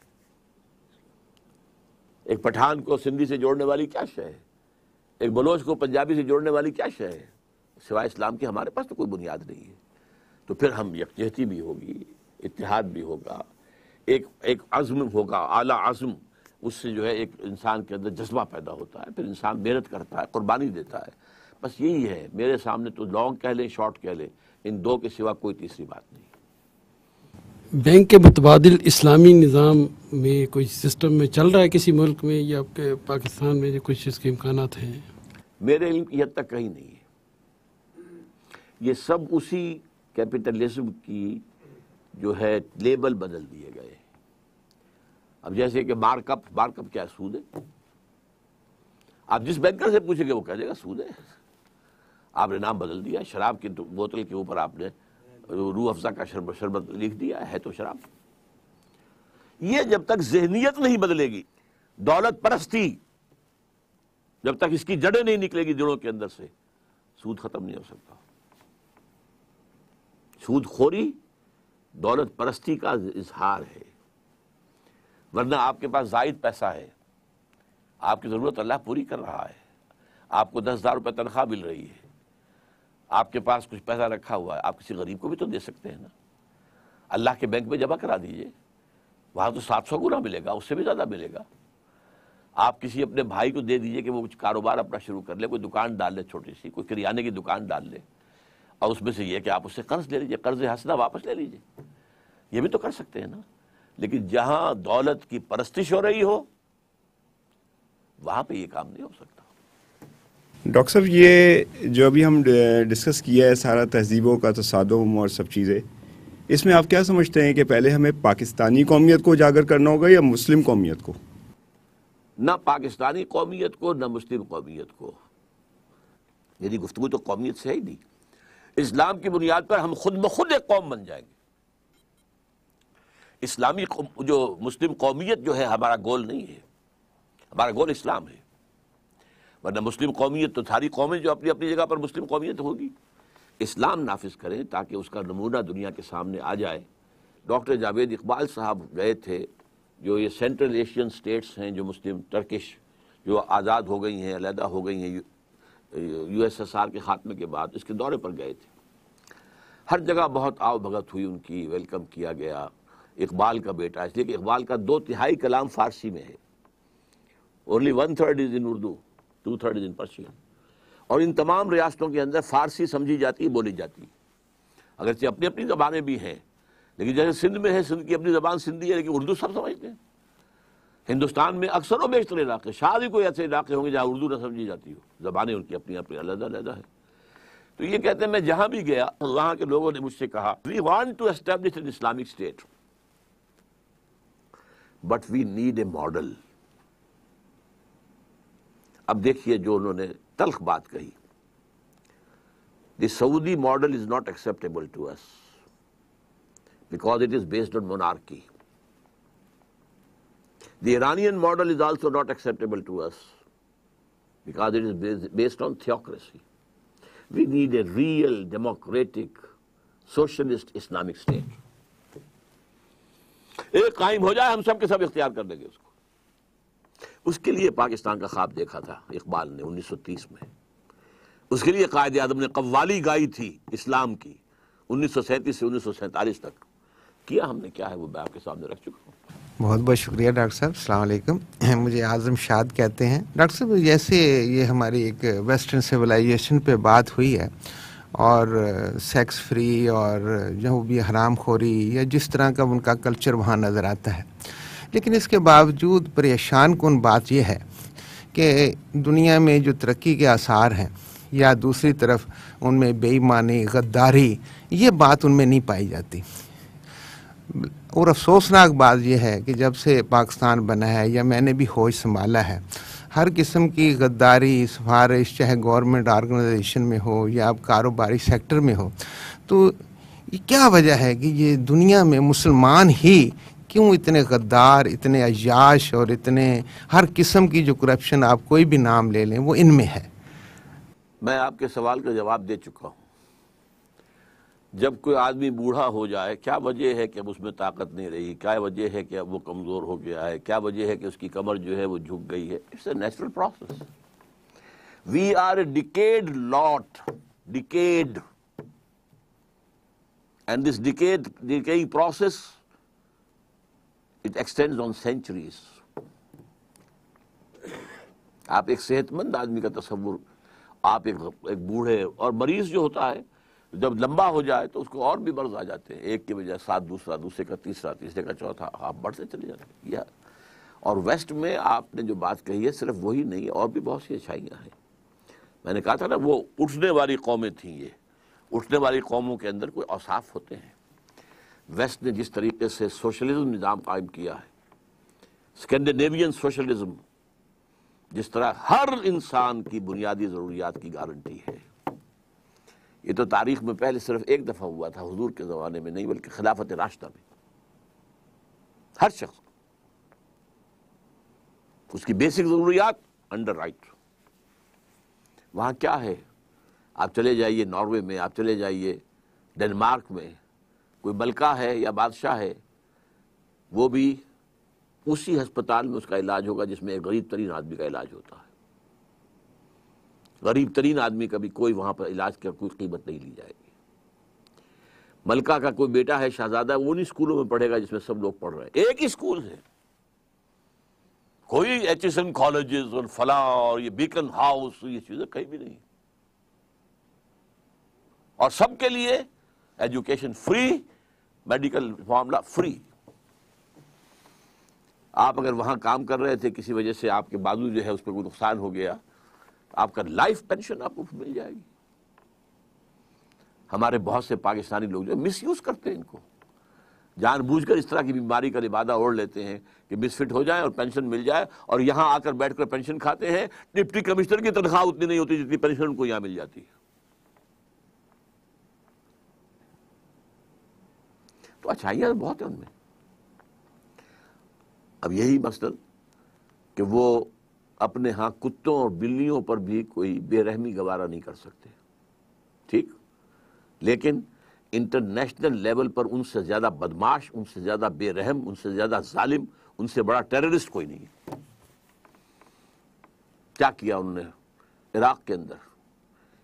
एक पठान को सिंधी से जोड़ने वाली क्या शय है एक बलोच को पंजाबी से जोड़ने वाली क्या शय है सिवाय इस्लाम के हमारे पास तो कोई बुनियाद नहीं है तो फिर हम यकजहती भी होगी इतिहाद भी होगा एक एक आज़म होगा आला आज़म उससे जो है एक इंसान के अंदर जज्बा पैदा होता है फिर इंसान मेहनत करता है कुर्बानी देता है बस यही है मेरे सामने तो लॉन्ग कह लें शॉर्ट कह लें इन दो के सिवा कोई तीसरी बात नहीं बैंक के मुतबादल इस्लामी निज़ाम में कोई सिस्टम में चल रहा है किसी मुल्क में या आपके पाकिस्तान में कुछ इसके इम्कान हैं मेरे इल्म की हद तक कहीं नहीं है ये सब उसी कैपिटलिज्म की जो है लेबल बदल दिए गए अब जैसे कि मार्कअप मार्कअप क्या है सूद है आप जिस बैंकर से पूछेंगे वो कह देगा सूद है आपने नाम बदल दिया शराब की बोतल के ऊपर आपने रू अफजा का शरबत शरबत लिख दिया है तो शराब ये जब तक जहनीत नहीं बदलेगी दौलत परस्ती जब तक इसकी जड़ें नहीं निकलेगी जड़ों के अंदर से सूद खत्म नहीं हो सकता सूद खोरी दौलत परस्ती का इजहार है वरना आपके पास जायद पैसा है आपकी ज़रूरत अल्लाह पूरी कर रहा है आपको दस हज़ार रुपये तनख्वाह मिल रही है आपके पास कुछ पैसा रखा हुआ है आप किसी गरीब को भी तो दे सकते हैं ना अल्लाह के बैंक में जमा करा दीजिए वहाँ तो सात सौ गुना मिलेगा उससे भी ज़्यादा मिलेगा आप किसी अपने भाई को दे दीजिए कि वो कुछ कारोबार अपना शुरू कर ले कोई दुकान डाल ले छोटी सी कोई किरियाने की दुकान डाल ले और उसमें से यह कि आप उससे कर्ज ले लीजिए कर्ज हंसना वापस ले लीजिए यह भी तो कर सकते हैं ना लेकिन जहां दौलत की परस्तिश हो रही हो वहां पे यह काम नहीं हो सकता डॉक्टर साहब ये जो अभी हम डिस्कस किया है सारा तहजीबों का तसादम तो और सब चीज़ें इसमें आप क्या समझते हैं कि पहले हमें पाकिस्तानी कौमियत को उजागर करना होगा या मुस्लिम कौमियत को ना पाकिस्तानी कौमियत को ना मुस्लिम कौमियत को यदि गुफ्तु तो कौमियत से ही नहीं इस्लाम की बुनियाद पर हम खुद ब खुद एक कौम बन जाएंगे इस्लामी जो मुस्लिम कौमियत जो है हमारा गोल नहीं है हमारा गोल इस्लाम है वरना मुस्लिम कौमियत तो सारी कौमें जो अपनी अपनी जगह पर मुस्लिम कौमियत होगी इस्लाम नाफिज करें ताकि उसका नमूना दुनिया के सामने आ जाए डॉक्टर जावेद इकबाल साहब गए थे जो ये सेंट्रल एशियन स्टेट्स हैं जो मुस्लिम टर्किश जो आज़ाद हो गई हैं अलहदा हो गई हैं यू यूएसएसआर के खात्मे के बाद इसके दौरे पर गए थे हर जगह बहुत आव भगत हुई उनकी वेलकम किया गया इकबाल का बेटा इसलिए कि इकबाल का दो तिहाई कलाम फारसी में है only one third is in Urdu two third is in Persian और इन तमाम रियासतों के अंदर फारसी समझी जाती है बोली जाती है अगरचे अपनी अपनी ज़बानें भी हैं लेकिन जैसे सिंध में है सिंध की अपनी ज़बान सिंधी है लेकिन उर्दू सब समझते हैं हिंदुस्तान में अक्सर व बेशतर इलाके शायद ही कोई ऐसे इलाके होंगे जहाँ उर्दू ना समझी जाती हो ज़बानें उनकी अपनी अपनी अलहदा है तो ये कहते हैं मैं जहाँ भी गया वहाँ के लोगों ने मुझसे कहा we want to establish an Islamic state but we need a model अब देखिए जो उन्होंने तलख बात कही the Saudi model is not acceptable to us because it is based on monarchy The Iranian model is also not acceptable to us because it is based on theocracy. We need a real democratic socialist Islamic state. ek qaim ho jaye hum sab ke sab ikhtiyar kar देंगे usko uske liye pakistan ka khwab dekha tha iqbal ne 1930 में उसके लिए कायद आजम ne qawwali गाई thi islam ki 1937 se 1947 tak kiya humne kya hai wo मैं आपके samne rakh chuka hu बहुत बहुत शुक्रिया डॉक्टर साहब सलामकुम मुझे आज़म शाद कहते हैं डॉक्टर साहब जैसे ये हमारी एक वेस्टर्न सिविलाइजेशन पे बात हुई है और सेक्स फ्री और जो भी हराम खोरी या जिस तरह का उनका कल्चर वहाँ नज़र आता है लेकिन इसके बावजूद परेशान कन बात यह है कि दुनिया में जो तरक्की के आसार हैं या दूसरी तरफ उनमें बेईमानी गद्दारी ये बात उनमें नहीं पाई जाती और अफसोसनाक बात यह है कि जब से पाकिस्तान बना है या मैंने भी होश संभाला है हर किस्म की गद्दारी सिफारिश चाहे गवर्नमेंट ऑर्गेनाइजेशन में हो या आप कारोबारी सेक्टर में हो तो ये क्या वजह है कि ये दुनिया में मुसलमान ही क्यों इतने गद्दार इतने अयाश और इतने हर किस्म की जो करप्शन आप कोई भी नाम ले लें वो इनमें है मैं आपके सवाल का जवाब दे चुका हूँ जब कोई आदमी बूढ़ा हो जाए क्या वजह है कि अब उसमें ताकत नहीं रही क्या वजह है कि अब वो कमज़ोर हो गया है क्या वजह है कि उसकी कमर जो है वो झुक गई है it's a natural process we are a decayed lot decayed and this decayed decaying process it extends on centuries आप एक सेहतमंद आदमी का तस्वुर आप एक, एक बूढ़े और मरीज जो होता है जब लंबा हो जाए तो उसको और भी मर्ज आ जाते हैं एक की बजाय सात दूसरा दूसरे का तीसरा तीसरे का चौथा आप बढ़ते चले जाते हैं यह और वेस्ट में आपने जो बात कही है सिर्फ वही नहीं और भी बहुत सी अच्छाइयाँ हैं मैंने कहा था ना वो उठने वाली कौमें थी ये उठने वाली कौमों के अंदर कोई असाफ होते हैं वेस्ट ने जिस तरीके से सोशलिज्म निज़ाम कायम किया है स्कैंडिनेवियन सोशलिज्म जिस तरह हर इंसान की बुनियादी ज़रूरियात की गारंटी है ये तो तारीख में पहले सिर्फ एक दफ़ा हुआ था हुजूर के ज़माने में नहीं बल्कि खिलाफत रास्ता में हर शख्स उसकी बेसिक ज़रूरियात अंडर राइट वहाँ क्या है आप चले जाइए नॉर्वे में आप चले जाइए डेनमार्क में कोई मलका है या बादशाह है वो भी उसी अस्पताल में उसका इलाज होगा जिसमें एक गरीब तरीन आदमी का इलाज होता है गरीब तरीन आदमी का भी कोई वहां पर इलाज की कोई कीमत नहीं ली जाएगी मलका का कोई बेटा है शहजादा वो उन स्कूलों में पढ़ेगा जिसमें सब लोग पढ़ रहे हैं एक ही स्कूल है कोई एच एस एम कॉलेजेस और फला और ये बीकन हाउस ये चीज़ें कहीं भी नहीं और सबके लिए एजुकेशन फ्री मेडिकल मामला फ्री आप अगर वहां काम कर रहे थे किसी वजह से आपके बाजू जो है उस पर कोई नुकसान हो गया आपका लाइफ पेंशन आपको मिल जाएगी हमारे बहुत से पाकिस्तानी लोग जो मिस यूज़ करते हैं इनको जानबूझकर इस तरह की बीमारी का लिबादा ओढ़ लेते हैं कि मिसफिट हो जाए और पेंशन मिल जाए और यहां आकर बैठकर पेंशन खाते हैं डिप्टी कमिश्नर की तनख्वाह उतनी नहीं होती जितनी पेंशन उनको यहां मिल जाती है तो अच्छाइयां तो बहुत है उनमें अब यही मसल कि वो अपने हाँ कुत्तों और बिल्लियों पर भी कोई बेरहमी गवारा नहीं कर सकते ठीक लेकिन इंटरनेशनल लेवल पर उनसे ज़्यादा बदमाश उनसे ज़्यादा बेरहम उनसे ज़्यादा जालिम उनसे बड़ा टेररिस्ट कोई नहीं है क्या किया उन्होंने इराक़ के अंदर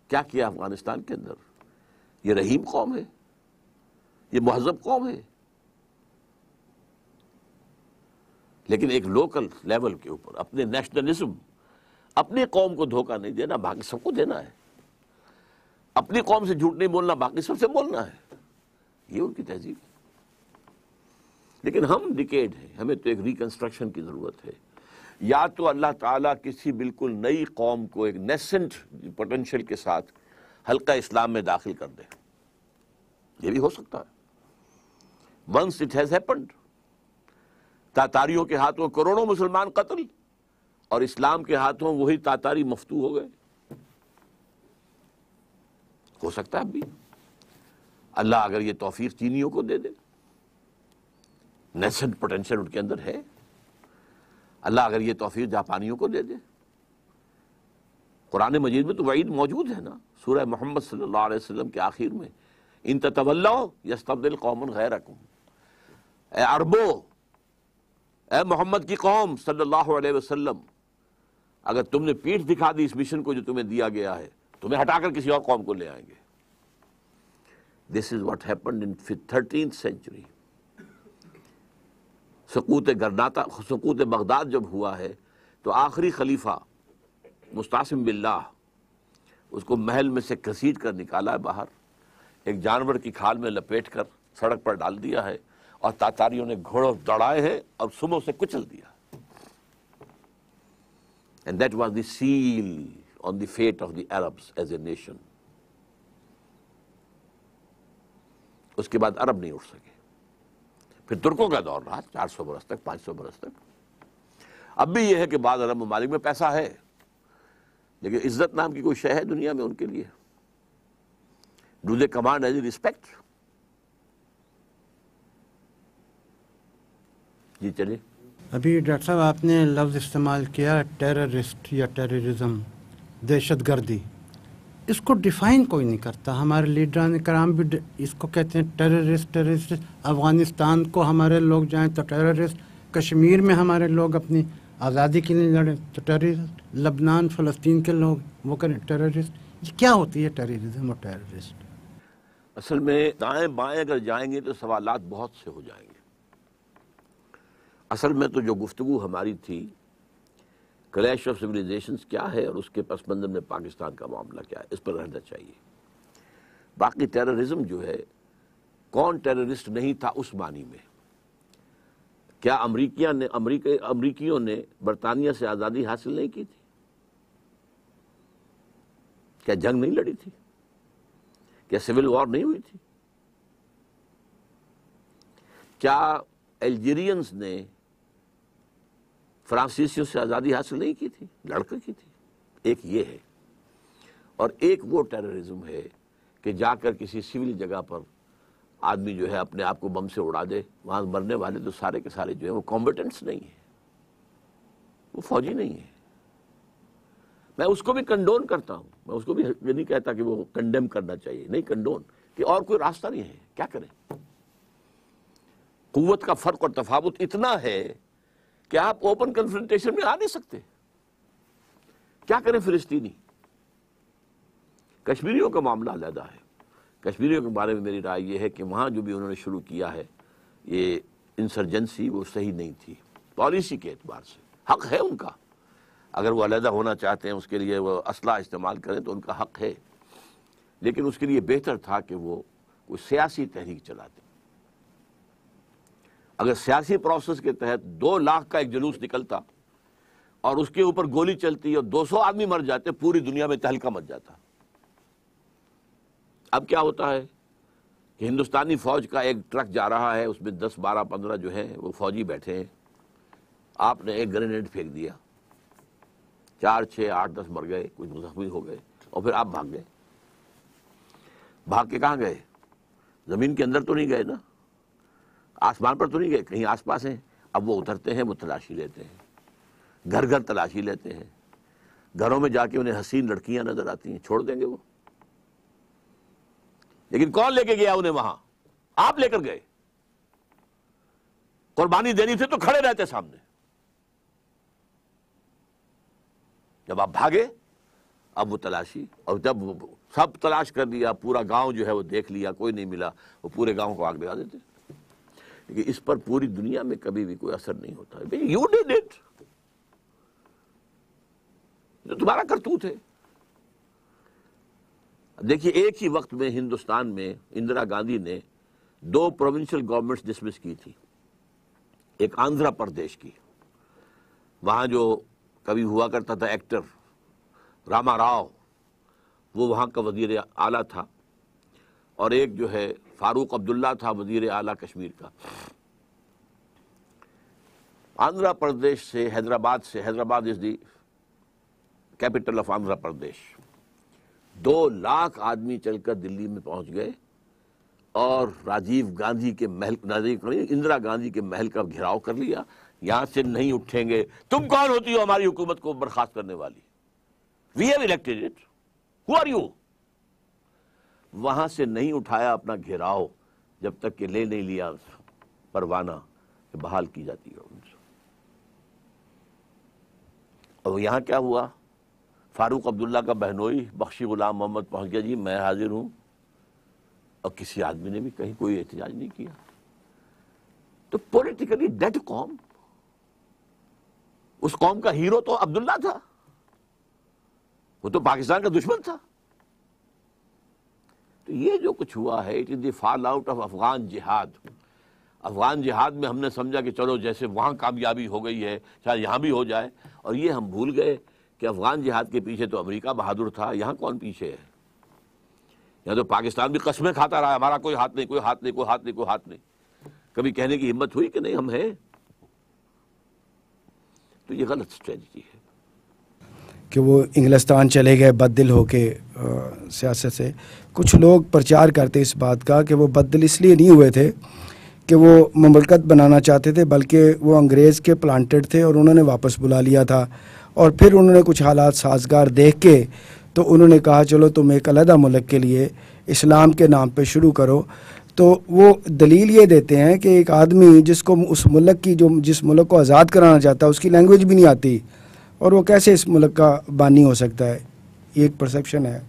क्या किया अफ़गानिस्तान के अंदर ये रहीम कौम है ये महजब कौम है लेकिन एक लोकल लेवल के ऊपर अपने नेशनलिज्म अपनी कौम को धोखा नहीं देना बाकी सबको देना है अपनी कौम से झूठ नहीं बोलना बाकी सबसे बोलना है ये उनकी तहजीब है लेकिन हम डिकेड हैं हमें तो एक रिकंस्ट्रक्शन की ज़रूरत है या तो अल्लाह ताला किसी बिल्कुल नई कौम को एक नेसेंट पोटेंशियल के साथ हल्का इस्लाम में दाखिल कर दे ये भी हो सकता है वंस इट हैज़ हैपन्ड तातारियों के हाथों करोड़ों मुसलमान कत्ल और इस्लाम के हाथों वही तातारी मफतू हो गए हो सकता है अभी अल्लाह अगर ये तोफीक चीनियों को दे दे नेशन पोटेंशियल उनके अंदर है अल्लाह अगर ये तोफीक जापानियों को दे दे कुरान मजीद में तो वईद मौजूद है ना सूरह मोहम्मद अलैहि वसल्लम के आखिर में इन तवल्लाओ यस्तबदिल कौमन गैर अरबों ए मोहम्मद की कौम सल्लल्लाहु अलैहि वसल्लम अगर तुमने पीठ दिखा दी इस मिशन को जो तुम्हें दिया गया है तुम्हें हटाकर किसी और कौम को ले आएंगे this is what happened in thirteen century सकूत गरनाता सकूत बगदाद जब हुआ है तो आखिरी खलीफा मुस्तासिम बिल्ला उसको महल में से घसीट कर निकाला है बाहर एक जानवर की खाल में लपेट कर सड़क पर डाल दिया है और तातारियों ने घोड़ों दौड़ाए हैं और सुबह से कुचल दिया and that was the seal on the fate of the Arabs as a nation उसके बाद अरब नहीं उठ सके फिर तुर्कों का दौर रहा चार सौ बरस तक पांच सौ बरस तक अब भी यह है कि बाद अरब ममालिक में पैसा है लेकिन इज्जत नाम की कोई शह है दुनिया में उनके लिए do they command as respect जी चलिए अभी डॉक्टर साहब आपने लफ्ज़ इस्तेमाल किया टेररिस्ट या टेररिज्म दहशत गर्दी इसको डिफ़ाइन कोई नहीं करता हमारे लीडरान कराम भी इसको कहते हैं टेररिस्ट टेररिस्ट अफ़गानिस्तान को हमारे लोग जाएं तो टेररिस्ट कश्मीर में हमारे लोग अपनी आज़ादी के लिए लड़ें तो टेररिस्ट लबनान फ़लस्तीन के लोग वो करें टेररिस्ट ये क्या होती है टेररिज्म और टेररिस्ट असल में दाएँ बाएँ अगर जाएंगे तो सवालत बहुत से हो जाएंगे असल में तो जो गुफ्तु हमारी थी क्लैश ऑफ सिविलाइजेशन क्या है और उसके पस मंजर में पाकिस्तान का मामला क्या है इस पर रहना चाहिए बाकी टेररिज्म जो है कौन टेररिस्ट नहीं था उस मानी में क्या अमरीकिया ने अमरीकियों ने बरतानिया से आज़ादी हासिल नहीं की थी क्या जंग नहीं लड़ी थी क्या सिविल वॉर नहीं हुई थी क्या एल्जीरियंस ने फ्रांसीसियों से आज़ादी हासिल नहीं की थी लड़के की थी एक ये है और एक वो टेररिज्म है कि जाकर किसी सिविल जगह पर आदमी जो है अपने आप को बम से उड़ा दे वहाँ मरने वाले तो सारे के सारे जो है वो कॉम्बिटेंट्स नहीं है वो फौजी नहीं है मैं उसको भी कंडोन करता हूँ मैं उसको भी ये नहीं कहता कि वो कंडेम करना चाहिए नहीं कंडोन कि और कोई रास्ता नहीं है क्या करें कुत का फर्क और तफावत इतना है क्या आप ओपन कन्फ्रंटेशन में आ नहीं सकते क्या करें फिलिस्तीनी कश्मीरियों का मामला अलहदा है कश्मीरियों के बारे में मेरी राय यह है कि वहाँ जो भी उन्होंने शुरू किया है ये इंसर्जेंसी वो सही नहीं थी पॉलिसी के अतबार से हक है उनका अगर वो अलहदा होना चाहते हैं उसके लिए वो असला इस्तेमाल करें तो उनका हक है लेकिन उसके लिए बेहतर था कि वो कोई सियासी तहरीक चलाते अगर सियासी प्रोसेस के तहत दो लाख का एक जुलूस निकलता और उसके ऊपर गोली चलती और 200 आदमी मर जाते पूरी दुनिया में तहलका मच जाता अब क्या होता है कि हिंदुस्तानी फौज का एक ट्रक जा रहा है उसमें 10 12 15 जो है वो फौजी बैठे हैं आपने एक ग्रेनेड फेंक दिया चार छः आठ दस मर गए कुछ मुजफ्फी हो गए और फिर आप भाग गए भाग के कहाँ गए ज़मीन के अंदर तो नहीं गए ना आसमान पर तो नहीं गए कहीं आसपास हैं अब वो उतरते हैं वो तलाशी लेते हैं घर घर तलाशी लेते हैं घरों में जाके उन्हें हसीन लड़कियां नजर आती हैं छोड़ देंगे वो लेकिन कौन लेके गया उन्हें वहां आप लेकर गए कुर्बानी देनी थी तो खड़े रहते सामने जब आप भागे अब वो तलाशी और जब सब तलाश कर लिया पूरा गांव जो है वो देख लिया कोई नहीं मिला वो पूरे गांव को आग लगा देते लेकिन इस पर पूरी दुनिया में कभी भी कोई असर नहीं होता यू डिड इट जो तुम्हारा करतूत है देखिए एक ही वक्त में हिंदुस्तान में इंदिरा गांधी ने दो प्रोविंशियल गवर्नमेंट्स डिसमिस की थी एक आंध्र प्रदेश की वहां जो कभी हुआ करता था एक्टर रामा राव वो वहां का वजीर आला था और एक जो है फारूक अब्दुल्ला था वजीर आला कश्मीर का आंध्र प्रदेश से हैदराबाद से Hyderabad is the capital of Andhra Pradesh दो लाख आदमी चलकर दिल्ली में पहुंच गए और राजीव गांधी के महल राजीव इंदिरा गांधी के महल का घेराव कर लिया यहां से नहीं उठेंगे तुम कौन होती हो हमारी हुकूमत को बर्खास्त करने वाली we have elected it who are you वहां से नहीं उठाया अपना घेराव जब तक कि ले नहीं लिया परवाना बहाल की जाती है और यहां क्या हुआ फारूक अब्दुल्ला का बहनोई बख्शी गुलाम मोहम्मद पहुंच गया जी मैं हाजिर हूं और किसी आदमी ने भी कहीं कोई एहतजाज नहीं किया तो पॉलिटिकली डेड कौम उस कौम का हीरो तो अब्दुल्ला था वो तो पाकिस्तान का दुश्मन था तो ये जो कुछ हुआ है it is the fall out of Afghan jihad Afghan जिहाद में हमने समझा कि चलो जैसे वहाँ कामयाबी हो गई है शायद यहाँ भी हो जाए और ये हम भूल गए कि अफगान जिहाद के पीछे तो अमेरिका बहादुर था यहाँ कौन पीछे है यहाँ तो पाकिस्तान भी कस्में खाता रहा हमारा कोई हाथ नहीं कोई हाथ नहीं कोई हाथ नहीं कोई हाथ नहीं कभी कहने की हिम्मत हुई कि नहीं हम हैं तो ये गलत स्ट्रेटजी है कि वो इंग्लिस्तान चले गए बद दिल होके सियासत से कुछ लोग प्रचार करते इस बात का कि वो बदल इसलिए नहीं हुए थे कि वो ममलकत बनाना चाहते थे बल्कि वो अंग्रेज़ के प्लांटेड थे और उन्होंने वापस बुला लिया था और फिर उन्होंने कुछ हालात साजगार देख के तो उन्होंने कहा चलो तुम एक अलहदा मुल्क के लिए इस्लाम के नाम पे शुरू करो तो वो दलील ये देते हैं कि एक आदमी जिसको उस मुल्क की जो जिस मुल्क को आज़ाद कराना चाहता है उसकी लैंग्वेज भी नहीं आती और वो कैसे इस मुल्क का बानी हो सकता है ये एक परसेप्शन है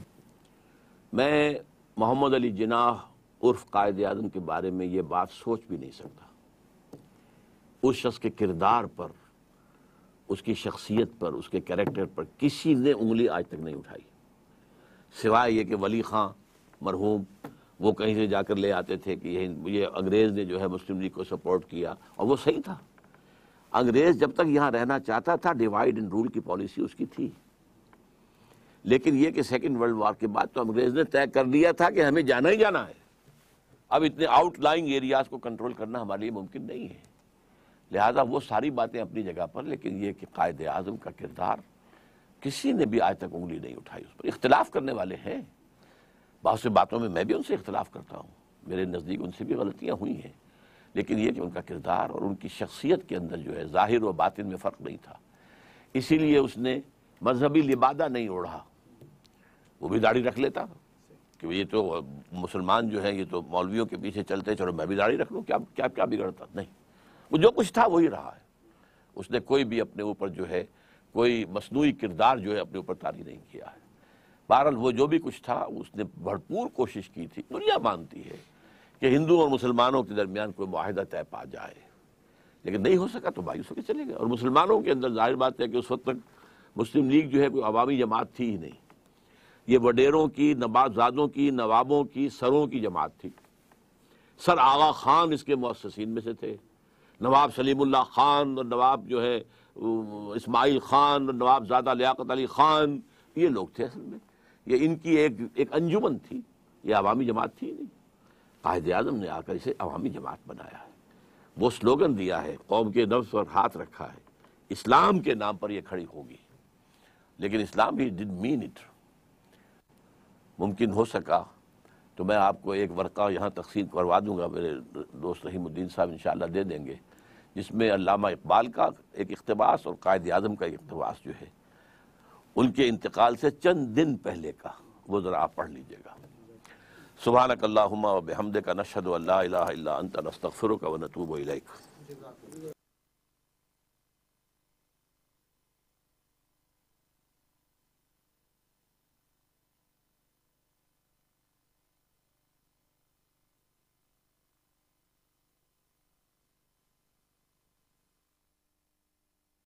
मैं मोहम्मद अली जनाह उर्फ कायद आजम के बारे में ये बात सोच भी नहीं सकता उस शख्स के किरदार पर उसकी शख्सियत पर उसके कैरेक्टर पर किसी ने उंगली आज तक नहीं उठाई सिवाय ये कि वली खां मरहूम वो कहीं से जाकर ले आते थे कि ये ये अंग्रेज़ ने जो है मुस्लिम लीग को सपोर्ट किया और वो सही था अंग्रेज़ जब तक यहाँ रहना चाहता था डिवाइड एंड रूल की पॉलिसी उसकी थी लेकिन ये कि सेकेंड वर्ल्ड वार के बाद तो अंग्रेज ने तय कर लिया था कि हमें जाना ही जाना है अब इतने आउटलाइंग एरियाज को कंट्रोल करना हमारे लिए मुमकिन नहीं है लिहाजा वो सारी बातें अपनी जगह पर लेकिन ये कि कायद अजम का किरदार किसी ने भी आज तक उंगली नहीं उठाई उस पर इख्तलाफ करने वाले हैं बहुत से बातों में मैं भी उनसे इख्तलाफ करता हूँ मेरे नज़दीक उनसे भी गलतियाँ हुई हैं लेकिन ये कि उनका किरदार और उनकी शख्सियत के अंदर जो है ज़ाहिर व बातिन में फ़र्क नहीं था इसीलिए उसने मजहबी लिबादा नहीं ओढ़ा वो भी दाढ़ी रख लेता कि ये तो मुसलमान जो है ये तो मौलवियों के पीछे चलते चलो मैं भी दाढ़ी रख लूँ क्या क्या क्या बिगड़ता नहीं वो जो कुछ था वही रहा है उसने कोई भी अपने ऊपर जो है कोई मसनू किरदार जो है अपने ऊपर तारी नहीं किया है बहरहाल वो जो भी कुछ था उसने भरपूर कोशिश की थी दुनिया मानती है कि हिंदू और मुसलमानों के दरमियान कोई माहिदा तय पा जाए लेकिन नहीं हो सका तो मायूस होकर चले गए और मुसलमानों के अंदर जाहिर बात है कि उस वक्त तक मुस्लिम लीग जो है कोई अवामी जमात थी ही नहीं ये वडेरों की नवाबजादों की नवाबों की सरों की जमात थी सर आगा खान इसके मुसिन में से थे नवाब सलीमुल्ला खान और नवाब जो है इस्माइल खान और नवाब ज़्यादा लियाकत अली खान ये लोग थे असल में ये इनकी एक एक अंजुमन थी ये अवामी जमात थी नहीं कायद अजम ने आकर इसे अवामी जमात बनाया है वो स्लोगन दिया है कौम के नफ्स पर हाथ रखा है इस्लाम के नाम पर यह खड़ी होगी लेकिन इस्लाम ही डिड मीन इट मुमकिन हो सका तो मैं आपको एक वर्का यहाँ तकसीम करवा दूँगा मेरे दोस्त रहीमुद्दीन साहब इन दे देंगे जिसमें अलामा इकबाल का एक इकतबास और कायद अजम का एक इकतबास जो है उनके इंतकाल से चंद दिन पहले का वो ज़रा आप पढ़ लीजिएगा सुबह नकल्ला हमदे का नशद अल्ला अंत नस्तफ़र का वनतूब